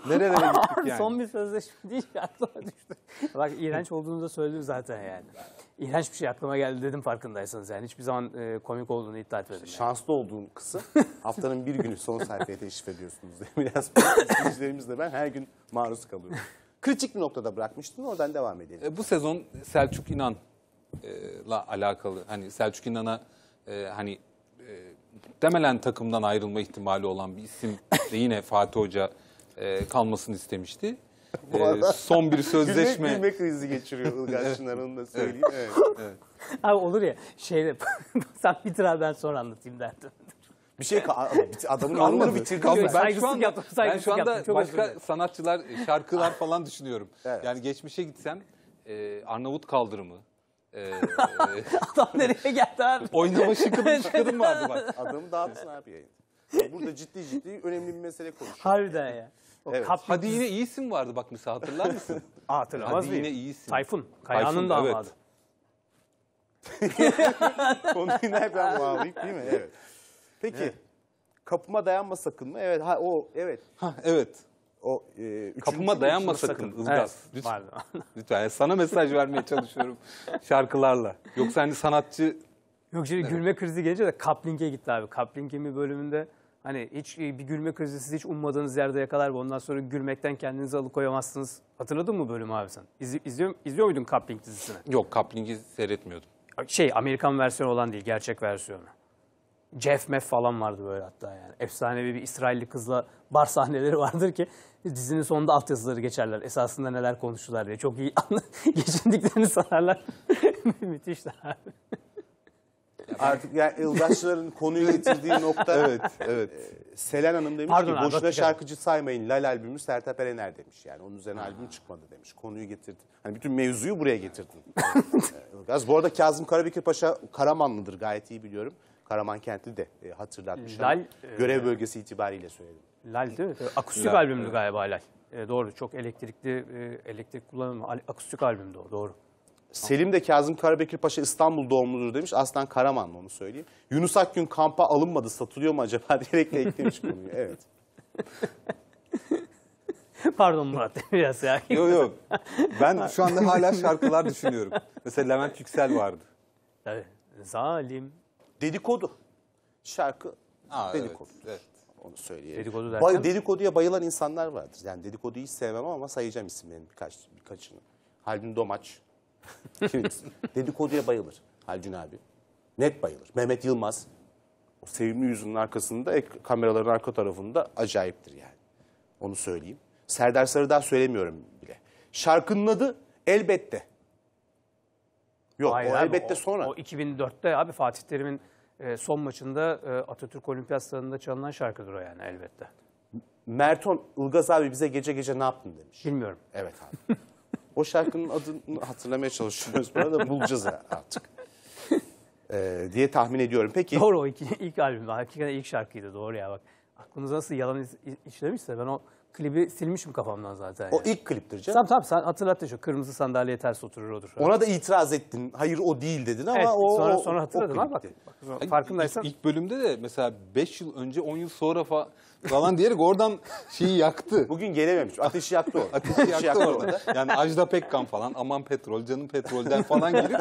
Nerelere gittik yani? Son bir sözleşme değil aklıma düştü. Bak iğrenç olduğunu da söyledim zaten yani. İğrenç bir şey aklıma geldi dedim farkındaysanız yani. Hiçbir zaman e, komik olduğunu iddia etmedim. Yani. Şanslı olduğun kısa haftanın bir günü son sayfaya teşrif ediyorsunuz diye. Biraz izleyicilerimizle ben her gün maruz kalıyorum. Kritik bir noktada bırakmıştın oradan devam edelim. E, bu sezon Selçuk İnan'la alakalı hani Selçuk İnan'a e, hani e, demelen takımdan ayrılma ihtimali olan bir isim de yine Fatih Hoca e, kalmasını istemişti. Bu E, son bir sözleşme. Gülme, krizi geçiriyor Ilgaz Şınar onu da söyleyeyim. Evet. Evet. Abi olur ya şeyde sen bitir abi ben sonra anlatayım derdim. Bir şey adamın yorumunu Anladı. ben. Ben şu Saygısızlık anda, yaptım, ben şu anda yaptım. başka dilerim. sanatçılar, şarkılar falan düşünüyorum. Evet. Yani geçmişe gitsem e, Arnavut Kaldırımı, Adam nereye geldi abi? Oynama şıkıdım şıkıdım vardı bak. Adamı dağıtsın abi yayın. Burada ciddi ciddi önemli bir mesele konuşuyoruz. Harbiden ya. Evet. Kap- Hadi yine iyisin vardı bak mesela hatırlar mısın? Aa, Hatırlamaz Hadi mıyım? yine iyisin. Tayfun. Kaya'nın Tayfun, damadı. evet. Konuyu nereden bağlayıp değil mi? Evet. Peki. Kapıma dayanma sakın mı? Evet ha, o evet. Ha, evet. O e, Kapıma dayanma sakın, sakın. Ilgaz. Evet, lütfen. lütfen. sana mesaj vermeye çalışıyorum şarkılarla. Yoksa hani sanatçı... Yok şimdi evet. gülme krizi gelince de Kaplinge gitti abi. Kaplink'in bir bölümünde hani hiç e, bir gülme krizi siz hiç ummadığınız yerde yakalar ve ondan sonra gülmekten kendinizi alıkoyamazsınız. Hatırladın mı bölümü abi sen? İz, izliyor, izliyor muydun Kapling dizisini? Yok Kaplingi seyretmiyordum. Şey Amerikan versiyonu olan değil gerçek versiyonu. Jeff Meff falan vardı böyle hatta yani. Efsanevi bir İsrailli kızla bar sahneleri vardır ki dizinin sonunda altyazıları geçerler. Esasında neler konuştular diye. Çok iyi geçindiklerini sanarlar. Müthişler abi. Artık yani Ilgaçların konuyu getirdiği nokta. Evet, evet. E, Selen Hanım demiş Pardon, ki boşuna şarkıcı saymayın. Lal albümü Sertab Erener demiş yani. Onun üzerine ha. albüm çıkmadı demiş. Konuyu getirdin. Hani bütün mevzuyu buraya getirdin. Ilgaz. Bu arada Kazım Karabekir Paşa Karamanlıdır gayet iyi biliyorum. Karaman Kentli de e, hatırlatmış. Lal, e, görev bölgesi itibariyle söyledim. Lal değil mi? E, akustik Lal, albümdü galiba Lal. E, doğru çok elektrikli e, elektrik kullanımı akustik albümdü o doğru. Selim de Kazım Karabekir Paşa İstanbul doğumludur demiş. Aslan Karaman onu söyleyeyim. Yunus Akgün kampa alınmadı satılıyor mu acaba diyerek de eklemiş konuyu. Evet. Pardon Murat biraz ya. Yok yok. Ben şu anda hala şarkılar düşünüyorum. Mesela Levent Yüksel vardı. Evet. Zalim Dedikodu. Şarkı Aa, dedikodu. Evet, evet. Onu söyleyeyim. Dedikodu derken? Bay, dedikoduya bayılan insanlar vardır. Yani dedikoduyu hiç sevmem ama sayacağım isimlerin birkaç, birkaçını. Haldun Domaç. dedikoduya bayılır Haldun abi. Net bayılır. Mehmet Yılmaz. O sevimli yüzünün arkasında, kameraların arka tarafında acayiptir yani. Onu söyleyeyim. Serdar Sarıdağ söylemiyorum bile. Şarkının adı elbette. Yok Hayır o abi, elbette o, sonra. O 2004'te abi Fatih Terim'in e, son maçında e, Atatürk Olimpiyat Stadında çalınan şarkıdır o yani elbette. Merton Ilgaz abi bize gece gece ne yaptın demiş. Bilmiyorum. Evet abi. o şarkının adını hatırlamaya çalışıyoruz. Bu arada bulacağız artık. Ee, diye tahmin ediyorum. Peki. Doğru o iki, ilk albümde. Hakikaten ilk şarkıydı doğru ya bak. Aklınız nasıl yalan işlemişse ben o klibi silmişim kafamdan zaten. O ilk kliptir canım. Tamam tamam sen hatırlattın şu kırmızı sandalyeye ters oturur odur. Ona da itiraz ettin. Hayır o değil dedin ama evet, o sonra, sonra hatırladım o ama bak, bak yani farkındaysan. İlk, bölümde de mesela 5 yıl önce 10 yıl sonra fa falan diyerek oradan şeyi yaktı. Bugün gelememiş. Ateşi yaktı o. Ateşi yaktı, orada. Yani Ajda Pekkan falan aman petrol canım petrolden falan girip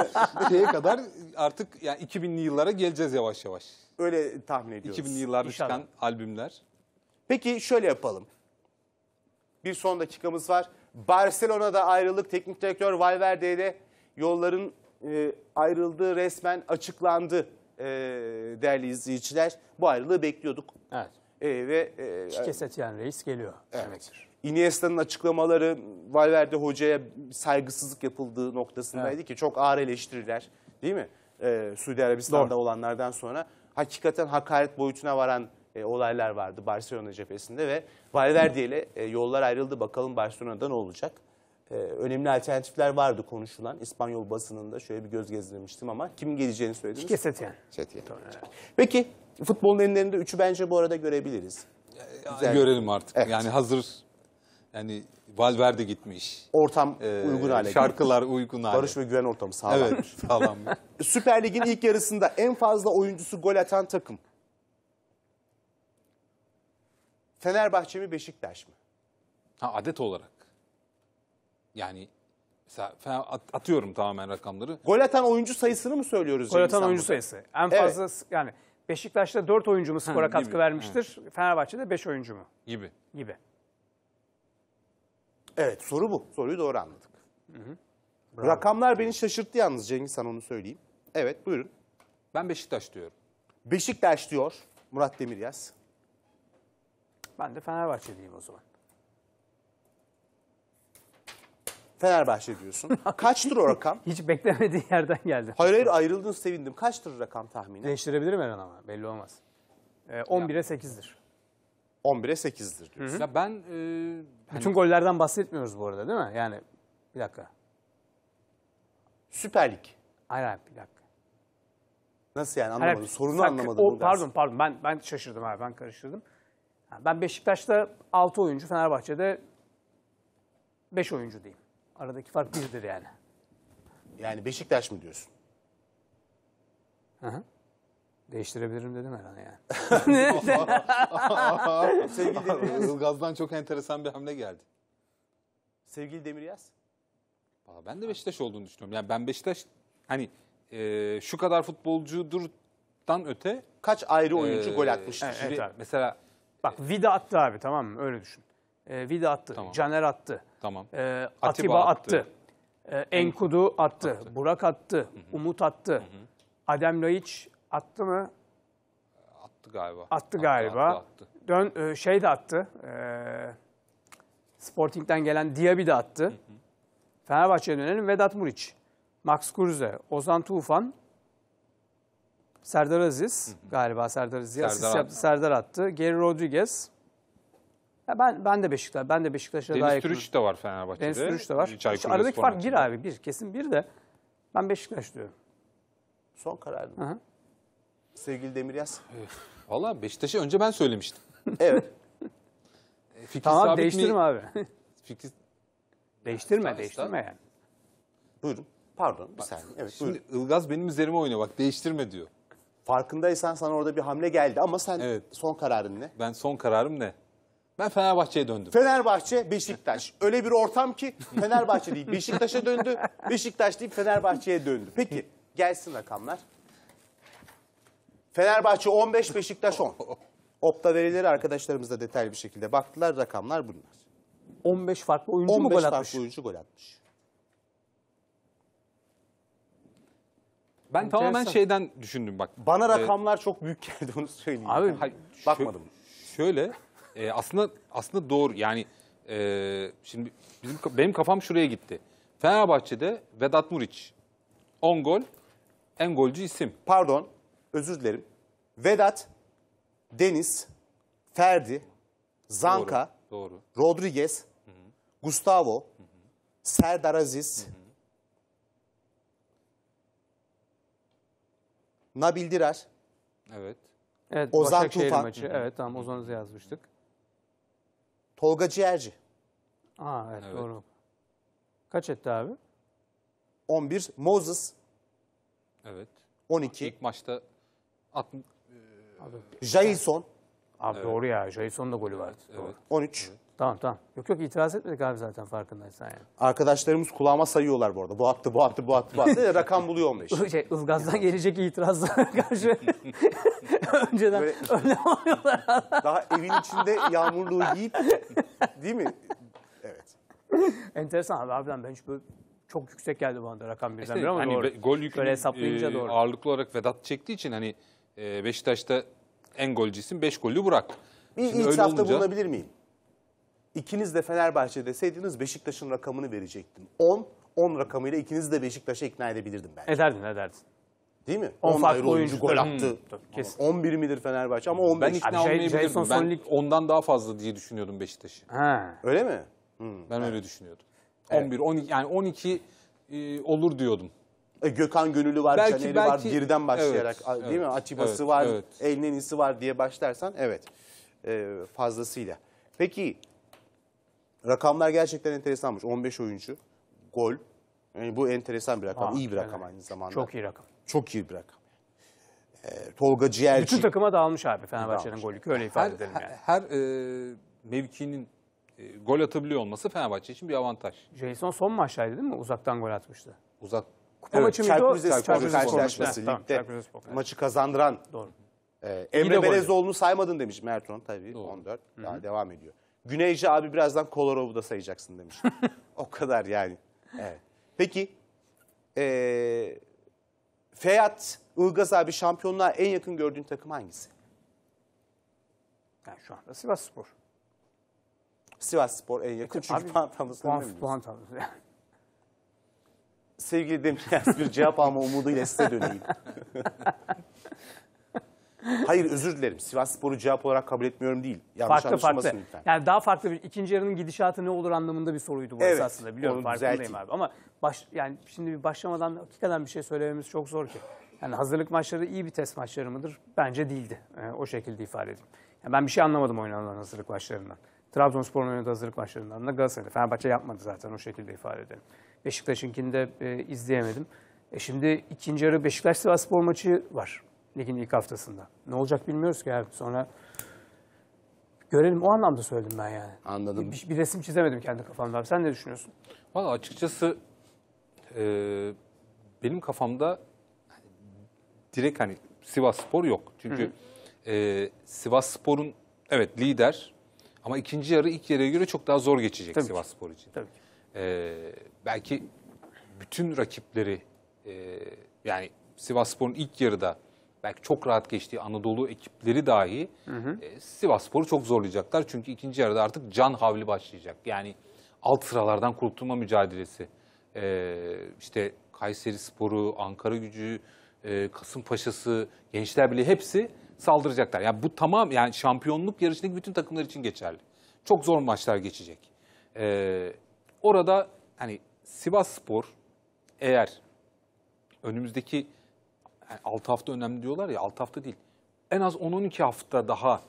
şeye kadar artık yani 2000'li yıllara geleceğiz yavaş yavaş. Öyle tahmin ediyoruz. 2000'li yıllarda çıkan albümler. Peki şöyle yapalım bir son dakikamız var. Barcelona'da ayrılık teknik direktör Valverde'ye de yolların e, ayrıldığı resmen açıklandı e, değerli izleyiciler. Bu ayrılığı bekliyorduk. Evet. E, ve e, Şikeset yani reis geliyor. Evet. Demektir. Iniesta'nın açıklamaları Valverde hocaya saygısızlık yapıldığı noktasındaydı evet. ki çok ağır eleştiriler değil mi? E, Suudi Arabistan'da Doğru. olanlardan sonra hakikaten hakaret boyutuna varan e, olaylar vardı Barcelona cephesinde ve Valverde ile e, yollar ayrıldı. Bakalım Barcelona'da ne olacak? E, önemli alternatifler vardı konuşulan. İspanyol basınında şöyle bir göz gezdirmiştim ama kim geleceğini söylediniz? Şike Setien. Setien. Peki futbolun ellerinde üçü bence bu arada görebiliriz. Güzel. Görelim artık. Evet. Yani hazır yani Valverde gitmiş. Ortam ee, uygun hale Şarkılar gitmiş. uygun hale. Barış ve güven ortamı sağlanmış. Evet sağlanmış. Süper Lig'in ilk yarısında en fazla oyuncusu gol atan takım. Fenerbahçe mi Beşiktaş mı? Ha adet olarak. Yani mesela atıyorum tamamen rakamları. Gol atan oyuncu sayısını mı söylüyoruz? Gol atan oyuncu İstanbul'da? sayısı. En Evet. fazla yani Beşiktaş'ta 4 oyuncu mu skora gibi, katkı vermiştir? Fenerbahçe'de 5 oyuncu mu Gibi. gibi. Evet soru bu. Soruyu doğru anladık. Rakamlar beni şaşırttı yalnız Cengiz Han onu söyleyeyim. Evet buyurun. Ben Beşiktaş diyorum. Beşiktaş diyor Murat Demiryaz. Ben de Fenerbahçe diyeyim o zaman. Fenerbahçe diyorsun. Kaçtır o rakam? Hiç beklemediğin yerden geldi. Hayır hayır ayrıldın sevindim. Kaçtır rakam tahmini? Değiştirebilirim hemen ama belli olmaz. Ee, 11'e 8'dir. 11'e 8'dir diyorsun. Ya ben... E, hani... Bütün gollerden bahsetmiyoruz bu arada değil mi? Yani bir dakika. Süper Lig. Hayır hayır bir dakika. Nasıl yani anlamadım. Hayır, Sorunu anlamadım. O, pardon pardon ben, ben şaşırdım abi ben karıştırdım. Ben Beşiktaş'ta 6 oyuncu, Fenerbahçe'de 5 oyuncu diyeyim. Aradaki fark birdir yani. Yani Beşiktaş mı diyorsun? Hı hı. Değiştirebilirim dedim herhalde yani. Sevgili Demiriyaz. Ilgaz'dan çok enteresan bir hamle geldi. Sevgili Demiriyaz. Valla ben de Beşiktaş olduğunu düşünüyorum. Yani ben Beşiktaş hani e, şu kadar futbolcudurdan öte kaç ayrı oyuncu ee, gol atmıştır? Evet, evet, mesela Bak Vida attı abi tamam mı? Öyle düşün. E, Vida attı. Tamam. Caner attı. Tamam. E, Atiba, Atiba attı. attı. E, Enkudu attı. attı. Burak attı. Hı -hı. Umut attı. Hı -hı. Adem Laiç attı mı? Attı galiba. Attı, galiba. Attı, attı. Dön e, şey de attı. E, Sporting'den gelen Diaby de attı. Fenerbahçe'ye dönelim. Vedat Muriç, Max Kurze, Ozan Tufan, Serdar Aziz galiba Serdar Aziz Serdar, asist yaptı, Serdar attı. Geri Rodriguez. Ya ben ben de Beşiktaş, ben de Beşiktaş'a daha Deniz yakınım. Türüç de var Fenerbahçe'de. Deniz Türüç de var. Çaykur Aradaki fark bir abi, bir kesin bir de ben Beşiktaş diyorum. Son kararım. Hı hı. Sevgili Yaz Valla Beşiktaş'ı önce ben söylemiştim. evet. E, tamam Sabit mi? değiştirme abi. Fikri... değiştirme, değiştirme yani. Buyurun. Pardon bir saniye. Evet buyurun. Şimdi Ilgaz benim üzerime oynuyor bak değiştirme diyor. Farkındaysan sana orada bir hamle geldi ama sen Evet. son kararın ne? Ben son kararım ne? Ben Fenerbahçe'ye döndüm. Fenerbahçe, Beşiktaş. Öyle bir ortam ki Fenerbahçe değil Beşiktaş'a döndü. Beşiktaş değil Fenerbahçe'ye döndü. Peki gelsin rakamlar. Fenerbahçe 15, Beşiktaş 10. Opta verileri arkadaşlarımız da detaylı bir şekilde baktılar. Rakamlar bunlar. 15 farklı oyuncu mu gol atmış? farklı oyuncu gol atmış. Ben Enteresan. tamamen şeyden düşündüm bak. Bana ee, rakamlar çok büyük geldi onu söyleyeyim. Abi Hayır, şö- bakmadım. şöyle e, aslında aslında doğru yani e, şimdi bizim benim kafam şuraya gitti. Fenerbahçe'de Vedat Muriç 10 gol en golcü isim. Pardon, özür dilerim. Vedat, Deniz, Ferdi, Zanka, Doğru. Doğru. Rodriguez, Gustavo, Serdar Aziz, Nabil Direr, Evet. Evet, Ozan Başakşehir Tufan. maçı. Evet tamam Ozan'ı yazmıştık. Tolga Ciğerci. Aa evet, Evet. doğru. Kaç etti abi? 11 Moses, Evet. 12 İlk maçta at, Abi, Jailson, Abi evet. doğru ya. Jason'un da golü vardı. Evet. Doğru. 13. Evet. Tamam tamam. Yok yok itiraz etmedik abi zaten farkındaysan yani. Arkadaşlarımız kulağıma sayıyorlar bu arada. Bu attı, bu attı, bu attı, bu attı. rakam buluyor onlar işte. Şey, ızgazdan gelecek itirazlara karşı önceden Böyle, önlem alıyorlar. Daha evin içinde yağmurluğu giyip değil mi? Evet. Enteresan abi abiden ben hiç böyle çok yüksek geldi bu anda rakam birden işte, bir ama hani doğru. Gol yükünü, e, ağırlıklı olarak Vedat çektiği için hani e, Beşiktaş'ta en golcü isim 5 golü Burak. Bir Şimdi itirafta olunca... bulunabilir miyim? İkiniz de Fenerbahçe deseydiniz Beşiktaş'ın rakamını verecektim. 10, 10 rakamıyla ikiniz de Beşiktaş'a ikna edebilirdim bence. Ederdin, ederdin. Değil mi? 10 farklı oyuncu gol attı. Hmm, kesin. 11 midir Fenerbahçe ama 15. Ben ikna olmayabilirdim. Ben Sonlik... ondan daha fazla diye düşünüyordum Beşiktaş'ı. Öyle mi? Hmm, ben evet. öyle düşünüyordum. Evet. 11, 12 yani 12 e, olur diyordum. E, Gökhan Gönüllü var, belki, Caneri belki, var, birden başlayarak evet, değil evet, mi? Atiba'sı evet, var, evet. Elneni'si var diye başlarsan evet e, fazlasıyla. Peki rakamlar gerçekten enteresanmış. 15 oyuncu, gol. Yani bu enteresan bir rakam, Aa, iyi bir rakam evet. aynı zamanda. Çok iyi rakam. Çok iyi bir rakam. E, Tolga Ciğerci. Bütün takıma dağılmış abi Fenerbahçe'nin golü. Öyle ifade her, edelim yani. Her, her e, mevkinin e, gol atabiliyor olması Fenerbahçe için bir avantaj. Jason son maçtaydı değil mi? Uzaktan gol atmıştı. Uzak Kupa evet, maçı mıydı o? Çerküzespor karşılaşması. Ligde tamam, maçı kazandıran. Doğru. E, Emre Belezoğlu'nu saymadın demiş Merton tabii. Doğru. 14 Hı -hı. daha devam ediyor. Güneyci abi birazdan Kolarov'u da sayacaksın demiş. o kadar yani. Evet. Peki e, Feyat Ilgaz abi şampiyonluğa en yakın gördüğün takım hangisi? Yani şu anda Sivas Spor. Sivas Spor en yakın e, çünkü abi, puan tablosu. Puan, puan tablosu yani sevgili Demirel bir cevap alma umuduyla size döneyim. Hayır özür dilerim. Sivas Spor'u cevap olarak kabul etmiyorum değil. Yanlış farklı farklı. Lütfen. Yani daha farklı bir ikinci yarının gidişatı ne olur anlamında bir soruydu bu evet, esasında biliyorum farkındayım abi. Ama baş, yani şimdi bir başlamadan hakikaten bir şey söylememiz çok zor ki. Yani hazırlık maçları iyi bir test maçları mıdır? Bence değildi. Ee, o şekilde ifade edeyim. Yani ben bir şey anlamadım oynanan hazırlık maçlarından. Trabzonspor'un oynadığı hazırlık maçlarından da Galatasaray'da. Fenerbahçe yapmadı zaten o şekilde ifade edelim. Beşiktaş'ınkini de e, izleyemedim. E şimdi ikinci yarı Beşiktaş-Sivasspor maçı var ligin ilk haftasında. Ne olacak bilmiyoruz ki abi. Sonra görelim o anlamda söyledim ben yani. Anladım. Bir, bir resim çizemedim kendi kafamda abi. Sen ne düşünüyorsun? Valla açıkçası e, benim kafamda direkt hani Sivas Spor yok. Çünkü e, Sivas Spor'un evet lider ama ikinci yarı ilk yarıya göre çok daha zor geçecek Tabii Sivas ki. Spor için. Tabii ki. Ee, belki bütün rakipleri e, yani Sivas Spor'un ilk yarıda belki çok rahat geçtiği Anadolu ekipleri dahi hı hı. E, Sivas Spor'u çok zorlayacaklar. Çünkü ikinci yarıda artık can havli başlayacak. Yani alt sıralardan kurtulma mücadelesi. E, işte Kayseri Sporu, Ankara Gücü, e, Kasımpaşa'sı, Gençler Birliği hepsi saldıracaklar. Yani bu tamam yani şampiyonluk yarışındaki bütün takımlar için geçerli. Çok zor maçlar geçecek. Ee, orada hani Sivas Spor eğer önümüzdeki yani 6 hafta önemli diyorlar ya 6 hafta değil. En az 10-12 hafta daha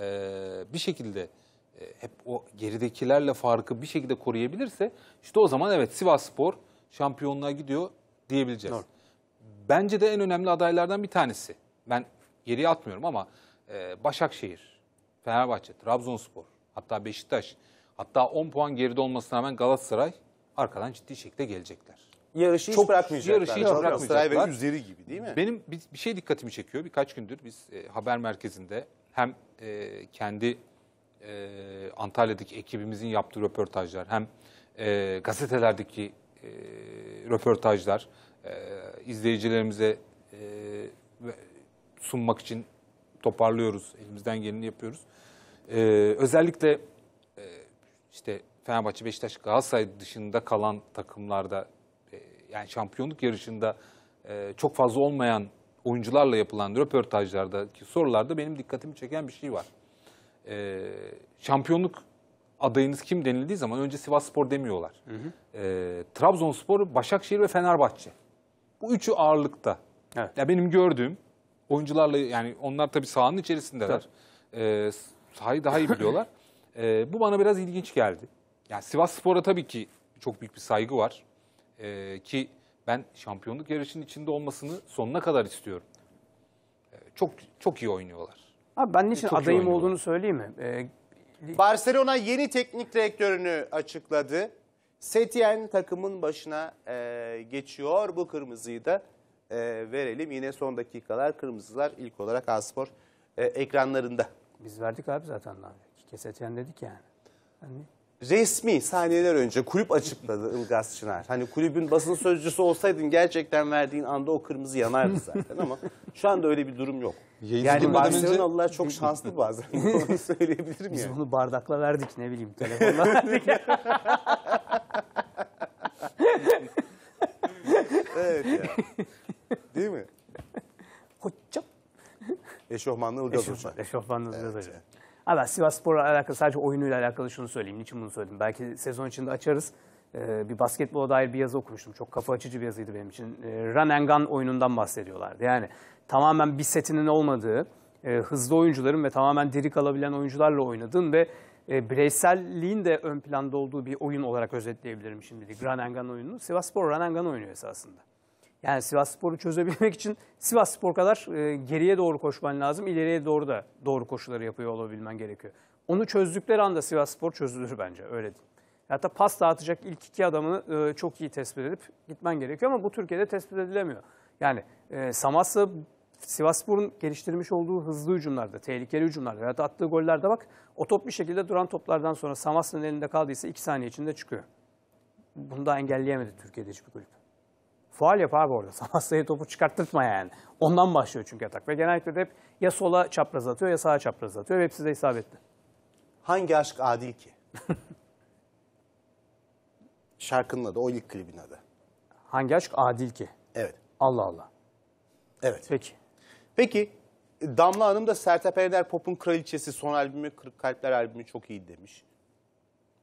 e, bir şekilde e, hep o geridekilerle farkı bir şekilde koruyabilirse işte o zaman evet Sivas Spor şampiyonluğa gidiyor diyebileceğiz. Doğru. Bence de en önemli adaylardan bir tanesi. Ben geriye atmıyorum ama e, Başakşehir, Fenerbahçe, Trabzonspor, hatta Beşiktaş, hatta 10 puan geride olmasına rağmen Galatasaray arkadan ciddi şekilde gelecekler. Yarışı Çok, hiç bırakmayacaklar. Yarışı hiç bırakmayacaklar. Galatasaray ve üzeri gibi değil mi? Benim bir, bir şey dikkatimi çekiyor. Birkaç gündür biz e, haber merkezinde hem e, kendi e, Antalya'daki ekibimizin yaptığı röportajlar hem e, gazetelerdeki e, röportajlar, e, izleyicilerimize e, sunmak için toparlıyoruz. Elimizden geleni yapıyoruz. Ee, özellikle e, işte Fenerbahçe, Beşiktaş, Galatasaray dışında kalan takımlarda e, yani şampiyonluk yarışında e, çok fazla olmayan oyuncularla yapılan röportajlardaki sorularda benim dikkatimi çeken bir şey var. E, şampiyonluk adayınız kim denildiği zaman önce Sivas Spor demiyorlar. Hı hı. E, Trabzonspor, Başakşehir ve Fenerbahçe. Bu üçü ağırlıkta. Evet. Ya benim gördüğüm oyuncularla yani onlar tabii sahanın içerisindeler. E, sahayı daha iyi biliyorlar. e, bu bana biraz ilginç geldi. Yani Sivas Spor'a tabii ki çok büyük bir saygı var. E, ki ben şampiyonluk yarışının içinde olmasını sonuna kadar istiyorum. E, çok çok iyi oynuyorlar. Abi ben niçin Çok adayım olduğunu söyleyeyim mi? Ee, Barcelona yeni teknik direktörünü açıkladı. Setien takımın başına e, geçiyor. Bu kırmızıyı da e, verelim. Yine son dakikalar kırmızılar ilk olarak Aspor e, ekranlarında. Biz verdik abi zaten abi. Keseten dedik yani. Hani... Resmi saniyeler önce kulüp açıkladı Ilgaz Çınar. Hani kulübün basın sözcüsü olsaydın gerçekten verdiğin anda o kırmızı yanardı zaten ama şu anda öyle bir durum yok. Yayını yani Barcelona'lılar önce... çok şanslı bazen. Onu söyleyebilirim Biz yani. bunu bardakla verdik ne bileyim telefonla verdik. evet ya. Değil mi? Hocam. Eşofmanlı Ilgaz Hoca. Eşofmanlı Ilgaz Hoca. Evet. Ama Sivas Spor'la alakalı sadece oyunuyla alakalı şunu söyleyeyim. Niçin bunu söyledim? Belki sezon içinde açarız. Ee, bir basketbola dair bir yazı okumuştum. Çok kafa açıcı bir yazıydı benim için. Ee, run and gun oyunundan bahsediyorlardı. Yani tamamen bir setinin olmadığı, e, hızlı oyuncuların ve tamamen diri kalabilen oyuncularla oynadığın ve e, bireyselliğin de ön planda olduğu bir oyun olarak özetleyebilirim şimdi. Run and gun oyununu. Sivas Spor run and gun oynuyor esasında. Yani Sivas Spor'u çözebilmek için Sivas Spor kadar e, geriye doğru koşman lazım. ileriye doğru da doğru koşuları yapıyor olabilmen gerekiyor. Onu çözdükleri anda Sivas Spor çözülür bence öyle değil. Hatta pas dağıtacak ilk iki adamını e, çok iyi tespit edip gitmen gerekiyor ama bu Türkiye'de tespit edilemiyor. Yani e, Sivas Spor'un geliştirmiş olduğu hızlı hücumlarda, tehlikeli hücumlarda ya da attığı gollerde bak o top bir şekilde duran toplardan sonra Samas'ın elinde kaldıysa iki saniye içinde çıkıyor. Bunu da engelleyemedi Türkiye'de hiçbir kulüp. Faal yap abi orada. Samasya'ya topu çıkarttırtma yani. Ondan başlıyor çünkü atak. Ve genellikle de hep ya sola çaprazlatıyor ya sağa çaprazlatıyor ve hepsi de isabetli. Hangi aşk adil ki? Şarkının adı, o ilk klibin adı. Hangi aşk adil ki? Evet. Allah Allah. Evet. Peki. Peki Damla Hanım da Sertap Erener Pop'un Kraliçesi son albümü Kırık Kalpler albümü çok iyi demiş.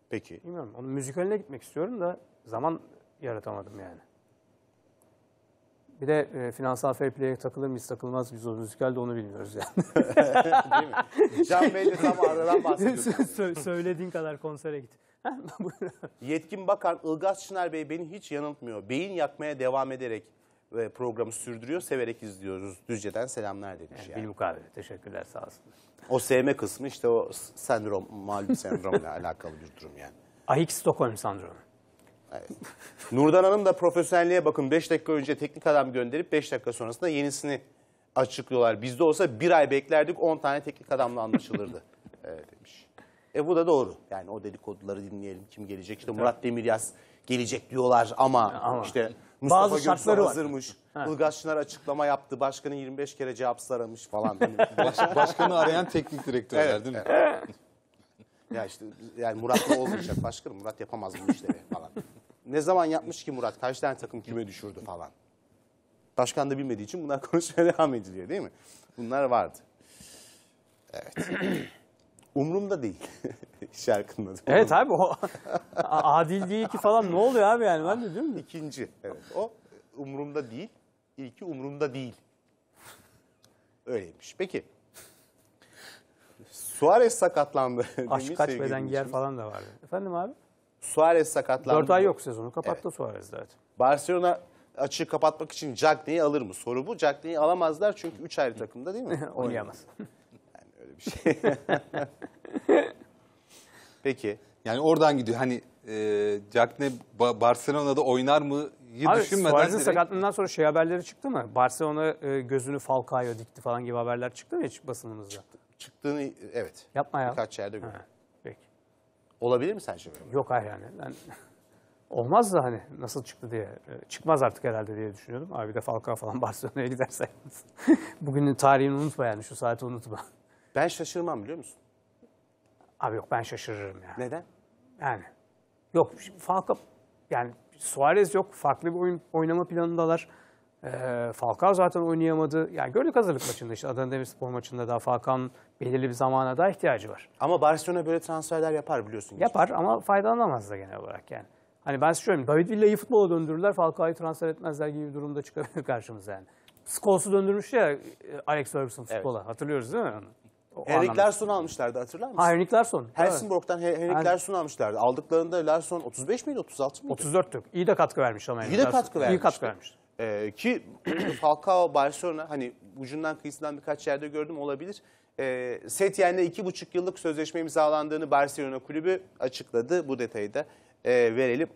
Peki. Bilmiyorum. Onun müzikaline gitmek istiyorum da zaman yaratamadım yani. Bir de e, finansal fair play'e takılır mıyız takılmaz mıyız o müzikalde onu bilmiyoruz yani. Değil mi? Can Bey de tam aradan bahsediyor. söylediğin kadar konsere git. Yetkin Bakan Ilgaz Çınar Bey beni hiç yanıltmıyor. Beyin yakmaya devam ederek e, programı sürdürüyor. Severek izliyoruz. Düzce'den selamlar demiş yani. yani. Bilmukabele. Teşekkürler sağ olsun. O sevme kısmı işte o sendrom, malum sendromla alakalı bir durum yani. Ahik Stockholm sendromu. Nurdan Hanım da profesyonelliğe bakın 5 dakika önce teknik adam gönderip 5 dakika sonrasında yenisini açıklıyorlar. Bizde olsa bir ay beklerdik 10 tane teknik adamla anlaşılırdı evet, demiş. E bu da doğru. Yani o dedikoduları dinleyelim. Kim gelecek? İşte e, Murat Demiryaz gelecek diyorlar ama, e, ama. işte Mustafa Bazı Gülsün şartları hazırmış. Var. Ilgaz Şınar açıklama yaptı. Başkanı 25 kere cevapsız aramış falan. Hani baş, başkanı arayan teknik direktörler evet, değil mi? Evet. ya işte yani Murat'la olmayacak başkanım. Murat yapamaz bu işleri. Ne zaman yapmış ki Murat? Kaç tane takım küme düşürdü falan. Başkan da bilmediği için bunlar konuşmaya devam ediliyor değil mi? Bunlar vardı. Evet. Umrumda değil şarkının adı. Evet abi o adil değil ki falan ne oluyor abi yani ben de diyorum. İkinci evet o umrumda değil. İlki umrumda değil. Öyleymiş. Peki. Suarez sakatlandı. Aşk kaç beden giyer falan da vardı. Efendim abi? Suarez sakatlandı. 4 ay yok sezonu. Kapattı evet. Suarez zaten. Barcelona açığı kapatmak için Cagney'i alır mı? Soru bu. Cagney'i alamazlar çünkü 3 ayrı takımda değil mi? Oynayamaz. yani öyle bir şey. Peki. Yani oradan gidiyor. Hani e, Cagney Barcelona'da oynar mı iyi Abi, düşünmeden Suarez'in direkt... sakatlığından sonra şey haberleri çıktı mı? Barcelona e, gözünü Falcao'ya dikti falan gibi haberler çıktı mı hiç basınımızda? Çıktığını evet. Yapma ya. Birkaç yerde gördüm. Olabilir mi sence böyle? Yok hayır yani. Ben, olmaz da hani nasıl çıktı diye. E, çıkmaz artık herhalde diye düşünüyordum. Abi de Falcao falan Barcelona'ya giderse. Bugünün tarihini unutma yani şu saati unutma. Ben şaşırmam biliyor musun? Abi yok ben şaşırırım ya. Neden? Yani yok Falcao yani Suarez yok. Farklı bir oyun oynama planındalar. Ee, Falcao zaten oynayamadı. Yani gördük hazırlık maçında işte Adana Demirspor maçında daha Falcao'nun belirli bir zamana da ihtiyacı var. Ama Barcelona böyle transferler yapar biliyorsun. Yapar ama faydalanamaz da genel olarak yani. Hani ben size David Villa'yı futbola döndürürler. Falcao'yu transfer etmezler gibi bir durumda çıkabilir karşımıza yani. Skols'u döndürmüş ya e, Alex Ferguson futbola. Evet. Hatırlıyoruz değil mi onu? Henrik Larson'u almışlardı hatırlar mısın? Ha, Henrik Larson. Helsingborg'dan evet. Henrik Her... almışlardı. Aldıklarında Larson 35 miydi 36 mıydı? 34'tü. İyi de katkı vermiş ama Henrik İyi de katkı vermiş. İyi katkı vermiş. Ee, ki Falcao, Barcelona hani ucundan kıyısından birkaç yerde gördüm olabilir. E, ee, Setiyen'le iki buçuk yıllık sözleşme imzalandığını Barcelona kulübü açıkladı. Bu detayı da e, verelim.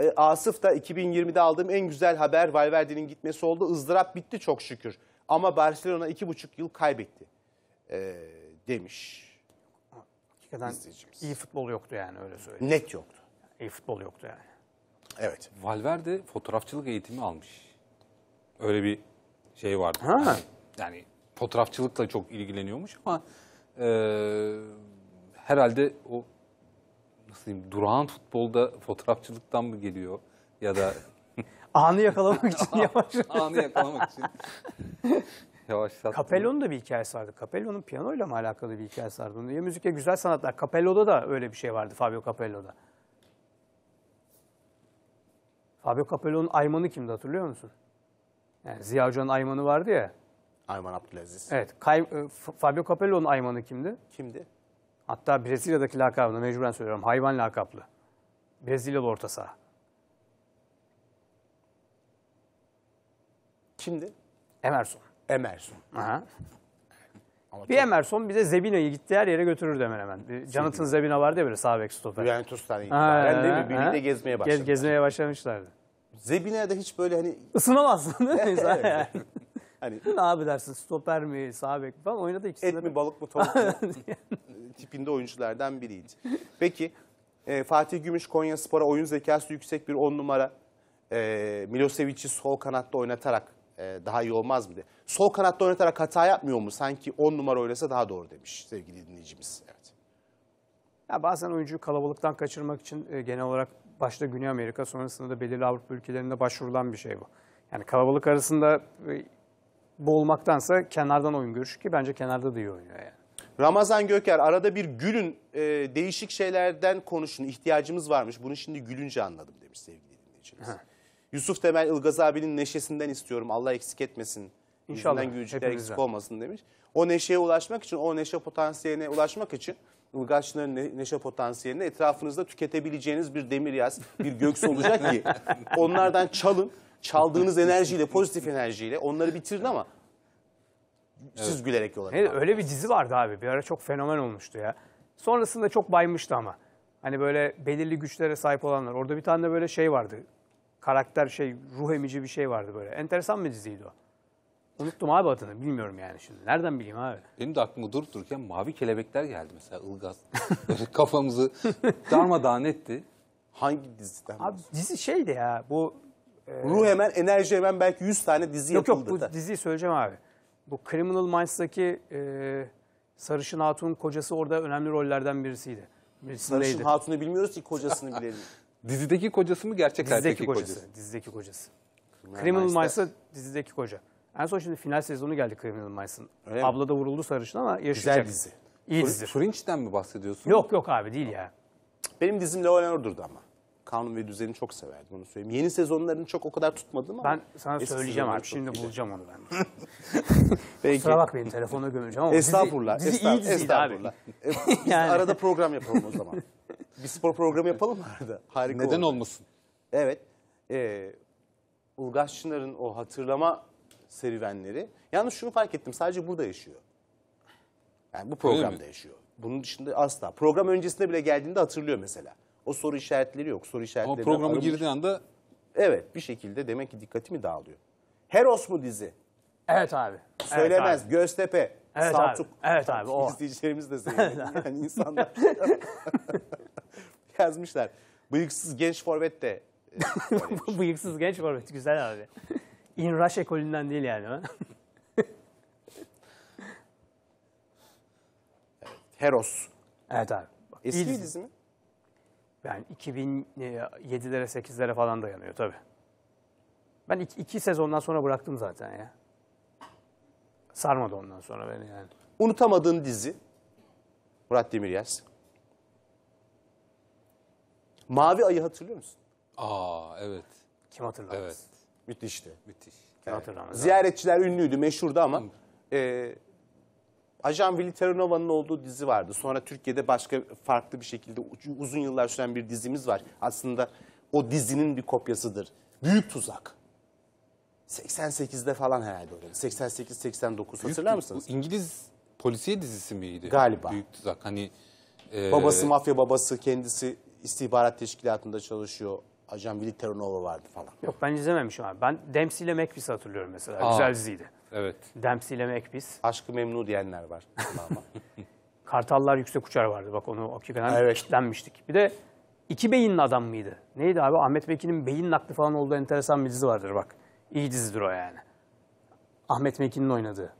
E, Asıf da 2020'de aldığım en güzel haber Valverde'nin gitmesi oldu. Izdırap bitti çok şükür. Ama Barcelona iki buçuk yıl kaybetti e, demiş. Hakikaten iyi futbol yoktu yani öyle söyleyeyim. Net yoktu. İyi futbol yoktu yani. Evet. Valverde fotoğrafçılık eğitimi almış. Öyle bir şey vardı. Ha. Yani fotoğrafçılıkla çok ilgileniyormuş ama e, herhalde o nasıl diyeyim durağan futbolda fotoğrafçılıktan mı geliyor ya da anı yakalamak için yavaş anı yakalamak için yavaşlattı. Capello'nun da bir hikayesi vardı. Capello'nun piyanoyla mı alakalı bir hikayesi vardı? Ya müzik ya güzel sanatlar. Capello'da da öyle bir şey vardı Fabio Capello'da. Fabio Capello'nun Ayman'ı kimdi hatırlıyor musun? Yani Ziya Hoca'nın Ayman'ı vardı ya. Ayman Abdülaziz. Evet. Kay, e, Fabio Capello'nun Ayman'ı kimdi? Kimdi? Hatta Brezilya'daki lakabını mecburen söylüyorum. Hayvan lakaplı. Brezilyalı orta saha. Kimdi? Emerson. Emerson. Aha. Ama bir çok... Emerson bize Zebina'yı gitti her yere götürürdü hemen hemen. Bir Jonathan Zebina vardı ya böyle sağ bek stoper. Juventus'tan itibaren değil mi? Birlikte gezmeye başlamışlar. Gezmeye başlamışlardı. Zebina'da hiç böyle hani... Isınamazsın değil mi? evet. Hani Ne abi dersin stoper mi sağ bek mi falan oynadı ikisi. et de. mi balık mı tavuk mu e, tipinde oyunculardan biriydi. Peki e, Fatih Gümüş Konya Spor'a oyun zekası yüksek bir on numara e, Milosevic'i sol kanatta oynatarak e, daha iyi olmaz mıydı? Sol kanatta oynatarak hata yapmıyor mu? Sanki on numara oynasa daha doğru demiş sevgili dinleyicimiz. Evet. Ya bazen oyuncuyu kalabalıktan kaçırmak için e, genel olarak başta Güney Amerika sonrasında da belirli Avrupa ülkelerinde başvurulan bir şey bu. Yani kalabalık arasında e, boğulmaktansa kenardan oyun görüşü ki bence kenarda da iyi oynuyor yani. Ramazan Göker arada bir gülün e, değişik şeylerden konuşun ihtiyacımız varmış. Bunu şimdi gülünce anladım demiş sevgili dinleyicimiz. Yusuf Temel Ilgaz abinin neşesinden istiyorum Allah eksik etmesin. İnşallah. Gülcükler eksik olmasın demiş. O neşeye ulaşmak için, o neşe potansiyeline ulaşmak için Ilgaz'ın neşe potansiyeline etrafınızda tüketebileceğiniz bir demir yaz, bir göks olacak ki onlardan çalın çaldığınız enerjiyle, pozitif enerjiyle onları bitirin ama siz evet. gülerek yola. Evet, öyle bir dizi vardı abi. Bir ara çok fenomen olmuştu ya. Sonrasında çok baymıştı ama. Hani böyle belirli güçlere sahip olanlar. Orada bir tane böyle şey vardı. Karakter şey, ruh emici bir şey vardı böyle. Enteresan bir diziydi o. Unuttum abi adını. Bilmiyorum yani şimdi. Nereden bileyim abi? Benim de aklıma durup dururken mavi kelebekler geldi mesela Ilgaz. kafamızı darmadağın etti. Hangi diziden? Abi dizi şeydi ya bu Ruh ee, hemen, enerji hemen belki 100 tane dizi yok, yapıldı. Yok yok bu diziyi söyleyeceğim abi. Bu Criminal Minds'daki e, Sarışın Hatun'un kocası orada önemli rollerden birisiydi. Sarışın Hatun'u bilmiyoruz ki kocasını bilelim. Dizideki kocası mı gerçek dizideki kocası, kocası? Dizideki kocası. Criminal, Criminal Minds'da dizideki koca. En son şimdi final sezonu geldi Criminal Minds'ın. Abla da vuruldu sarışın ama yaşayacak. Güzel dizi. İyi dizi. Fringe'den mi bahsediyorsun? Yok yok abi değil ya. Benim dizim Leon Order'dı ama kanun ve düzeni çok severdim onu söyleyeyim. Yeni sezonlarını çok o kadar tutmadım ama. Ben sana söyleyeceğim artık. Şimdi bulacağım onu ben. Peki. Kusura bakmayın telefona gömeceğim ama Estağfurullah. Dizi, dizi iyi diziydi estağfurullah. E, biz Yani. arada program yapalım o zaman. bir spor programı yapalım mı arada? Harika Neden olur. olmasın? Evet. Ee, Ulgaç Çınar'ın o hatırlama serüvenleri. Yalnız şunu fark ettim. Sadece burada yaşıyor. Yani bu programda yaşıyor. Bunun dışında asla. Program öncesinde bile geldiğinde hatırlıyor mesela. O soru işaretleri yok. Soru işaretleri Ama programı aramış. girdiği anda... Evet bir şekilde demek ki dikkatimi dağılıyor. Heros mu dizi? Evet abi. Söylemez. Evet abi. Göztepe. Evet Saltuk. abi. Evet abi. O. İzleyicilerimiz de sevmedi. yani insanlar yazmışlar. Bıyıksız genç forvet de. E, Bıyıksız genç forvet güzel abi. İnraş ekolünden değil yani. Heros. Evet abi. Bak, Eski dizi mi? Yani 2007'lere e, 8'lere falan dayanıyor tabii. Ben iki, iki sezondan sonra bıraktım zaten ya. Sarmadı ondan sonra beni yani. Unutamadığın dizi? Murat Demiryaz. Mavi Ayı hatırlıyor musun? Aa evet. Kim hatırlamaz? Evet. Müthişti. Müthiş. Kim Evet. hatırlamaz? Ziyaretçiler ünlüydü, meşhurdu ama e, Ajan Vili Teranova'nın olduğu dizi vardı. Sonra Türkiye'de başka farklı bir şekilde uzun yıllar süren bir dizimiz var. Aslında o dizinin bir kopyasıdır. Büyük Tuzak. 88'de falan herhalde oynadı. 88-89 hatırlar mısınız? Bu İngiliz polisiye dizisi miydi? Galiba. Büyük Tuzak. Hani e... Babası mafya babası kendisi istihbarat teşkilatında çalışıyor. Ajan Vili Teranova vardı falan. Yok ben izlememişim abi. Ben Dempsey ile Macbeth'i hatırlıyorum mesela. Aa. Güzel diziydi. Evet. Dempsey ile Aşkı memnu diyenler var. Kartallar Yüksek Uçar vardı. Bak onu hakikaten evet. kitlenmiştik. Bir de iki Beyin'in adam mıydı? Neydi abi? Ahmet Mekin'in beyin nakli falan olduğu enteresan bir dizi vardır bak. İyi dizidir o yani. Ahmet Mekin'in oynadığı.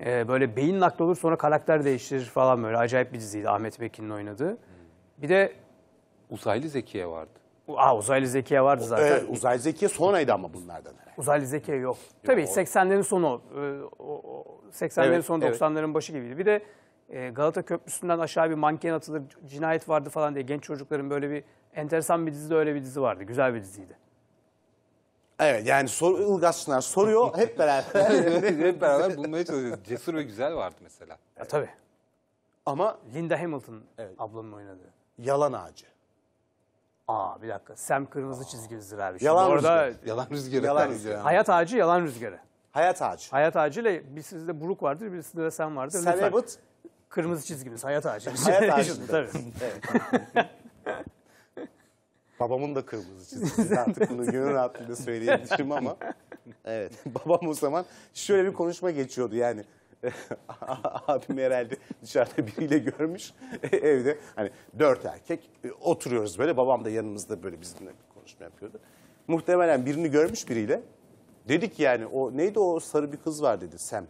Ee, böyle beyin nakli olur sonra karakter değiştirir falan böyle. Acayip bir diziydi Ahmet Mekin'in oynadığı. Bir de... Uzaylı Zekiye vardı. Aa, uzaylı zekiye vardı zaten. Ee, uzaylı zekiye sonraydı ama bunlardan herhalde. Uzaylı zekiye yok. Tabii 80'lerin sonu, e, o- 80'lerin Evet, sonu evet. 90'ların başı gibiydi. Bir de e, Galata Köprüsü'nden aşağı bir manken atılır, cinayet vardı falan diye genç çocukların böyle bir enteresan bir dizide öyle bir dizi vardı. Güzel bir diziydi. Evet yani sor, Ilgaz Şınar soruyor hep beraber. Hep beraber bulmaya çalışıyoruz. Cesur ve güzel vardı mesela. Ya, tabii. ama Linda Hamilton ablamın oynadığı. yalan ağacı. Aa bir dakika. Sem kırmızı çizgi rüzgarı abi. Şimdi Yalan orada Yalan rüzgarı. Yalan rüzgarı. Hayat ağacı yalan rüzgarı. Hayat ağacı. Hayat ağacı ile bir sizde buruk vardır, bir sizde de sem vardır. Lütfen. Selebut. Kırmızı çizgimiz hayat ağacı. hayat ağacı. Tabii. Babamın da kırmızı çizgisi. Artık bunu gönül rahatlığıyla söyleyebilirim ama. Evet. Babam o zaman şöyle bir konuşma geçiyordu yani. abim herhalde dışarıda biriyle görmüş evde. Hani dört erkek e, oturuyoruz böyle. Babam da yanımızda böyle bizimle bir konuşma yapıyordu. Muhtemelen birini görmüş biriyle. Dedik yani o neydi o sarı bir kız var dedi Sem.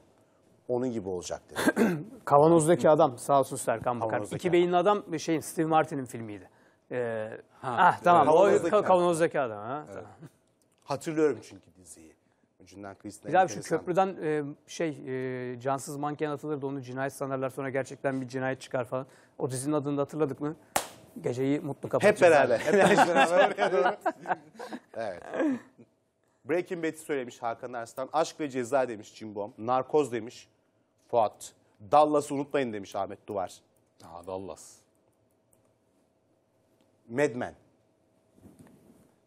Onun gibi olacak dedi. Kavanozdaki adam sağ olsun Serkan Bakar. İki beyin adam şeyin Steve Martin'in filmiydi. Ee, ha, ah, tamam. Kavanozdaki, o, kavanozdaki adam. adam ha, evet. tamam. Hatırlıyorum çünkü ucundan kıyısına. Bir şey. abi şu köprüden e, şey e, cansız manken atılırdı onu cinayet sanarlar sonra gerçekten bir cinayet çıkar falan. O dizinin adını da hatırladık mı? Geceyi mutlu kapatacağız. Hep beraber. Hep beraber evet. Breaking Bad'i söylemiş Hakan Arslan. Aşk ve ceza demiş Cimbom. Narkoz demiş Fuat. Dallas'ı unutmayın demiş Ahmet Duvar. Ha Dallas. Mad Men.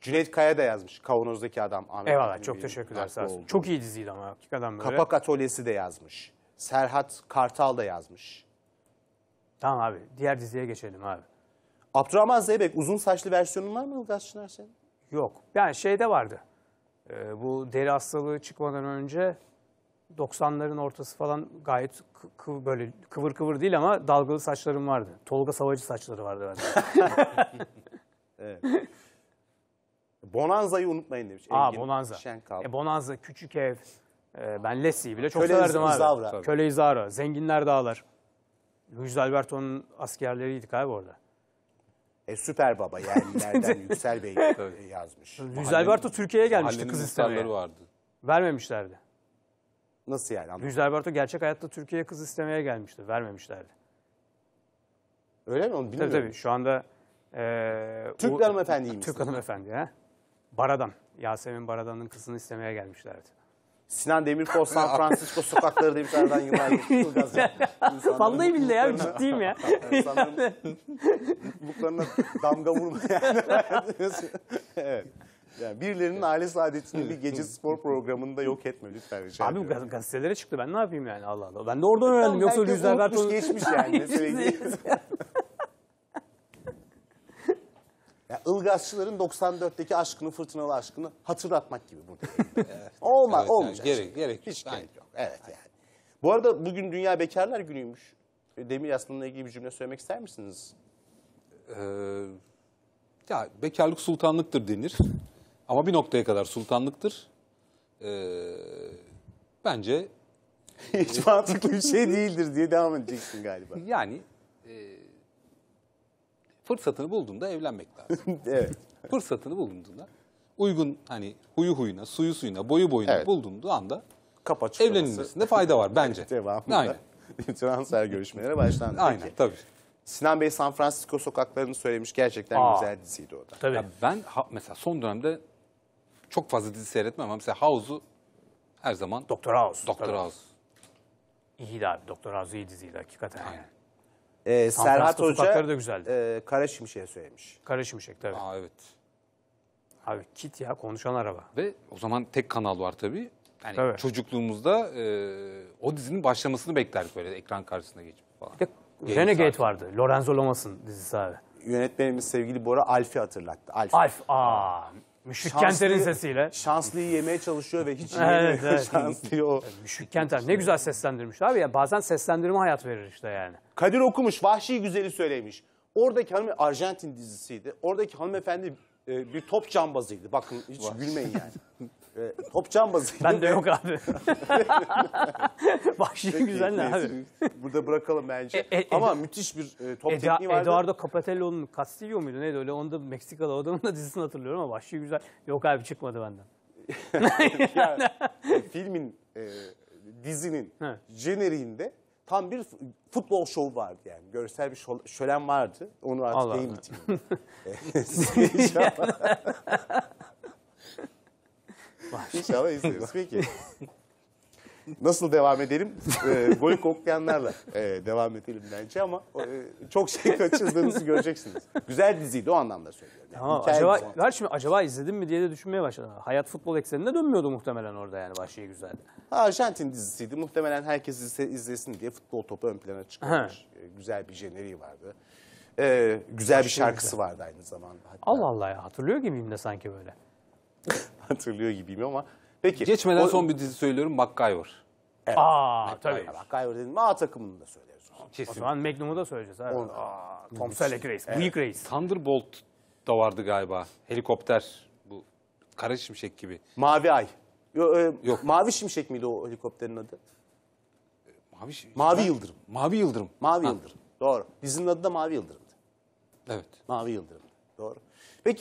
Cüneyt Kaya da yazmış. Kavanoz'daki adam. Ahmet Eyvallah çok teşekkürler. Sağ olsun. Çok iyi diziydi ama hakikaten böyle. Kapak Atölyesi de yazmış. Serhat Kartal da yazmış. Tamam abi diğer diziye geçelim abi. Abdurrahman Zeybek uzun saçlı versiyonun var mı Ilgaz Çınar senin? Yok. Yani şeyde vardı. Ee, bu deri hastalığı çıkmadan önce 90'ların ortası falan gayet kıv böyle kıvır kıvır değil ama dalgalı saçlarım vardı. Tolga Savacı saçları vardı bende. evet. Bonanza'yı unutmayın demiş. Aa Engin Bonanza. Şenkal. E, Bonanza, Küçük Ev, e, ben Leslie'yi bile çok Köle severdim abi. Zavra. Köle İzara, Zenginler Dağlar. Luis Alberto'nun askerleriydik abi orada. E, süper baba yerlilerden Yüksel Bey e, yazmış. Luis Alberto Türkiye'ye gelmişti kız istemeye. vardı. Vermemişlerdi. Nasıl yani? Anlamadım. Luis Alberto gerçek hayatta Türkiye'ye kız istemeye gelmişti. Vermemişlerdi. Öyle mi? Onu Tabii bilmiyorum. tabii şu anda... E, Türk U- hanımefendiymiş. Türk hanımefendi. ha. Baradan, Yasemin Baradan'ın kızını istemeye gelmişlerdi. Sinan Demirkol San Francisco sokakları diye bir yerden yıllar geçti. yapmış. Vallahi billahi ya ciddiyim ya. İnsanların damga vurma yani. evet. Yani birilerinin aile saadetini bir gece spor programında yok etme lütfen rica Abi bu gaz- gazetelere çıktı ben ne yapayım yani Allah Allah. Ben de oradan öğrendim yoksa Herkes unutmuş geçmiş yani Yani Ilgazçıların 94'teki aşkını, fırtınalı aşkını hatırlatmak gibi burada. evet. Olma, evet, olmayacak. Yani, gerek, şey. gerek hiç gerek yok. Evet yani. Bu arada bugün Dünya Bekarlar Günü'ymüş. E, Demir Yaslan'la ilgili bir cümle söylemek ister misiniz? Ee, ya bekarlık sultanlıktır denir. Ama bir noktaya kadar sultanlıktır. Ee, bence... Hiç mantıklı bir şey değildir diye devam edeceksin galiba. Yani fırsatını bulduğunda evlenmek lazım. evet. Fırsatını bulduğunda uygun hani huyu huyuna, suyu suyuna, boyu boyuna evet. bulunduğu anda Kapa evlenilmesinde fayda var bence. Devamında. Aynen. Transfer görüşmeleri başlandı. Aynen Peki. tabii. Sinan Bey San Francisco sokaklarını söylemiş. Gerçekten Aa, güzel diziydi o da. Tabii. Ya ben ha, mesela son dönemde çok fazla dizi seyretmem ama mesela House'u her zaman... Doktor House. Doktor House. İyi abi. Doktor House iyi diziydi hakikaten. Aynen e, Serhat Francisco Hoca da güzeldi. e, Kara Şimşek'e söylemiş. Kara Şimşek tabii. Aa evet. Abi kit ya konuşan araba. Ve o zaman tek kanal var tabii. Yani Tabii. çocukluğumuzda e, o dizinin başlamasını beklerdik böyle ekran karşısına geçip falan. Bir de Renegade vardı. Lorenzo Lomas'ın dizisi abi. Yönetmenimiz sevgili Bora Alf'i hatırlattı. Alf. Alf. Aa, Müşfik Kenter'in sesiyle. Şanslıyı yemeye çalışıyor ve hiç yemiyor. Evet, evet. Şanslıyı o. Müşfik Kenter ne güzel seslendirmiş abi Yani bazen seslendirme hayat verir işte yani. Kadir okumuş, Vahşi Güzel'i söylemiş. Oradaki hanım Arjantin dizisiydi. Oradaki hanımefendi e, bir top cambazıydı. Bakın hiç gülmeyin yani. E, top cambazıydı. Ben de yok abi. Başlığı güzel ne abi. Burada bırakalım bence. E, e, Ama müthiş bir e, top Eda, tekniği vardı. Eduardo Capatello'nun Castillo muydu neydi öyle? Onda Meksikalı adamın da dizisini hatırlıyorum ama başlığı güzel. Yok abi çıkmadı benden. yani, e, filmin, e, dizinin evet. jeneriğinde tam bir futbol şovu vardı yani. Görsel bir şölen vardı. Onu artık Allah yayın bitirdi. E, İnşallah izleriz. Peki. Nasıl devam edelim? e, gol koklayanlarla e, devam edelim bence ama e, çok şey kaçırdığınızı göreceksiniz. Güzel diziydi o anlamda söylüyorum. Yani Tamam, acaba, dizisi. ver şimdi acaba izledim mi diye de düşünmeye başladım. Hayat futbol ekseninde dönmüyordu muhtemelen orada yani vahşi güzel. Arjantin dizisiydi. Muhtemelen herkes izle- izlesin diye futbol topu ön plana çıkmış. E, ee, güzel bir jeneriği vardı. E, güzel bir şarkısı vardı aynı zamanda. Hatta Allah Allah ya hatırlıyor gibiyim de sanki böyle. hatırlıyor gibiyim ama. Peki. Geçmeden o, son bir dizi söylüyorum MacGyver. Evet. Aa tabii. MacGyver dedim A takımını da söyleriz. Kesin. O zaman Magnum'u da söyleyeceğiz. Abi. Onu, Aa, Tom Selleck Reis, evet. Büyük Reis. Thunderbolt da vardı galiba. Helikopter bu kara şimşek gibi. Mavi Ay. Yo, e, Yok. Mavi Şimşek miydi o helikopterin adı? Mavi, şimşek. Mavi Yıldırım. Mavi Yıldırım. Mavi ha. Yıldırım. Doğru. Dizinin adı da Mavi Yıldırım'dı. Evet. Mavi Yıldırım. Doğru.